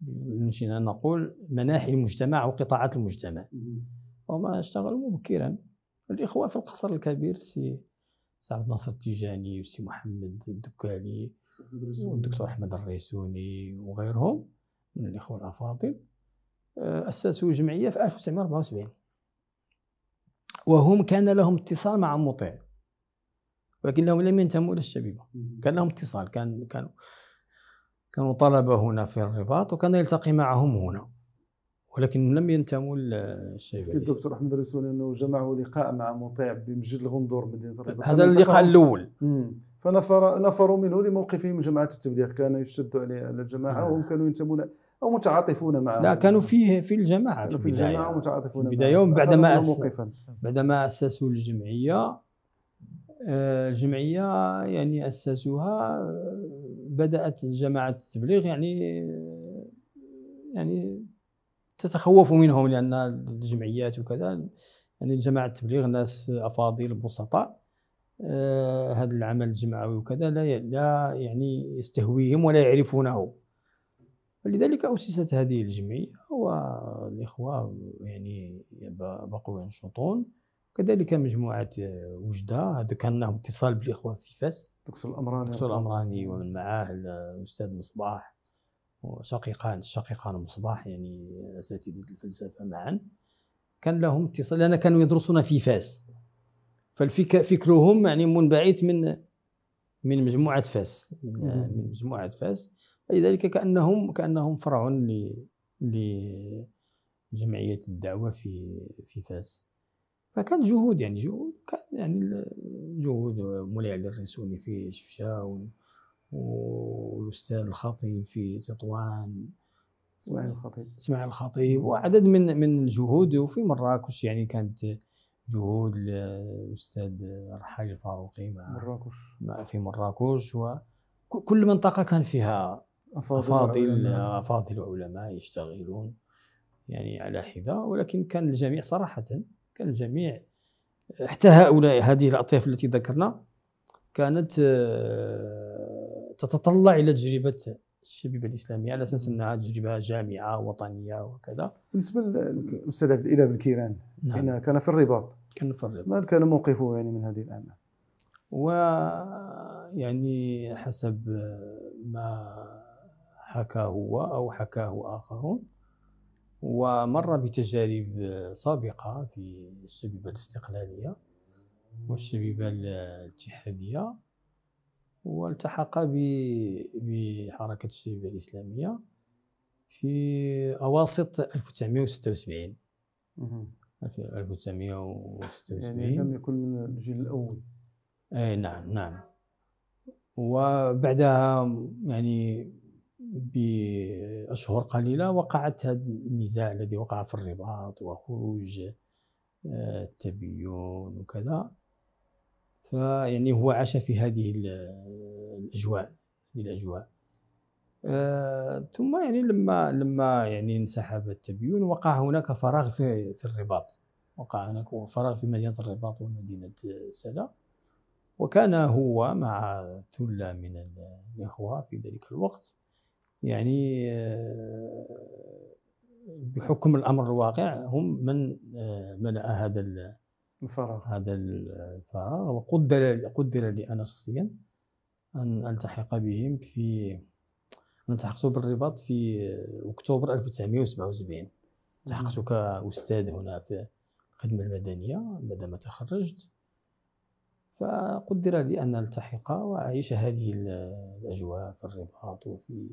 مشينا نقول مناحي المجتمع وقطاعات المجتمع وما اشتغلوا مبكرا الإخوة في القصر الكبير سي سعد ناصر التيجاني وسي محمد الدكالي والدكتور أحمد الريسوني وغيرهم من الإخوة الأفاضل آه، أسسوا جمعية في 1974 وهم كان لهم اتصال مع مطيع ولكنهم لم ينتموا إلى الشبيبة كان لهم اتصال كان كانوا كانوا طلبة هنا في الرباط وكان يلتقي معهم هنا ولكن لم ينتموا للشيخ الدكتور احمد الرسول انه جمعوا لقاء مع مطيع بمسجد الغندور مدينه الرباط هذا اللقاء الاول فنفر نفروا منه لموقفهم جماعه التبليغ كان يشد عليه على الجماعه آه. وهم كانوا ينتمون او متعاطفون معه لا كانوا في في الجماعه في, في الجماعه ومتعاطفون في البدايه ومن بعدما أس... بعد اسسوا الجمعيه آه، الجمعيه يعني اسسوها آه، بدأت جماعة التبليغ يعني يعني تتخوف منهم لأن الجمعيات وكذا يعني جماعة التبليغ ناس أفاضل بسطاء آه، هذا العمل الجمعوي وكذا لا يعني يستهويهم ولا يعرفونه ولذلك أسست هذه الجمعية والإخوة يعني بقوا ينشطون كذلك مجموعه آه، وجده هذا كان لهم اتصال بالاخوه في فاس دكتور الامراني دكتور الامراني ومن معاه الاستاذ آه، مصباح وشقيقان الشقيقان مصباح يعني اساتذه الفلسفه معا كان لهم اتصال لان كانوا يدرسون في فاس فالفكر فكرهم يعني منبعث من من مجموعه فاس من آه، مجموعه فاس فلذلك كانهم كانهم فرع ل لجمعيه الدعوه في في فاس فكانت جهود يعني جهود كان يعني جهود مولاي علي الرسولي في شفشاون والاستاذ الخطيب في تطوان اسماعيل الخطيب اسماعيل الخطيب وعدد من من الجهود وفي مراكش يعني كانت جهود الاستاذ رحال الفاروقي مع مراكش مع في مراكش وكل منطقه كان فيها افاضل افاضل علماء يشتغلون يعني على حده ولكن كان الجميع صراحه كان الجميع حتى هؤلاء هذه الأطياف التي ذكرنا كانت آه، تتطلع إلى تجربة الشبيبة الإسلامية على أساس أنها تجربة جامعة وطنية وكذا بالنسبة للأستاذ عبد الإله بن كيران نعم. كان في الرباط كان في الرباط ما كان موقفه يعني من هذه الأعمال و يعني حسب ما حكى هو أو حكاه آخرون ومر بتجارب آه، سابقة في الشبيبة الاستقلالية والشبيبة الاتحادية والتحق بحركة الشبيبة الإسلامية في أواسط 1976 1976 يعني لم يكن من الجيل الأول أي نعم نعم وبعدها يعني بأشهر قليلة وقعت هذا النزاع الذي وقع في الرباط وخروج آه، التبيون وكذا فيعني هو عاش في هذه الأجواء هذه الأجواء آه، ثم يعني لما لما يعني انسحب التبيون وقع هناك فراغ في في الرباط وقع هناك فراغ في مدينة الرباط ومدينة سلا وكان هو مع ثلة من الإخوة في ذلك الوقت يعني آه، بحكم الامر الواقع هم من آه، ملأ هذا الفراغ هذا الفراغ وقدر قدر لي انا شخصيا ان التحق بهم في انا التحقت بالرباط في اكتوبر 1977 التحقت كاستاذ هنا في الخدمه المدنيه بعدما تخرجت فقدر لي ان التحق واعيش هذه الاجواء في الرباط وفي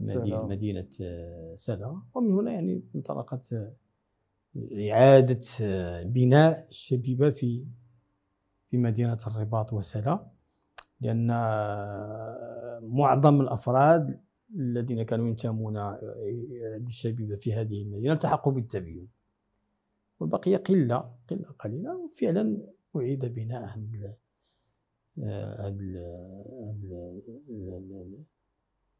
مدينة, مدينة آه، سلا ومن هنا يعني انطلقت آه، إعادة آه، بناء الشبيبة في في مدينة الرباط وسلا لأن معظم الأفراد الذين كانوا ينتمون للشبيبة في هذه المدينة التحقوا بالتبيين والبقية قلة قلة قليلة وفعلا أعيد بناء هذا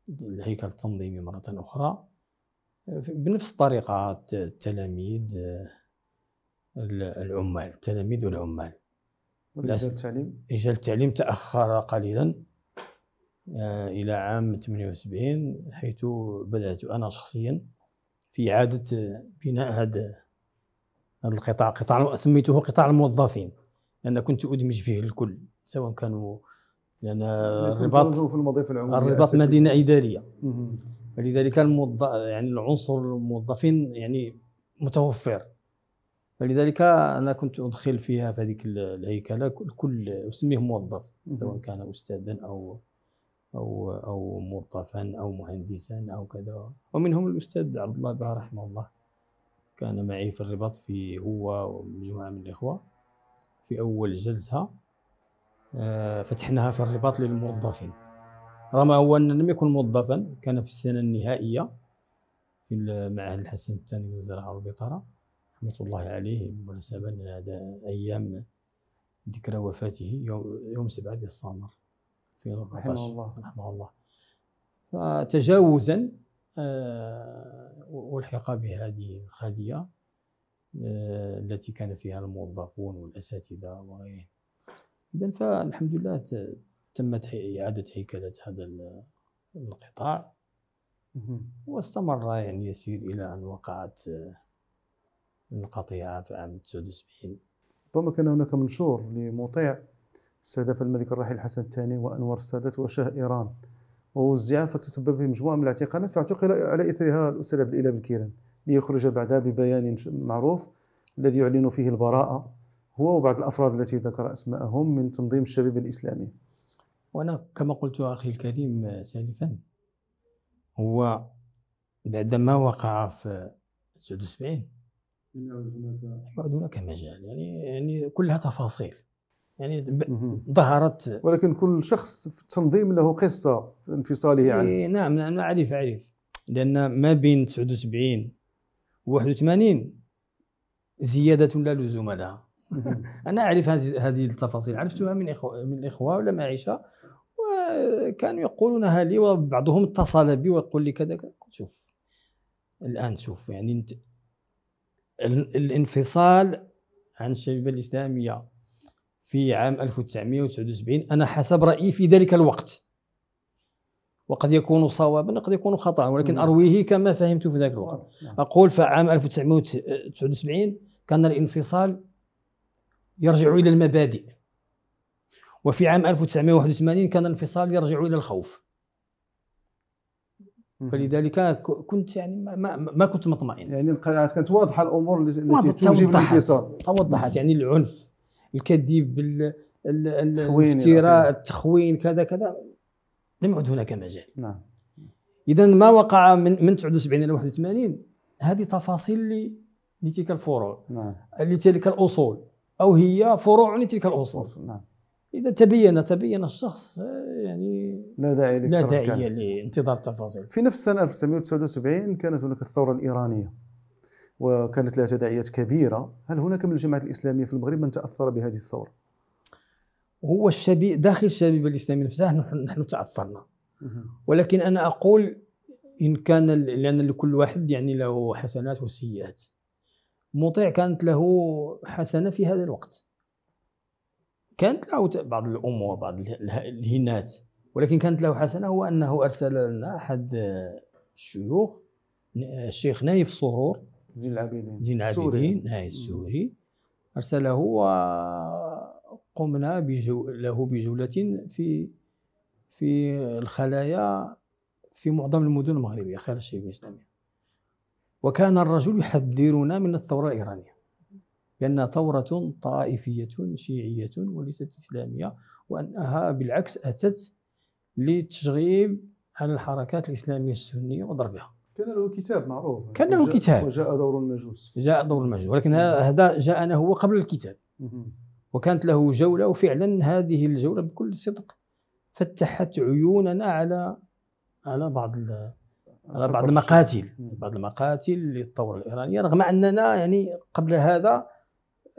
الهيكل التنظيمي مرة أخرى بنفس الطريقة التلاميذ العمال التلاميذ والعمال رجال التعليم رجال التعليم تأخر قليلا آه، إلى عام 78 حيث بدأت أنا شخصيا في إعادة بناء هذا هذا القطاع قطاع سميته قطاع الموظفين لأن كنت أدمج فيه الكل سواء كانوا لان الرباط في المضيف العمومي الرباط مدينه يعني. اداريه فلذلك الموض... يعني العنصر الموظفين يعني متوفر فلذلك انا كنت ادخل فيها في هذيك الهيكله كل اسميه موظف سواء كان استاذا او او او موظفا او مهندسا او كذا ومنهم الاستاذ عبد الله بها رحمه الله كان معي في الرباط في هو ومجموعه من الاخوه في اول جلسه آه، فتحناها في الرباط للموظفين رغم هو أن لم يكن موظفا كان في السنة النهائية في المعهد الحسن الثاني للزراعة والبطارة رحمة الله عليه بمناسبه هذا أيام ذكرى وفاته يوم, يوم 7 ديسمبر 2014 رحمه الله رحمه الله فتجاوزا آه، ألحق بهذه الخلية آه، التي كان فيها الموظفون والأساتذة وغيرهم اذا فالحمد لله تمت اعاده هيكله هذا القطاع واستمر يعني يسير الى ان وقعت القطيعه في عام 79 ربما كان هناك منشور لمطيع استهدف الملك الراحل حسن الثاني وانور السادات وشاه ايران ووزع فتسبب في مجموعه من الاعتقالات فاعتقل على اثرها الاستاذ عبد الاله بن كيران ليخرج بعدها ببيان معروف الذي يعلن فيه البراءه هو وبعض الافراد التي ذكر اسماءهم من تنظيم الشباب الاسلامي وانا كما قلت اخي الكريم آه، سالفا هو بعدما وقع في 79 لم نعم. يعد هناك مجال يعني يعني كلها تفاصيل يعني ظهرت ولكن كل شخص في التنظيم له قصه في انفصاله إيه، عنه يعني. نعم انا نعم، نعم، اعرف اعرف لان ما بين 79 و 81 زياده لا لزوم لها انا اعرف هذه هذه التفاصيل عرفتها من إخوة من الاخوه ولا معيشه وكانوا يقولونها لي وبعضهم اتصل بي ويقول لي كذا قلت شوف الان شوف يعني انت الانفصال عن الشبيبه الاسلاميه في عام 1979 انا حسب رايي في ذلك الوقت وقد يكون صوابا وقد يكون خطا ولكن ارويه كما فهمت في ذاك الوقت نعم. اقول فعام 1979 كان الانفصال يرجع إلى المبادئ وفي عام 1981 كان الانفصال يرجع إلى الخوف فلذلك كنت يعني ما, ما كنت مطمئن يعني القناعات كانت واضحه الامور التي توجب الانفصال توضحت يعني العنف الكذب الافتراء التخوين كذا كذا لم يعد هناك مجال نعم اذا ما وقع من من 79 الى 81 هذه تفاصيل لتلك الفروع نعم لتلك الاصول أو هي فروع لتلك الأصول نعم إذا تبين تبين الشخص يعني لا داعي لا داعي لانتظار التفاصيل في نفس السنة 1979 كانت هناك الثورة الإيرانية وكانت لها تداعيات كبيرة هل هناك من الجماعة الإسلامية في المغرب من تأثر بهذه الثورة؟ هو الشبيب داخل الشبيبة الإسلامية نفسها نحن, نحن تأثرنا ولكن أنا أقول إن كان لأن لكل واحد يعني له حسنات وسيئات مطيع كانت له حسنة في هذا الوقت كانت له بعض الأمور بعض الهنات ولكن كانت له حسنة هو أنه أرسل لنا أحد الشيوخ الشيخ نايف سرور زين العابدين زين العابدين السوري أرسله وقمنا بجو له بجولة في في الخلايا في معظم المدن المغربية خارج الشيخ الإسلامية وكان الرجل يحذرنا من الثورة الإيرانية بأنها ثورة طائفية شيعية وليست إسلامية وأنها بالعكس أتت للتشغيب على الحركات الإسلامية السنية وضربها كان له كتاب معروف كان له كتاب وجاء دور المجوس جاء دور المجوس ولكن هذا جاءنا هو قبل الكتاب وكانت له جولة وفعلا هذه الجولة بكل صدق فتحت عيوننا على على بعض على بعض المقاتل بعض المقاتل للثوره الايرانيه رغم اننا يعني قبل هذا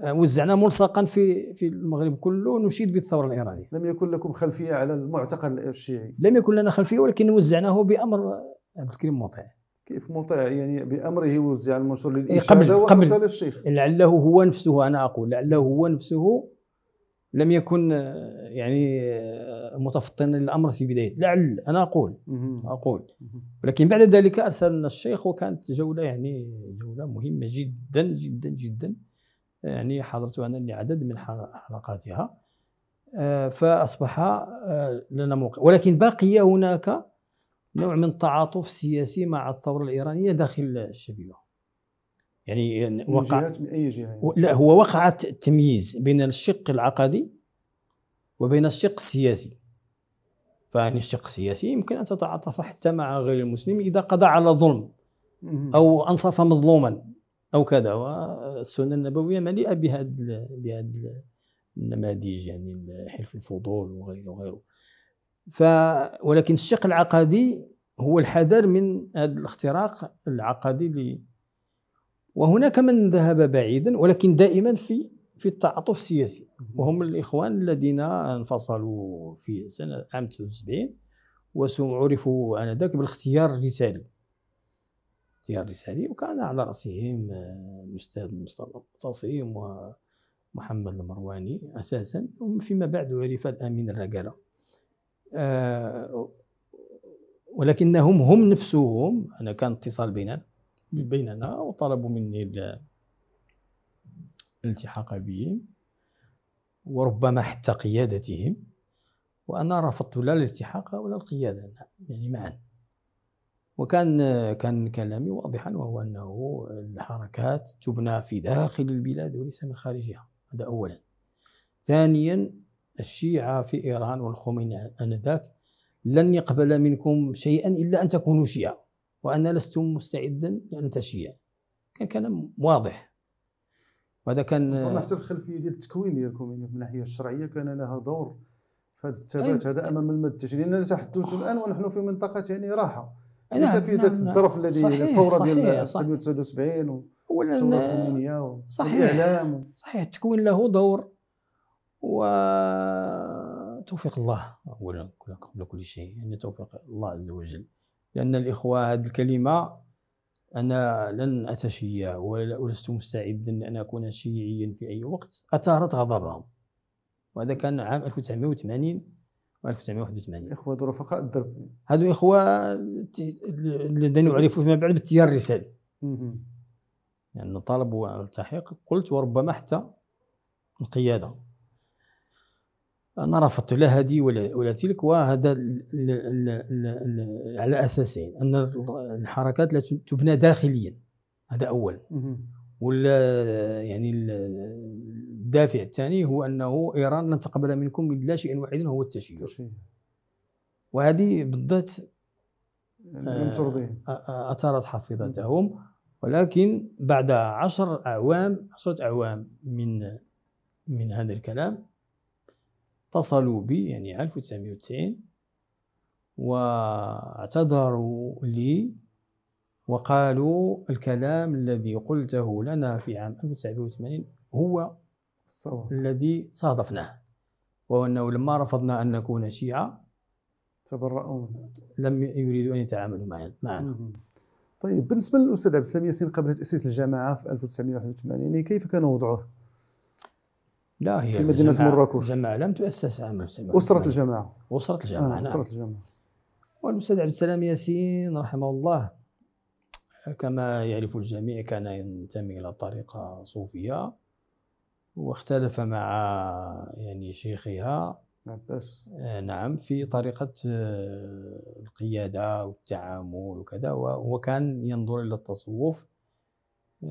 آه، وزعنا ملصقا في في المغرب كله نشيد بالثوره الايرانيه لم يكن لكم خلفيه على المعتقل الشيعي لم يكن لنا خلفيه ولكن وزعناه بامر عبد الكريم مطيع كيف مطيع يعني بامره وزع المنشور إيه، للاشاده قبل قبل للشيخ لعله هو نفسه انا اقول لعله هو نفسه لم يكن آه، يعني آه، متفطن للامر في بدايه لعل انا اقول اقول ولكن بعد ذلك ارسلنا الشيخ وكانت جوله يعني جوله مهمه جدا جدا جدا يعني حضرت انا لعدد من حلقاتها آه، فاصبح لنا موقع ولكن بقي هناك نوع من التعاطف السياسي مع الثوره الايرانيه داخل الشبيبه يعني, وقع من من اي جهه يعني. لا هو وقع التمييز بين الشق العقدي وبين الشق السياسي فان الشق السياسي يمكن ان تتعاطف حتى مع غير المسلم اذا قضى على ظلم او انصف مظلوما او كذا والسنه النبويه مليئه بهذا بهذا النماذج يعني حلف الفضول وغيره وغيره ف ولكن الشق العقدي هو الحذر من هذا الاختراق العقدي وهناك من ذهب بعيدا ولكن دائما في في التعاطف السياسي وهم الإخوان الذين انفصلوا في سنة عام 79 وعرفوا آنذاك بالاختيار الرسالي اختيار الرسالي وكان على رأسهم آه، الأستاذ مصطفى القطاسيم ومحمد المرواني أساسا فيما بعد عرف الأمين الرجالة آه، ولكنهم هم نفسهم أنا كان اتصال بيننا بيننا وطلبوا مني الالتحاق بهم وربما حتى قيادتهم وانا رفضت لا الالتحاق ولا القياده يعني معا وكان كان كلامي واضحا وهو انه الحركات تبنى في داخل البلاد وليس من خارجها هذا اولا ثانيا الشيعه في ايران والخميني انذاك لن يقبل منكم شيئا الا ان تكونوا شيعه وأنا لست مستعدا لأن تشيع كان كلام واضح وهذا كان حتى الخلفيه ديال التكوين ديالكم يعني من الناحيه الشرعيه كان لها دور في هذا الثبات هذا امام المد التشريعي لاننا نتحدث الان ونحن في منطقه يعني راحه ليس نعم، في نعم، ذاك نعم. الظرف الذي الثوره ديال 79 و اولا صحيح الإعلام صحيح التكوين له دور و توفيق الله اولا قبل كل شيء يعني توفيق الله عز وجل لأن الإخوة هذه الكلمة أنا لن أتشيع ولست مستعدا أن أكون شيعيا في أي وقت أثارت غضبهم وهذا كان عام 1980 و 1981 إخوة رفقاء الدرب هذو إخوة الذين عرفوا فيما بعد بالتيار الرسالي لأن يعني طلبوا التحق قلت وربما حتى القيادة انا رفضت لا هذه ولا ولا تلك وهذا على اساسين ان الحركات لا تبنى داخليا هذا اولا ولا يعني الدافع الثاني هو انه ايران لن تقبل منكم الا شيئا واحدا هو التشيع وهذه بالذات يعني آه، آه، آه، اثارت حفيظتهم ولكن بعد عشر اعوام عشره اعوام من من هذا الكلام اتصلوا بي يعني 1990 واعتذروا لي وقالوا الكلام الذي قلته لنا في عام 1980 هو صوت. الذي صادفناه وانه أنه لما رفضنا أن نكون شيعة تبرأوا لم يريدوا أن يتعاملوا معنا معنا طيب بالنسبة للأستاذ عبد السلام ياسين قبل تأسيس الجماعة في 1981 كيف كان وضعه؟ لا هي في مدينة مراكش الجماعة لم تؤسس عام 1970 أسرة الجماعة أسرة الجماعة آه. نعم أسرة الجماعة والأستاذ عبد السلام ياسين رحمه الله كما يعرف الجميع كان ينتمي إلى طريقة صوفية واختلف مع يعني شيخها عباس آه، نعم في طريقة آه، القيادة والتعامل وكذا وهو كان ينظر إلى التصوف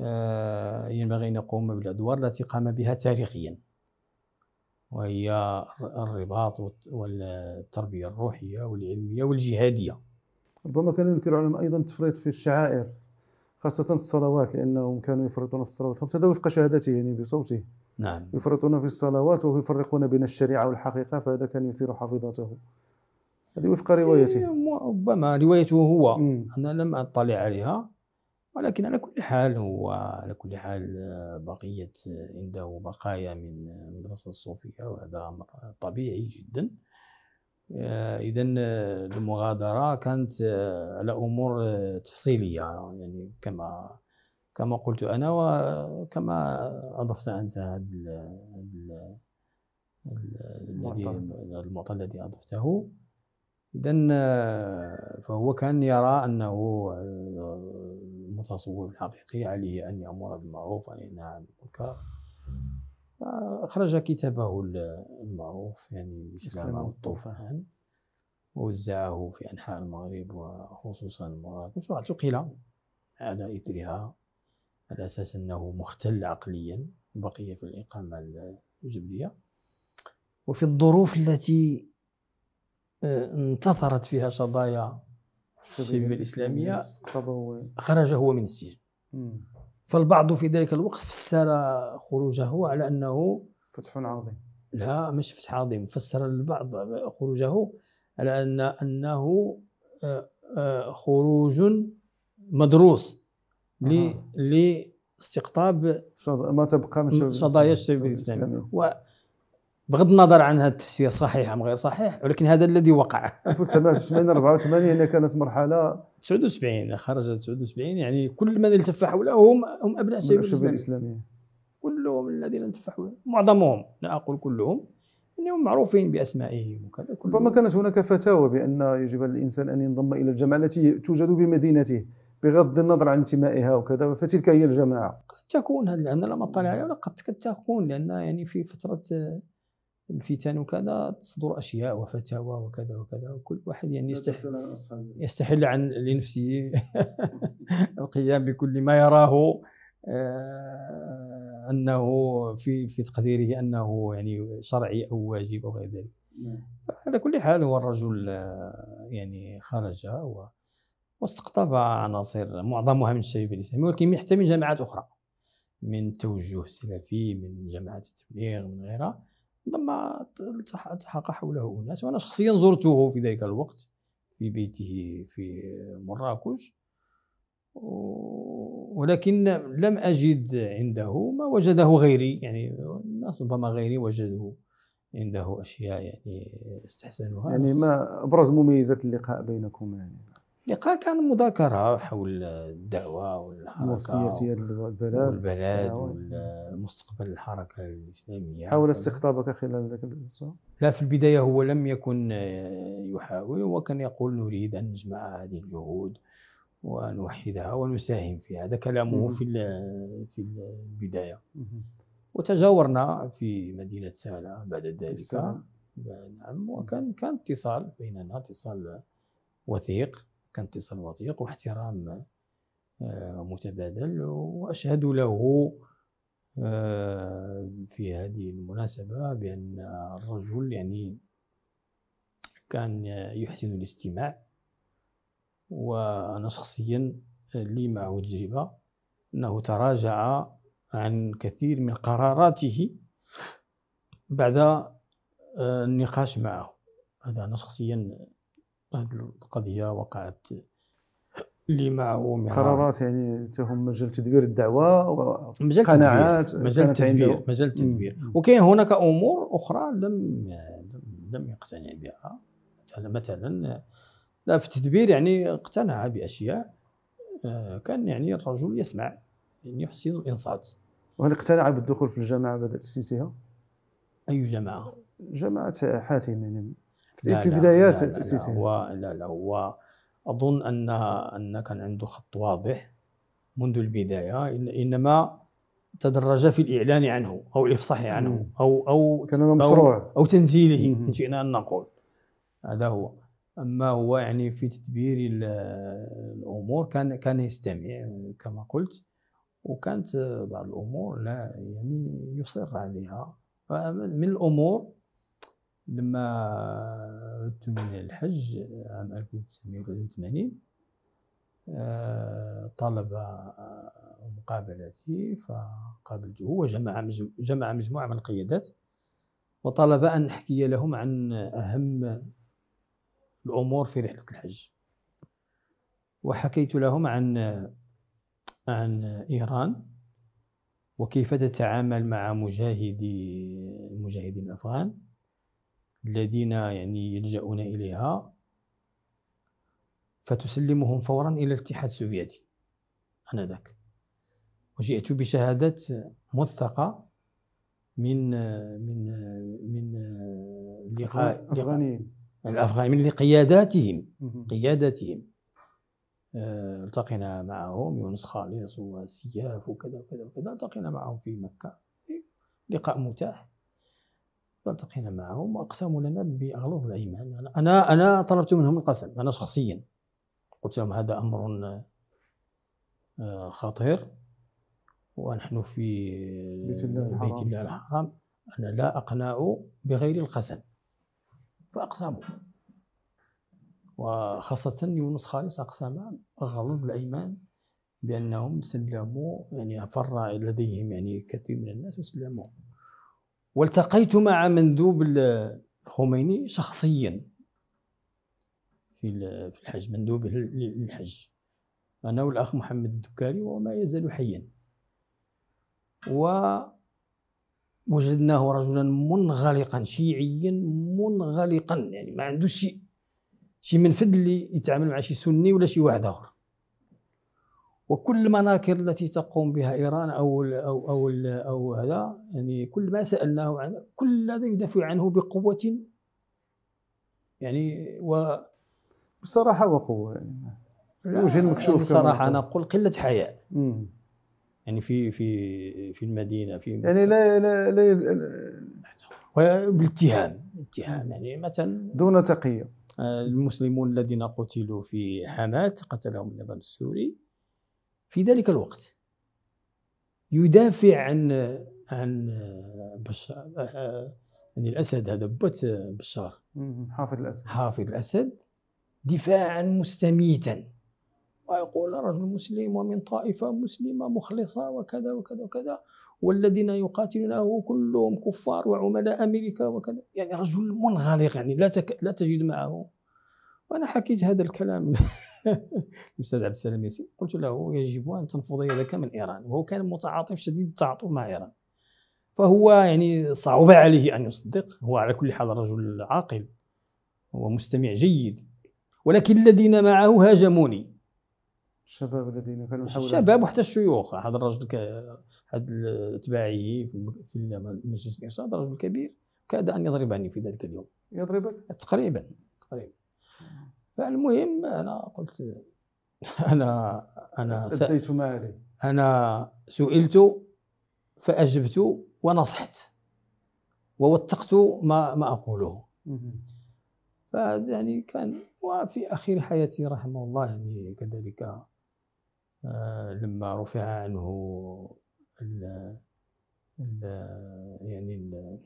آه، ينبغي أن يقوم بالأدوار التي قام بها تاريخيا وهي الرباط والتربية الروحية والعلمية والجهادية ربما كان ينكر عليهم أيضا التفريط في الشعائر خاصة الصلوات لأنهم كانوا يفرطون في الصلوات هذا وفق شهادته يعني بصوته نعم يفرطون في الصلوات ويفرقون بين الشريعة والحقيقة فهذا كان يثير حفظته هذه وفق روايته إيه، ربما روايته هو مم. أنا لم أطلع عليها ولكن على كل حال هو على كل حال آه، بقيت آه، عنده بقايا من المدرسة آه، الصوفية وهذا أمر طبيعي جدا إذا المغادرة كانت على أمور تفصيلية يعني كما كما قلت أنا وكما أضفت أنت هذا الذي المعطى الذي أضفته إذا آه، فهو كان يرى أنه المتصوف آه، الحقيقي عليه أن يأمر بالمعروف وأن ينهى عن المنكر فاخرج كتابه المعروف يعني الإسلام والطوفان ووزعه في أنحاء المغرب وخصوصا المغرب واعتقل اعتقل على إثرها على أساس أنه مختل عقليا بقي في الإقامة الجبرية وفي الظروف التي آه، انتثرت فيها شظايا الشبيبة الإسلامية خرج هو من السجن فالبعض في ذلك الوقت فسر خروجه على أنه فتح عظيم لا مش فتح عظيم فسر البعض خروجه على أن أنه آه، آه، خروج مدروس لاستقطاب ما تبقى من شظايا الشبيبة الإسلامية بغض النظر عن هذه التفسير صحيح ام غير صحيح ولكن هذا الذي وقع 1984 84 كانت مرحله 79 خرجت 79 يعني كل من التف حوله هم هم ابناء الشباب الاسلامي الاسلاميه كلهم الذين التف حوله معظمهم لا اقول كلهم انهم معروفين باسمائهم وكذا ربما كانت هناك فتاوى بان يجب على الانسان ان ينضم الى الجماعه التي توجد بمدينته بغض النظر عن انتمائها وكذا فتلك هي الجماعه قد تكون هذه انا لم اطلع عليها قد تكون لان يعني في فتره الفتن وكذا تصدر اشياء وفتاوى وكذا وكذا وكل واحد يعني يستحل, يستحل عن لنفسه [LAUGHS] القيام بكل ما يراه آه، انه في في تقديره انه يعني شرعي او واجب او غير ذلك نعم. على كل حال هو الرجل آه، يعني خرج واستقطب عناصر معظمها من الشباب الاسلامي ولكن حتى من جماعات اخرى من توجه سلفي من جماعات التبليغ من غيرها ثم التحق حوله الناس وانا شخصيا زرته في ذلك الوقت في بيته في مراكش ولكن لم اجد عنده ما وجده غيري يعني الناس ربما غيري وجدوا عنده اشياء يعني استحسنوها يعني ما ابرز مميزات اللقاء بينكم يعني لقاء كان مذاكرة حول الدعوة والحركة والسياسية البلاد والبلاد ومستقبل الحركة الإسلامية حاول استقطابك خلال ذلك اللقاء؟ لا في البداية هو لم يكن آه، يحاول وكان يقول نريد أن نجمع هذه الجهود ونوحدها ونساهم فيها هذا كلامه في في البداية وتجاورنا في مدينة سالة بعد ذلك نعم وكان كان اتصال بيننا اتصال وثيق كان اتصال وثيق واحترام آه، متبادل واشهد له آه، في هذه المناسبه بان الرجل يعني كان يحسن الاستماع وانا شخصيا لي معه تجربه انه تراجع عن كثير من قراراته بعد آه، النقاش معه هذا انا شخصيا هذه القضيه وقعت اللي معه قرارات يعني تهم مجال تدبير الدعوه مجال قناعات مجال التدبير مجال التدبير وكاين هناك امور اخرى لم لم يقتنع بها مثلا مثلا لا في التدبير يعني اقتنع باشياء آه، كان يعني الرجل يسمع يعني يحسن الانصات وهل اقتنع بالدخول في الجامعه بعد تاسيسها؟ اي جماعه؟ جماعه حاتم يعني في, لا بدايات لا لا لا, لا هو اظن ان ان كان عنده خط واضح منذ البدايه إن انما تدرج في الاعلان عنه او الافصاح عنه او او كان مشروع او, أو تنزيله ان شئنا ان نقول هذا هو اما هو يعني في تدبير الامور كان كان يستمع كما قلت وكانت بعض الامور لا يعني يصر عليها من الامور لما عدت من الحج عام 1983 آه، طلب آه، مقابلتي فقابلته وجمع جمع مجموعة من القيادات وطلب أن أحكي لهم عن أهم الأمور في رحلة الحج وحكيت لهم عن عن إيران وكيف تتعامل مع مجاهدي المجاهدين الأفغان الذين يعني يلجؤون إليها فتسلمهم فورا إلى الاتحاد السوفيتي آنذاك وجئت بشهادة موثقة من من من لقاء الأفغانيين من لقياداتهم قياداتهم آه، التقينا معهم يونس خالص وسياف وكذا وكذا وكذا التقينا معهم في مكة لقاء متاح فالتقينا معهم واقسموا لنا باغلظ الايمان انا انا طلبت منهم القسم انا شخصيا قلت لهم هذا امر آه، خطير ونحن في بيت الله, بيت الله الحرام انا لا اقنع بغير القسم فاقسموا وخاصة يونس خالص أقسم غلظ الأيمان بأنهم سلموا يعني فر لديهم يعني كثير من الناس وسلموا والتقيت مع مندوب الخميني شخصيا في الحج مندوب للحج أنا والأخ محمد الدكاري وما يزال حيا ووجدناه رجلا منغلقا شيعيا منغلقا يعني ما عندوش شي شي منفذ اللي يتعامل مع شي سني ولا شي واحد آخر وكل المناكر التي تقوم بها ايران او الـ او او, أو هذا يعني كل ما سالناه عنه كل هذا يدافع عنه بقوه يعني و بصراحه وقوه يعني وجه مكشوف يعني صراحه انا اقول قله حياء يعني في في في المدينه في يعني لا لا لا, وبالاتهام اتهام يعني مثلا دون تقيه آه، المسلمون الذين قتلوا في حماه قتلهم النظام السوري في ذلك الوقت يدافع عن عن بشار يعني الاسد هذا بوت بشار حافظ الاسد حافظ الاسد دفاعا مستميتا ويقول رجل مسلم ومن طائفه مسلمه مخلصه وكذا وكذا وكذا والذين يقاتلونه كلهم كفار وعملاء امريكا وكذا يعني رجل منغلق يعني لا تك... لا تجد معه وانا حكيت هذا الكلام [LAUGHS] الاستاذ عبد السلام ياسين قلت له يجب ان تنفض يدك من ايران وهو كان متعاطف شديد التعاطف مع ايران فهو يعني صعب عليه ان يصدق هو على كل حال رجل عاقل ومستمع جيد ولكن الذين معه هاجموني الشباب الذين كانوا الشباب وحتى الشيوخ هذا الرجل ك... هذا اتباعه في المجلس الارشاد رجل كبير كاد ان يضربني في ذلك اليوم يضربك؟ تقريبا تقريبا فالمهم انا قلت [LAUGHS] انا انا اديت ما علي انا سئلت فاجبت ونصحت ووثقت ما ما اقوله فيعني كان وفي اخير حياتي رحمه الله يعني كذلك آه، لما رفع عنه ال ال يعني ال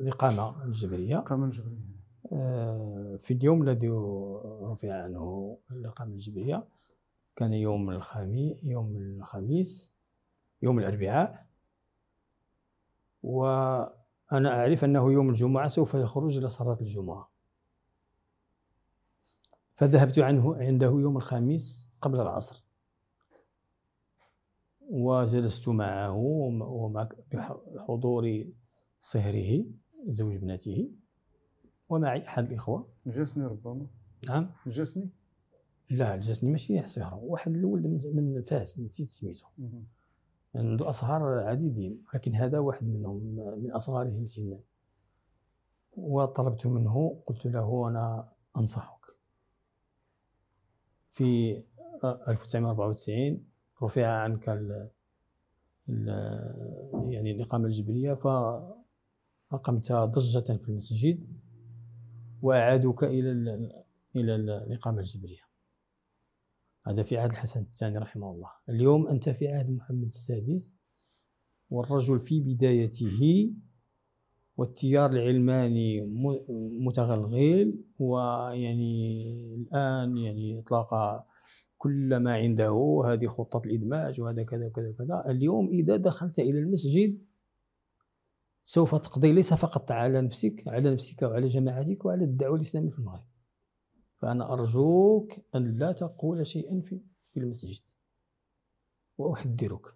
الإقامة الجبرية الإقامة الجبرية آه، في اليوم الذي رفع عنه الأرقام الجبرية كان يوم الخميس يوم الخميس يوم الأربعاء وأنا أعرف أنه يوم الجمعة سوف يخرج إلى صلاة الجمعة فذهبت عنه عنده يوم الخميس قبل العصر وجلست معه بحضور صهره زوج ابنته ومعي احد الاخوه جاسني ربما نعم جاسني لا جاسني ماشي صهره واحد الولد من فاس نسيت سميتو عنده اصهار عديدين ولكن هذا واحد منهم من اصغرهم سنا وطلبت منه قلت له انا انصحك في 1994 رفع عنك الـ الـ يعني الاقامه الجبريه فاقمت ضجه في المسجد واعادوك الى الى الاقامه الجبريه هذا في عهد الحسن الثاني رحمه الله اليوم انت في عهد محمد السادس والرجل في بدايته والتيار العلماني متغلغل ويعني الان يعني اطلاق كل ما عنده هذه خطه الادماج وهذا كذا وكذا وكذا اليوم اذا دخلت الى المسجد سوف تقضي ليس فقط على نفسك على نفسك وعلى جماعتك وعلى الدعوة الإسلامية في المغرب فأنا أرجوك أن لا تقول شيئا في المسجد وأحذرك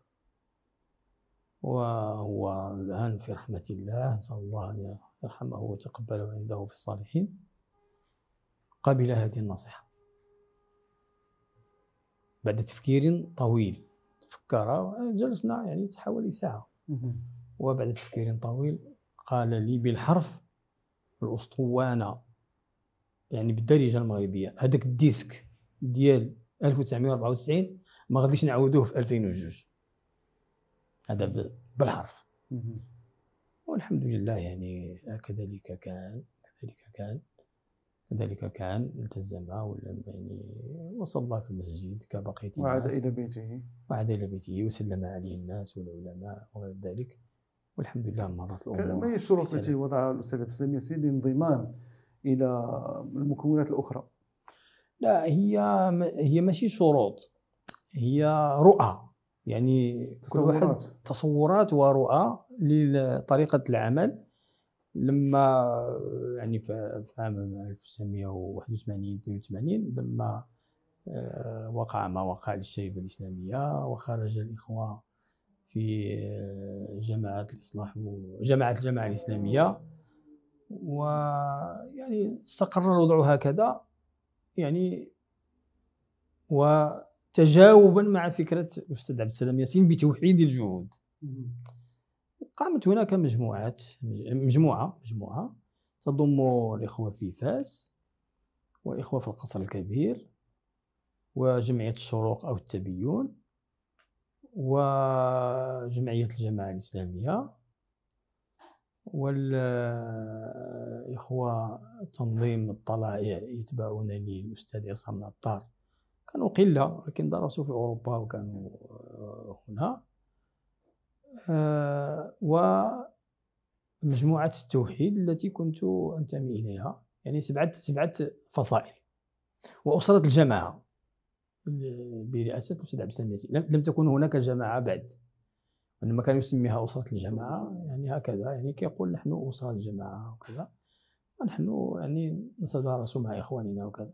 وهو الآن في رحمة الله نسأل الله أن يرحمه وتقبله عنده في الصالحين قبل هذه النصيحة بعد تفكير طويل تفكر جلسنا يعني حوالي ساعة وبعد تفكير طويل قال لي بالحرف الأسطوانة يعني بالدارجة المغربية هذاك الديسك ديال 1994 ما غاديش نعاودوه في 2002 هذا بالحرف والحمد لله يعني كذلك كان كذلك كان كذلك كان التزم يعني وصلى في المسجد كبقية الناس وعاد إلى بيته وعاد إلى بيته وسلم عليه الناس والعلماء وغير ذلك والحمد لله مضت الامور ما هي الشروط التي وضعها الاستاذ حسام ياسين للانضمام الى المكونات الاخرى؟ لا هي هي ماشي شروط هي رؤى يعني تصورات كل واحد تصورات ورؤى لطريقه العمل لما يعني في عام 1981 82 لما آه، وقع ما وقع للشيبه الاسلاميه وخرج الاخوه في آه، جماعة الإصلاح وجماعة الجماعة الإسلامية ويعني استقر الوضع هكذا يعني وتجاوبا مع فكرة الأستاذ عبد السلام ياسين بتوحيد الجهود قامت هناك مجموعات مجموعة مجموعة تضم الإخوة في فاس والإخوة في القصر الكبير وجمعية الشروق أو التبيون وجمعية الجماعة الإسلامية والإخوة تنظيم الطلائع يتبعونني الأستاذ عصام العطار كانوا قلة ولكن درسوا في أوروبا وكانوا آه، هنا آه، ومجموعة التوحيد التي كنت أنتمي إليها يعني سبعة سبعة فصائل وأسرة الجماعة برئاسه الاستاذ عبد السلام ياسين لم تكن هناك جماعه بعد انما كان يسميها اسره الجماعه يعني هكذا يعني كيقول نحن اسره الجماعه وكذا ونحن يعني نتدارس مع اخواننا وكذا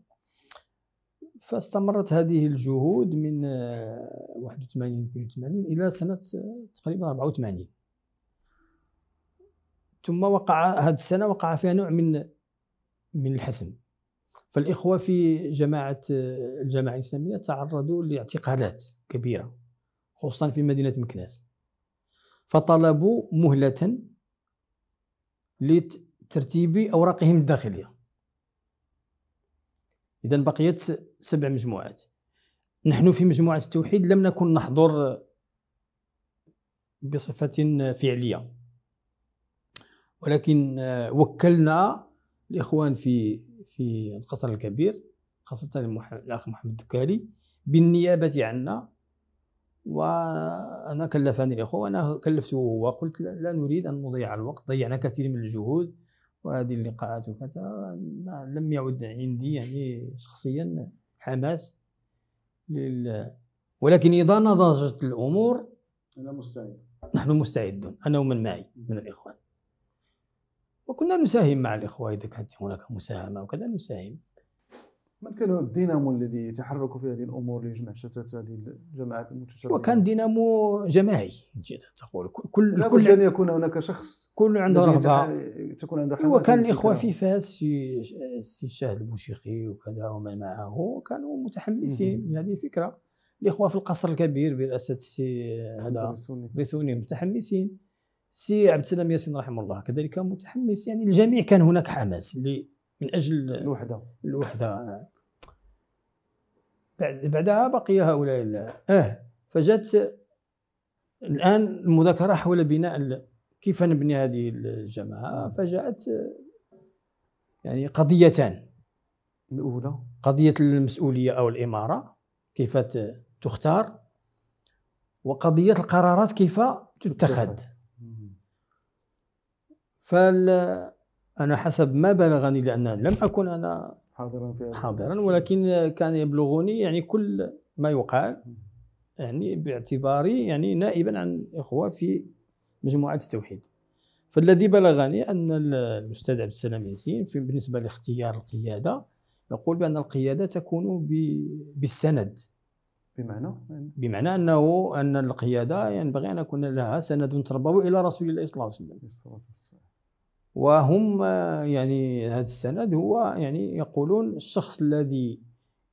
فاستمرت هذه الجهود من 81 آه، 82 الى سنه آه، تقريبا 84 ثم وقع هذه السنه وقع فيها نوع من من الحسم فالإخوة في جماعة الجماعة الإسلامية تعرضوا لاعتقالات كبيرة خصوصا في مدينة مكناس فطلبوا مهلة لترتيب أوراقهم الداخلية إذا بقيت سبع مجموعات نحن في مجموعة التوحيد لم نكن نحضر بصفة فعلية ولكن آه، وكلنا الإخوان في في القصر الكبير خاصة الأخ محمد الدكالي بالنيابة عنا وأنا كلفني الإخوة وأنا كلفته هو قلت لا نريد أن نضيع الوقت ضيعنا كثير من الجهود وهذه اللقاءات وكذا لم يعد عندي يعني شخصيا حماس لل ولكن إذا نضجت الأمور أنا مستعد نحن مستعدون أنا ومن معي من الإخوان وكنا نساهم مع الإخوة إذا كانت هناك مساهمة وكذا نساهم من كان الدينامو الذي يتحرك في هذه الامور لجمع شتات هذه الجماعات المتشابهة؟ وكان دينامو جماعي ان شئت تقول كل كل ان يكون هناك شخص كل عنده رغبه تكون عنده حماس وكان الاخوه في فاس سي الشاهد البوشيخي وكذا ومن معه كانوا متحمسين لهذه الفكره الاخوه في القصر الكبير برئاسه السي هذا ريسوني متحمسين سي عبد السلام ياسين رحمه الله كذلك متحمس يعني الجميع كان هناك حماس من اجل الوحده الوحده بعد بعدها بقي هؤلاء اه فجت الان المذاكره حول بناء كيف نبني هذه الجماعه فجاءت يعني قضيتان الاولى قضيه المسؤوليه او الاماره كيف تختار وقضيه القرارات كيف تتخذ فال أنا حسب ما بلغني لأن لم أكن أنا حاضرا في حاضرا ولكن كان يبلغني يعني كل ما يقال يعني باعتباري يعني نائبا عن إخوة في مجموعة التوحيد فالذي بلغني أن الأستاذ عبد السلام ياسين بالنسبة لاختيار القيادة يقول بأن القيادة تكون بالسند بمعنى بمعنى انه ان القياده ينبغي يعني ان يكون لها سند تربوي الى رسول الله صلى الله عليه وسلم وهم يعني هذا السند هو يعني يقولون الشخص الذي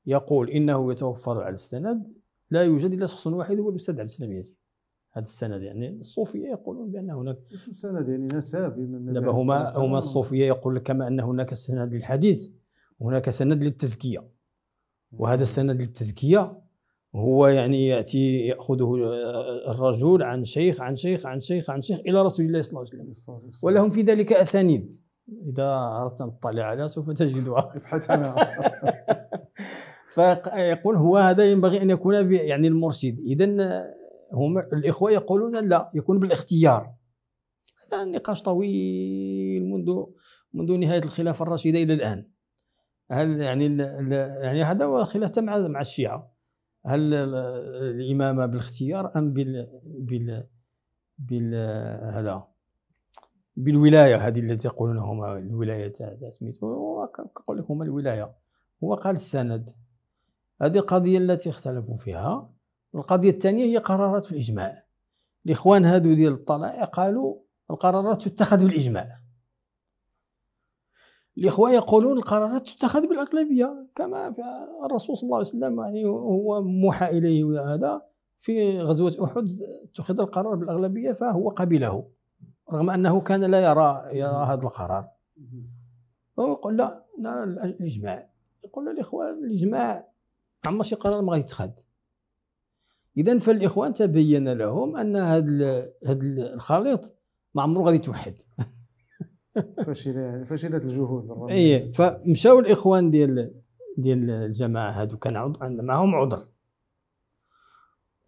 يقول انه يتوفر على السند لا يوجد الا شخص واحد هو الاستاذ عبد السلام يزيد هذا السند يعني الصوفيه يقولون بان هناك سند يعني؟, يعني نساب دابا هما هما الصوفيه يقول لك كما ان هناك سند للحديث هناك سند للتزكيه وهذا السند للتزكيه هو يعني يأتي يأخذه آه، آه، الرجل عن شيخ عن شيخ عن شيخ عن شيخ إلى رسول الله صلى الله عليه وسلم ولهم في ذلك أسانيد إذا أردت أن تطلع عليها سوف تجدها [LAUGHS] ابحث عنها [LAUGHS] فيقول هو هذا ينبغي أن يكون يعني المرشد إذا آه، هم الإخوة يقولون لا يكون بالاختيار هذا نقاش طويل منذ منذ نهاية الخلافة الراشدة إلى الآن هل يعني يعني هذا خلاف مع مع الشيعة هل الامامه بالاختيار ام بال بال بال هذا بالولايه هذه التي يقولون هما الولايه تاع سميتو هو كنقول هما الولايه هو قال السند هذه القضيه التي اختلفوا فيها القضيه الثانيه هي قرارات الاجماع الاخوان هادو ديال الطلائع قالوا القرارات تتخذ بالاجماع الإخوة يقولون القرارات تتخذ بالأغلبية كما الرسول صلى الله عليه وسلم يعني هو موحى إليه هذا في غزوة أحد اتخذ القرار بالأغلبية فهو قبله رغم أنه كان لا يرى يرى هذا القرار فهو يقول لا الإجماع يقول الإخوة الإجماع عما شي قرار ما يتخذ إذا فالإخوان تبين لهم أن هذا هذا الخليط ما عمره غادي يتوحد [LAUGHS] فشلت الجهود اي فمشاو الاخوان ديال ديال الجماعه هادو كان عند معاهم عذر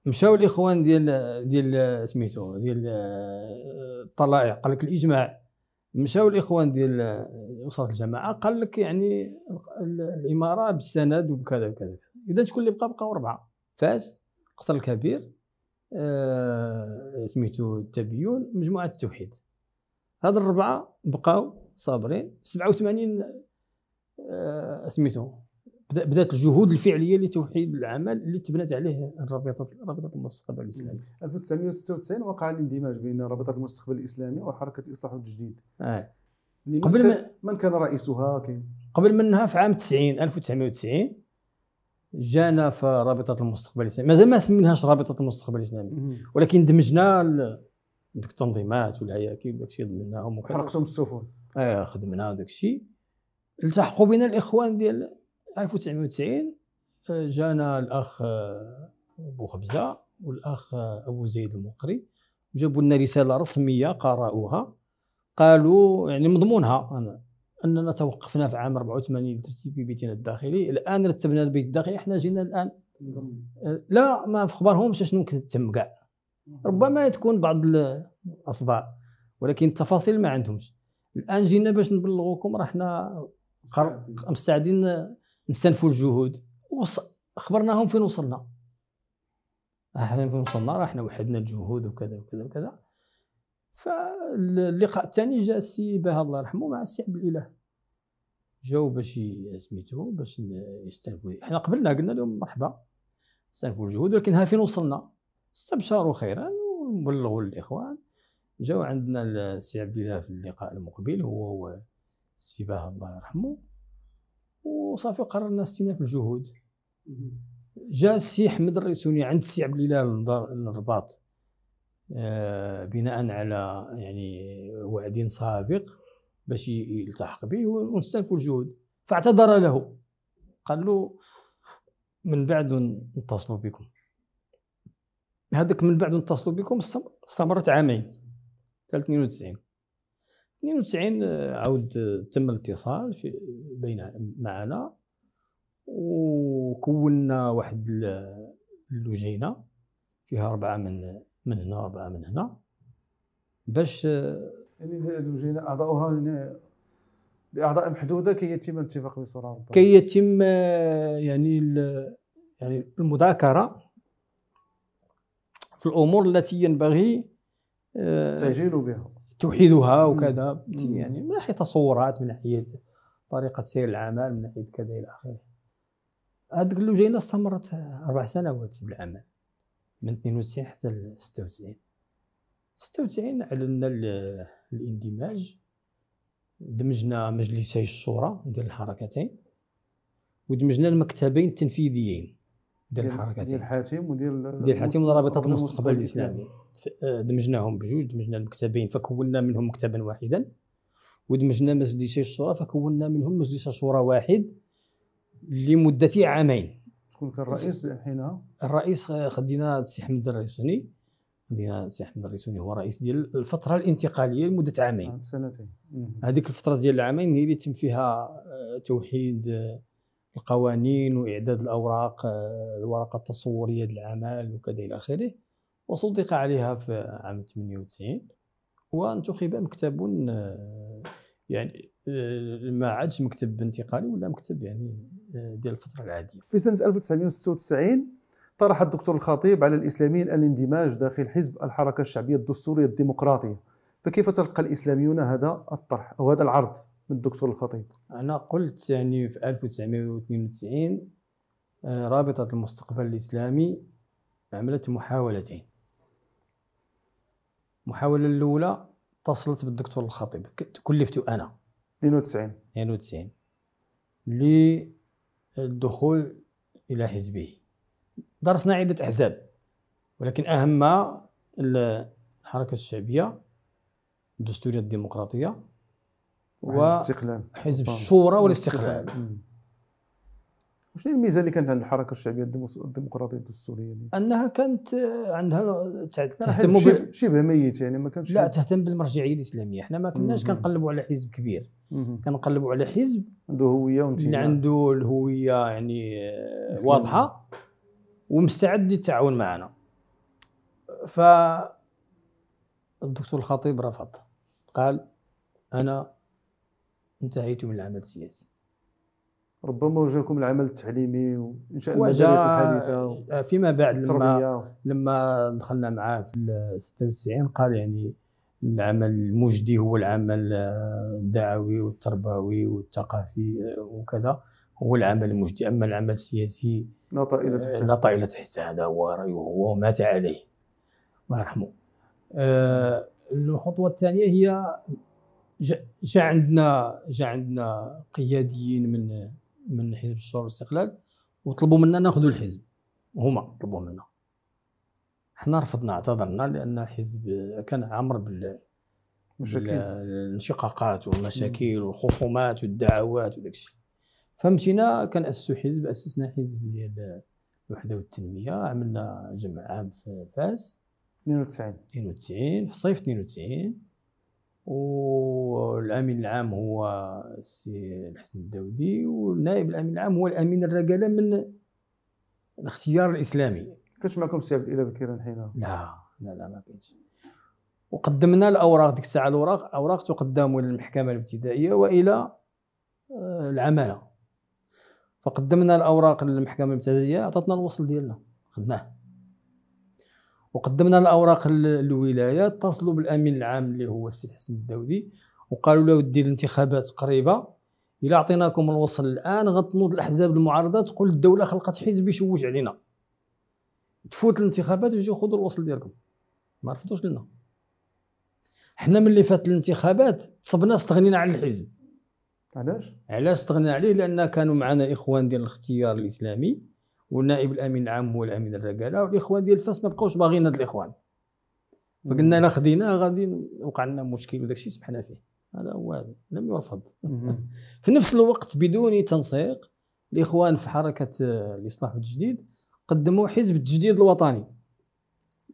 مشاو الاخوان ديال ديال سميتو ديال الطلائع قال لك الاجماع مشاو الاخوان ديال اسره الجماعه قال لك يعني الاماره بالسند وبكذا وكذا اذا شكون اللي بقى بقاو اربعه فاس قصر الكبير آه سميتو التبيون مجموعه التوحيد هاد الربعه بقاو صابرين 87 آه سميتو بدات الجهود الفعليه لتوحيد العمل اللي تبنت عليه الرابطه رابطه المستقبل الاسلامي 1996 وقع الاندماج بين رابطه المستقبل الاسلامي وحركه الاصلاح والتجديد آه. قبل من, من كان رئيسها كين؟ قبل منها في عام 90 1990 جانا في رابطه المستقبل الاسلامي مازال ما سميناهاش رابطه المستقبل الاسلامي ولكن دمجنا عندك التنظيمات والهياكل وداك الشيء ضمناهم حرقتهم السفن اه خدمنا داكشي الشيء التحقوا بنا الاخوان ديال 1990 آه، جانا الاخ آه، ابو خبزه والاخ آه، ابو زيد المقري جابوا لنا رساله رسميه قرأوها قالوا يعني مضمونها انا اننا توقفنا في عام 84 لترتيب بيتنا الداخلي الان رتبنا البيت الداخلي احنا جينا الان لا ما في خبرهمش شنو تم كاع ربما تكون بعض الاصداء ولكن التفاصيل ما عندهمش الان جينا باش نبلغوكم راه حنا مستعدين نستنفوا الجهود وخبرناهم فين وصلنا فين وصلنا راه حنا وحدنا الجهود وكذا وكذا وكذا فاللقاء الثاني جاء السي بها الله يرحمه مع السي عبد الاله جاو باش سميتو باش يستنفوا حنا قبلنا قلنا لهم مرحبا استنفوا الجهود ولكن ها فين وصلنا استبشروا خيرا وبلغوا الاخوان جاو عندنا السي عبد الله في اللقاء المقبل هو السي باه الله يرحمه وصافي قررنا استئناف الجهود جاء السي حمد الريسوني عند السي عبد الاله للرباط آه، بناء على يعني وعد سابق باش يلتحق به ونستنفوا الجهود فاعتذر له قال له من بعد نتصل بكم هذاك من بعد نتصلوا بكم استمرت عامين حتى 92 92 عاود آه، تم الاتصال في بين معنا وكونا واحد اللجينه فيها اربعه من من هنا اربعه من هنا باش آه، يعني اللجينه اعضاؤها باعضاء محدوده كي يتم الاتفاق بصوره كي يتم آه، يعني يعني المذاكره في الامور التي ينبغي التعجيل آه، بها توحيدها وكذا يعني من ناحيه تصورات من ناحيه طريقه سير العمل من ناحيه كذا الى اخره هذيك اللجينه استمرت اربع سنوات في العمل من 92 حتى 96 96 اعلنا الاندماج دمجنا مجلسي الشورى ديال الحركتين ودمجنا المكتبين التنفيذيين ديال الحركتين ديال الحاتم وديال ديال الحاتم ورابطه المستقبل الاسلامي آه، دمجناهم بجوج دمجنا المكتبين فكونا منهم مكتبا واحدا ودمجنا مجلسي الشورى فكونا منهم مجلس شورى واحد لمده عامين شكون كان الرئيس حينها؟ الرئيس آه، خدينا السي حمد الريسوني خدينا السي حمد الريسوني هو رئيس ديال الفتره الانتقاليه لمده عامين سنتين هذيك الفتره ديال العامين هي اللي تم فيها آه، توحيد القوانين وإعداد الأوراق آه، الورقة التصورية للعمل وكذا إلى آخره وصدق عليها في عام 98 وانتخب مكتب آه، يعني آه، ما عادش مكتب انتقالي ولا مكتب يعني ديال الفتره العاديه. في سنه 1996 طرح الدكتور الخطيب على الاسلاميين الاندماج داخل حزب الحركه الشعبيه الدستوريه الديمقراطيه فكيف تلقى الاسلاميون هذا الطرح او هذا العرض؟ من الدكتور الخطيب انا قلت يعني في 1992 آه، رابطه المستقبل الاسلامي عملت محاولتين المحاوله الاولى اتصلت بالدكتور الخطيب كلفت انا 92 92 للدخول الى حزبه درسنا عده احزاب ولكن اهمها الحركه الشعبيه الدستوريه الديمقراطيه والاستقلال حزب الشورى والاستقلال شنو الميزه اللي كانت عند الحركه الشعبيه الديمقراطيه الدستوريه انها كانت عندها تهتم شبه ميت يعني ما كانش لا تهتم بالمرجعيه الاسلاميه احنا ما كناش كنقلبوا على حزب كبير كنقلبوا على حزب عنده هويه وانتماء عنده الهويه يعني إسلامية. واضحه ومستعد للتعاون معنا ف الدكتور الخطيب رفض قال انا انتهيت من العمل السياسي ربما وجهكم العمل التعليمي وانشاء المدارس الحديثه آه، فيما بعد لما لما دخلنا معاه في 96 قال يعني العمل المجدي هو العمل آه، الدعوي والتربوي والثقافي آه، وكذا هو العمل المجدي اما العمل السياسي لا طائلة تحته لا طائلة تحته هذا هو رايه هو ومات عليه الله يرحمه الخطوة الثانية هي جا عندنا جا عندنا قياديين من من حزب الشعور والاستقلال وطلبوا منا ناخذوا الحزب هما طلبوا منا حنا رفضنا اعتذرنا لان الحزب كان عامر بال الانشقاقات والمشاكل والخصومات والدعوات وداك الشيء فمشينا اسسوا حزب اسسنا حزب ديال الوحده والتنميه عملنا جمع عام في فاس 92 92 في صيف 92 والامين العام هو السي الحسن الداودي والنائب الامين العام هو الامين الرجاله من الاختيار الاسلامي كنت معكم سي عبد الاله الحين لا لا لا ما كانش وقدمنا الاوراق ديك الساعه الاوراق اوراق تقدم الى المحكمه الابتدائيه والى آه، العماله فقدمنا الاوراق للمحكمه الابتدائيه عطاتنا الوصل ديالنا خدناه وقدمنا الاوراق للولايه اتصلوا بالامين العام اللي هو السي حسن الدودي وقالوا له ودي الانتخابات قريبه الا عطيناكم الوصل الان غتنوض الاحزاب المعارضه تقول الدوله خلقت حزب يشوش علينا تفوت الانتخابات ويجيو خذوا الوصل ديالكم ما رفضوش لنا حنا ملي فات الانتخابات تصبنا استغنينا على الحزب علاش علاش استغنينا عليه لان كانوا معنا اخوان ديال الاختيار الاسلامي والنائب الامين العام هو الامين الرجاله والاخوان ديال فاس ما بقاوش باغيين هاد الاخوان فقلنا لا خديناه غادي وقع لنا مشكل وداك الشيء سمحنا فيه هذا هو هذا لم يرفض [LAUGHS] في نفس الوقت بدون تنسيق الاخوان في حركه آه، الاصلاح والتجديد قدموا حزب التجديد الوطني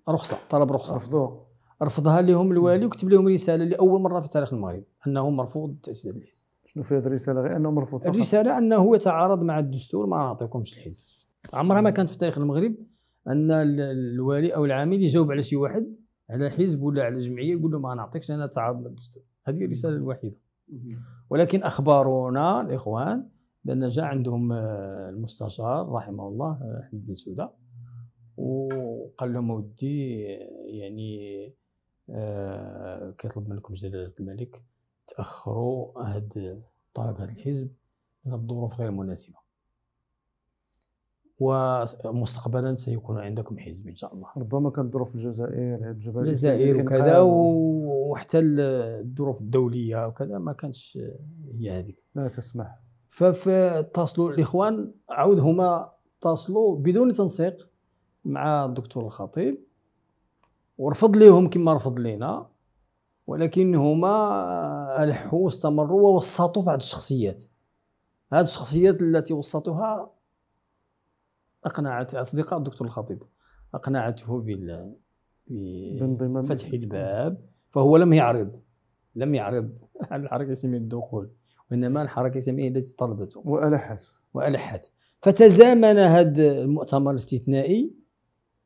رخصه طلب رخصه رفضوه رفضها لهم الوالي وكتب لهم رساله لاول مره في تاريخ المغرب انه مرفوض تاسيس الحزب شنو في هذه الرساله غير انه مرفوض الرساله انه يتعارض مع الدستور ما نعطيكمش الحزب عمرها ما كانت في تاريخ المغرب ان الوالي او العامل يجاوب على شي واحد على حزب ولا على جمعيه يقول له ما نعطيكش انا تعارض مع الدستور هذه الرساله الوحيده ولكن اخبرونا الاخوان بان جاء عندهم آه، المستشار رحمه الله احمد بن سوده وقال لهم ودي يعني آه، كيطلب منكم جلاله الملك تاخروا هذا طلب هذا الحزب من الظروف غير مناسبه ومستقبلا سيكون عندكم حزب ان شاء الله ربما كانت ظروف الجزائر الجبل الجزائر وكذا وحتى الظروف الدوليه وكذا ما كانتش هي هذيك لا تسمح فاتصلوا الاخوان عاود هما اتصلوا بدون تنسيق مع الدكتور الخطيب ورفض ليهم كما رفض لينا ولكن هما الحوا واستمروا ووسطوا بعض الشخصيات هذه الشخصيات التي وسطوها اقنعت اصدقاء الدكتور الخطيب اقنعته بال بفتح الباب فهو لم يعرض لم يعرض [LAUGHS] على الحركه الاسلاميه الدخول وانما الحركه الاسلاميه التي طلبته والحت والحت فتزامن هذا المؤتمر الاستثنائي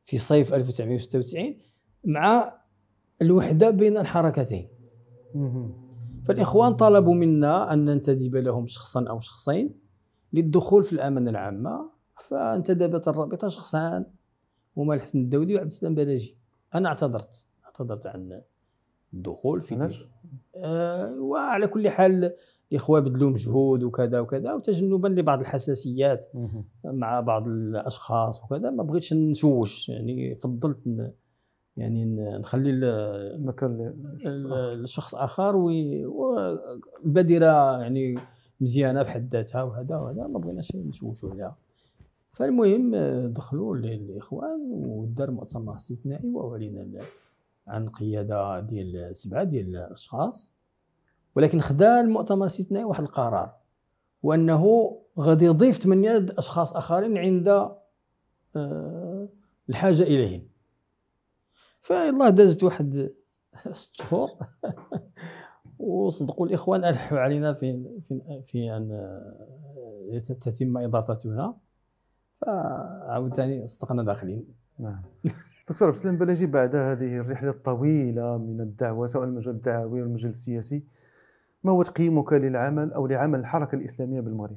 في صيف 1996 مع الوحده بين الحركتين فالاخوان طلبوا منا ان ننتدب لهم شخصا او شخصين للدخول في الامانه العامه فانتدبت الرابطه شخصان هما الحسن الدولي وعبد السلام بلاجي انا اعتذرت اعتذرت عن الدخول في تير آه وعلى كل حال الاخوه بذلوا مجهود وكذا وكذا وتجنبا لبعض الحساسيات مع بعض الاشخاص وكذا ما بغيتش نشوش يعني فضلت يعني نخلي المكان لشخص اخر وبادره يعني مزيانه بحد ذاتها وهذا وهذا ما بغيناش نشوشوا عليها فالمهم آه، دخلوا الاخوان ودار مؤتمر استثنائي واعلن عن قياده ديال سبعه ديال الاشخاص ولكن خدا المؤتمر الاستثنائي واحد القرار وانه غادي يضيف ثمانيه اشخاص اخرين عند آه، الحاجه اليهم فالله دازت واحد [LAUGHS] ست شهور [LAUGHS] وصدقوا الاخوان الحوا علينا في في في ان آه، تتم اضافتنا فعاوتاني صدقنا داخلين نعم [LAUGHS] دكتور السلام بلاجي بعد هذه الرحله الطويله من الدعوه سواء المجال الدعوي والمجال السياسي ما هو تقييمك للعمل او لعمل الحركه الاسلاميه بالمغرب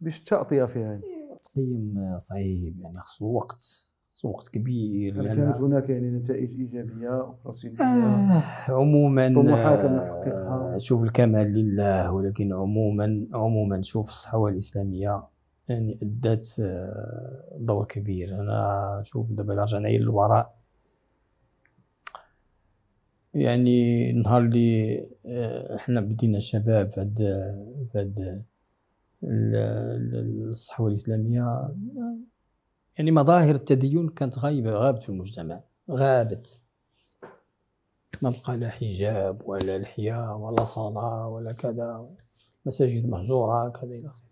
باش تشاطي فيها يعني تقييم صعيب يعني خصو وقت خصو وقت كبير هل كانت هناك يعني نتائج ايجابيه اخرى سلبيه؟ آه عموما طموحات لم آه، نحققها شوف الكمال لله ولكن عموما عموما شوف الصحوه الاسلاميه يعني ادات آه، دور كبير انا شوف دابا الى رجعنا للوراء يعني النهار اللي آه، حنا بدينا الشباب في هاد في هاد الصحوه الاسلاميه يعني مظاهر التدين كانت غايبه غابت في المجتمع غابت ما بقى لا حجاب ولا لحيه ولا صلاه ولا كذا مساجد مهجوره كذا الى اخره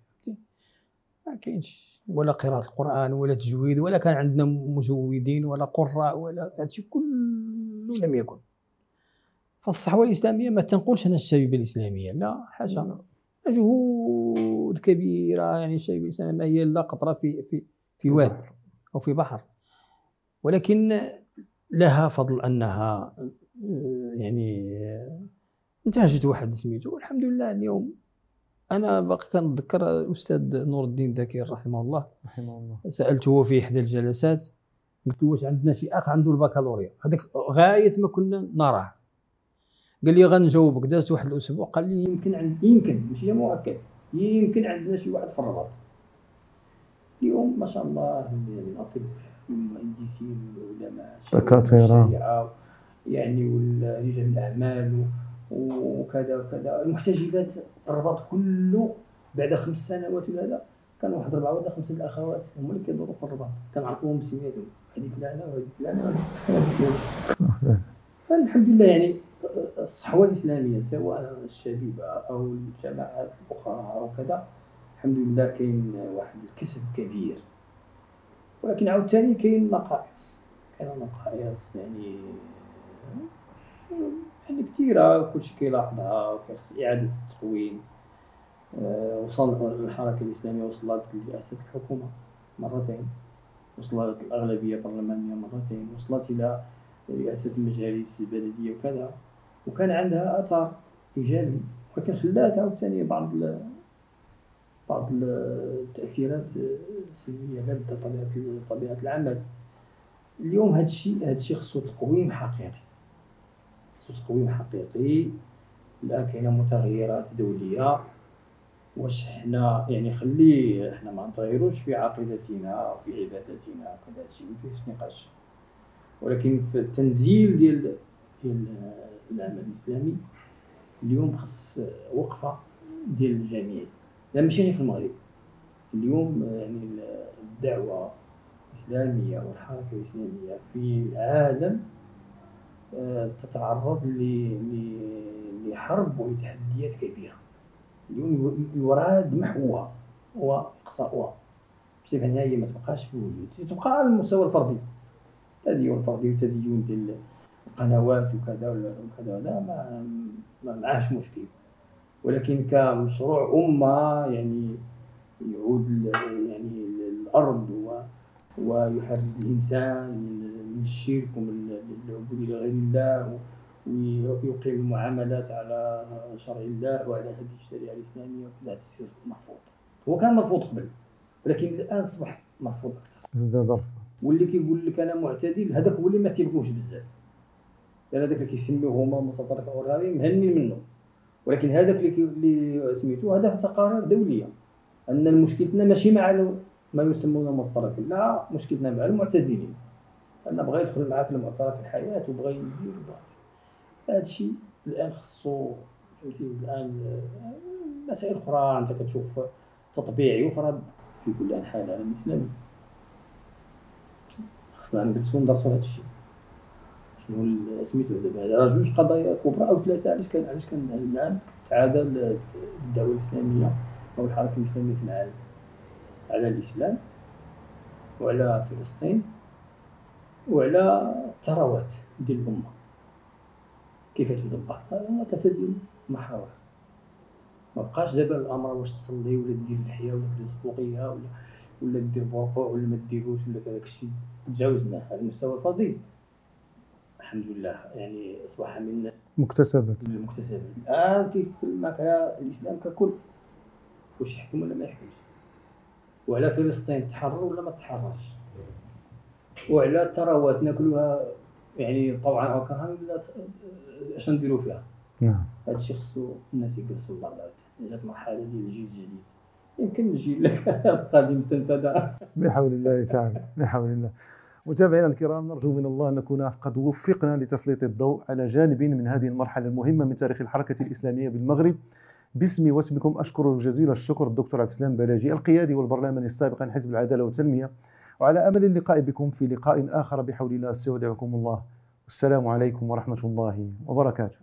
ما كاينش ولا قراءه القران ولا تجويد ولا كان عندنا مجودين ولا قراء ولا هادشي كله لم يكن فالصحوه الاسلاميه ما تنقلش انا الشبيبه الاسلاميه لا حاجة نعم. جهود كبيره يعني الشبيبه الاسلاميه هي إلا قطره في في في واد او في بحر ولكن لها فضل انها يعني انتهجت واحد سميتو والحمد لله اليوم انا باقي كنتذكر الاستاذ نور الدين ذاكر رحمه الله رحمه الله سالته في احدى الجلسات قلت له واش عندنا شي اخ عنده البكالوريا هذاك غايه ما كنا نراه قال لي غنجاوبك دازت واحد الاسبوع قال لي يمكن عند يمكن ماشي مؤكد يمكن عندنا شي واحد في الرباط اليوم ما شاء الله يعني الاطباء والمهندسين والعلماء الدكاتره يعني ورجال الاعمال وكذا وكذا المحتجبات الرباط كله بعد خمس سنوات ولا لا كان واحد ربعه ولا خمسه الاخوات هما اللي كيدوروا في الرباط كنعرفوهم بسميتهم هذه فلانه وهذه فلانه الحمد لله يعني الصحوه الاسلاميه سواء الشبيبه او الجماعات الاخرى او كذا الحمد لله كاين واحد الكسب كبير ولكن عاوتاني كاين نقائص كاين نقائص يعني حاجه كثيره شيء كيلاحظها وكيخص اعاده التقويم آه، وصل الحركه الاسلاميه وصلت لرئاسه الحكومه مرتين وصلت الاغلبيه البرلمانيه مرتين وصلت الى رئاسه المجالس البلديه وكذا وكان عندها اثر ايجابي ولكن خلات عاوتاني بعض بعض التاثيرات السلبية آه، لابد طبيعه طبيعه العمل اليوم هذا هادشي خصو تقويم حقيقي تقويم حقيقي الان كاينه متغيرات دوليه واش حنا يعني خلي حنا ما نطيروش في عقيدتنا وفي عبادتنا وكذا هادشي ما فيهش نقاش ولكن في التنزيل ديال ديال العمل الاسلامي اليوم خص وقفه ديال الجميع لا ماشي غير في المغرب اليوم يعني الدعوه الاسلاميه والحركه الاسلاميه في العالم تتعرض لحرب ولتحديات كبيره اليوم يراد محوها واقصاؤها بصفه نهائيه ما تبقاش في الوجود تبقى على المستوى الفردي التدين الفردي والتدين ديال القنوات وكذا وكذا هذا ما ما معاهش مشكل ولكن كمشروع امه يعني يعود يعني الارض ويحرر الانسان من من الشرك ومن العبودية لغير الله ويقيم المعاملات على شرع الله وعلى هذه الشريعة الإسلامية وكذا هذا السر مرفوض هو كان مرفوض قبل ولكن الآن أصبح مرفوض أكثر ازداد واللي كيقول لك أنا معتدل هذاك هو اللي ما تيبغوش بزاف لأن يعني هذاك اللي كيسميوه هما متطرف أوروبي مهني منه ولكن هذاك اللي اللي سميتو هذا في تقارير دولية أن مشكلتنا ماشي مع ما يسمون المتطرفين لا مشكلتنا مع المعتدلين انا بغى يدخل معاك لمعطرات الحياه وبغى يدير هذا الشيء الان خصو فهمتي الان آه، مسائل اخرى انت كتشوف تطبيعي وفرض في كل انحاء العالم الاسلامي خصنا نجلسوا ندرسوا هذا الشيء شنو سميتو دابا راه جوج قضايا كبرى او ثلاثه علاش كان علاش كان الان تعادى الدعوه الاسلاميه او الحركه الاسلاميه في العالم على الاسلام وعلى فلسطين وعلى الثروات ديال الامه كيف تدبر هذا هو تفادي محاور ما بقاش دابا الامر واش تصلي ولا دير الحياه ولا دير الزقوقيه ولا ولا دير بوقوع ولا ما ديروش ولا داك الشيء تجاوزناه على المستوى الفردي الحمد لله يعني اصبح من مكتسبات المكتسبات الان آه كيتكلم معك على الاسلام ككل واش يحكم ولا ما يحكمش وعلى فلسطين تحرر ولا ما تحررش وعلى الثروات ناكلوها يعني طبعا وكرها اش نديروا فيها نعم هذا الشيء خصو الناس يجلسوا الله عاوتاني جات مرحله ديال الجيل الجديد يمكن الجيل [LAUGHS] القادم استنفد بحول الله تعالى بحول الله متابعينا الكرام نرجو من الله ان نكون قد وفقنا لتسليط الضوء على جانب من هذه المرحله المهمه من تاريخ الحركه الاسلاميه بالمغرب باسمي واسمكم اشكر جزيل الشكر الدكتور عبد السلام بلاجي القيادي والبرلماني السابق عن حزب العداله والتنميه وعلى أمل اللقاء بكم في لقاء آخر بحول الله استودعكم الله والسلام عليكم ورحمة الله وبركاته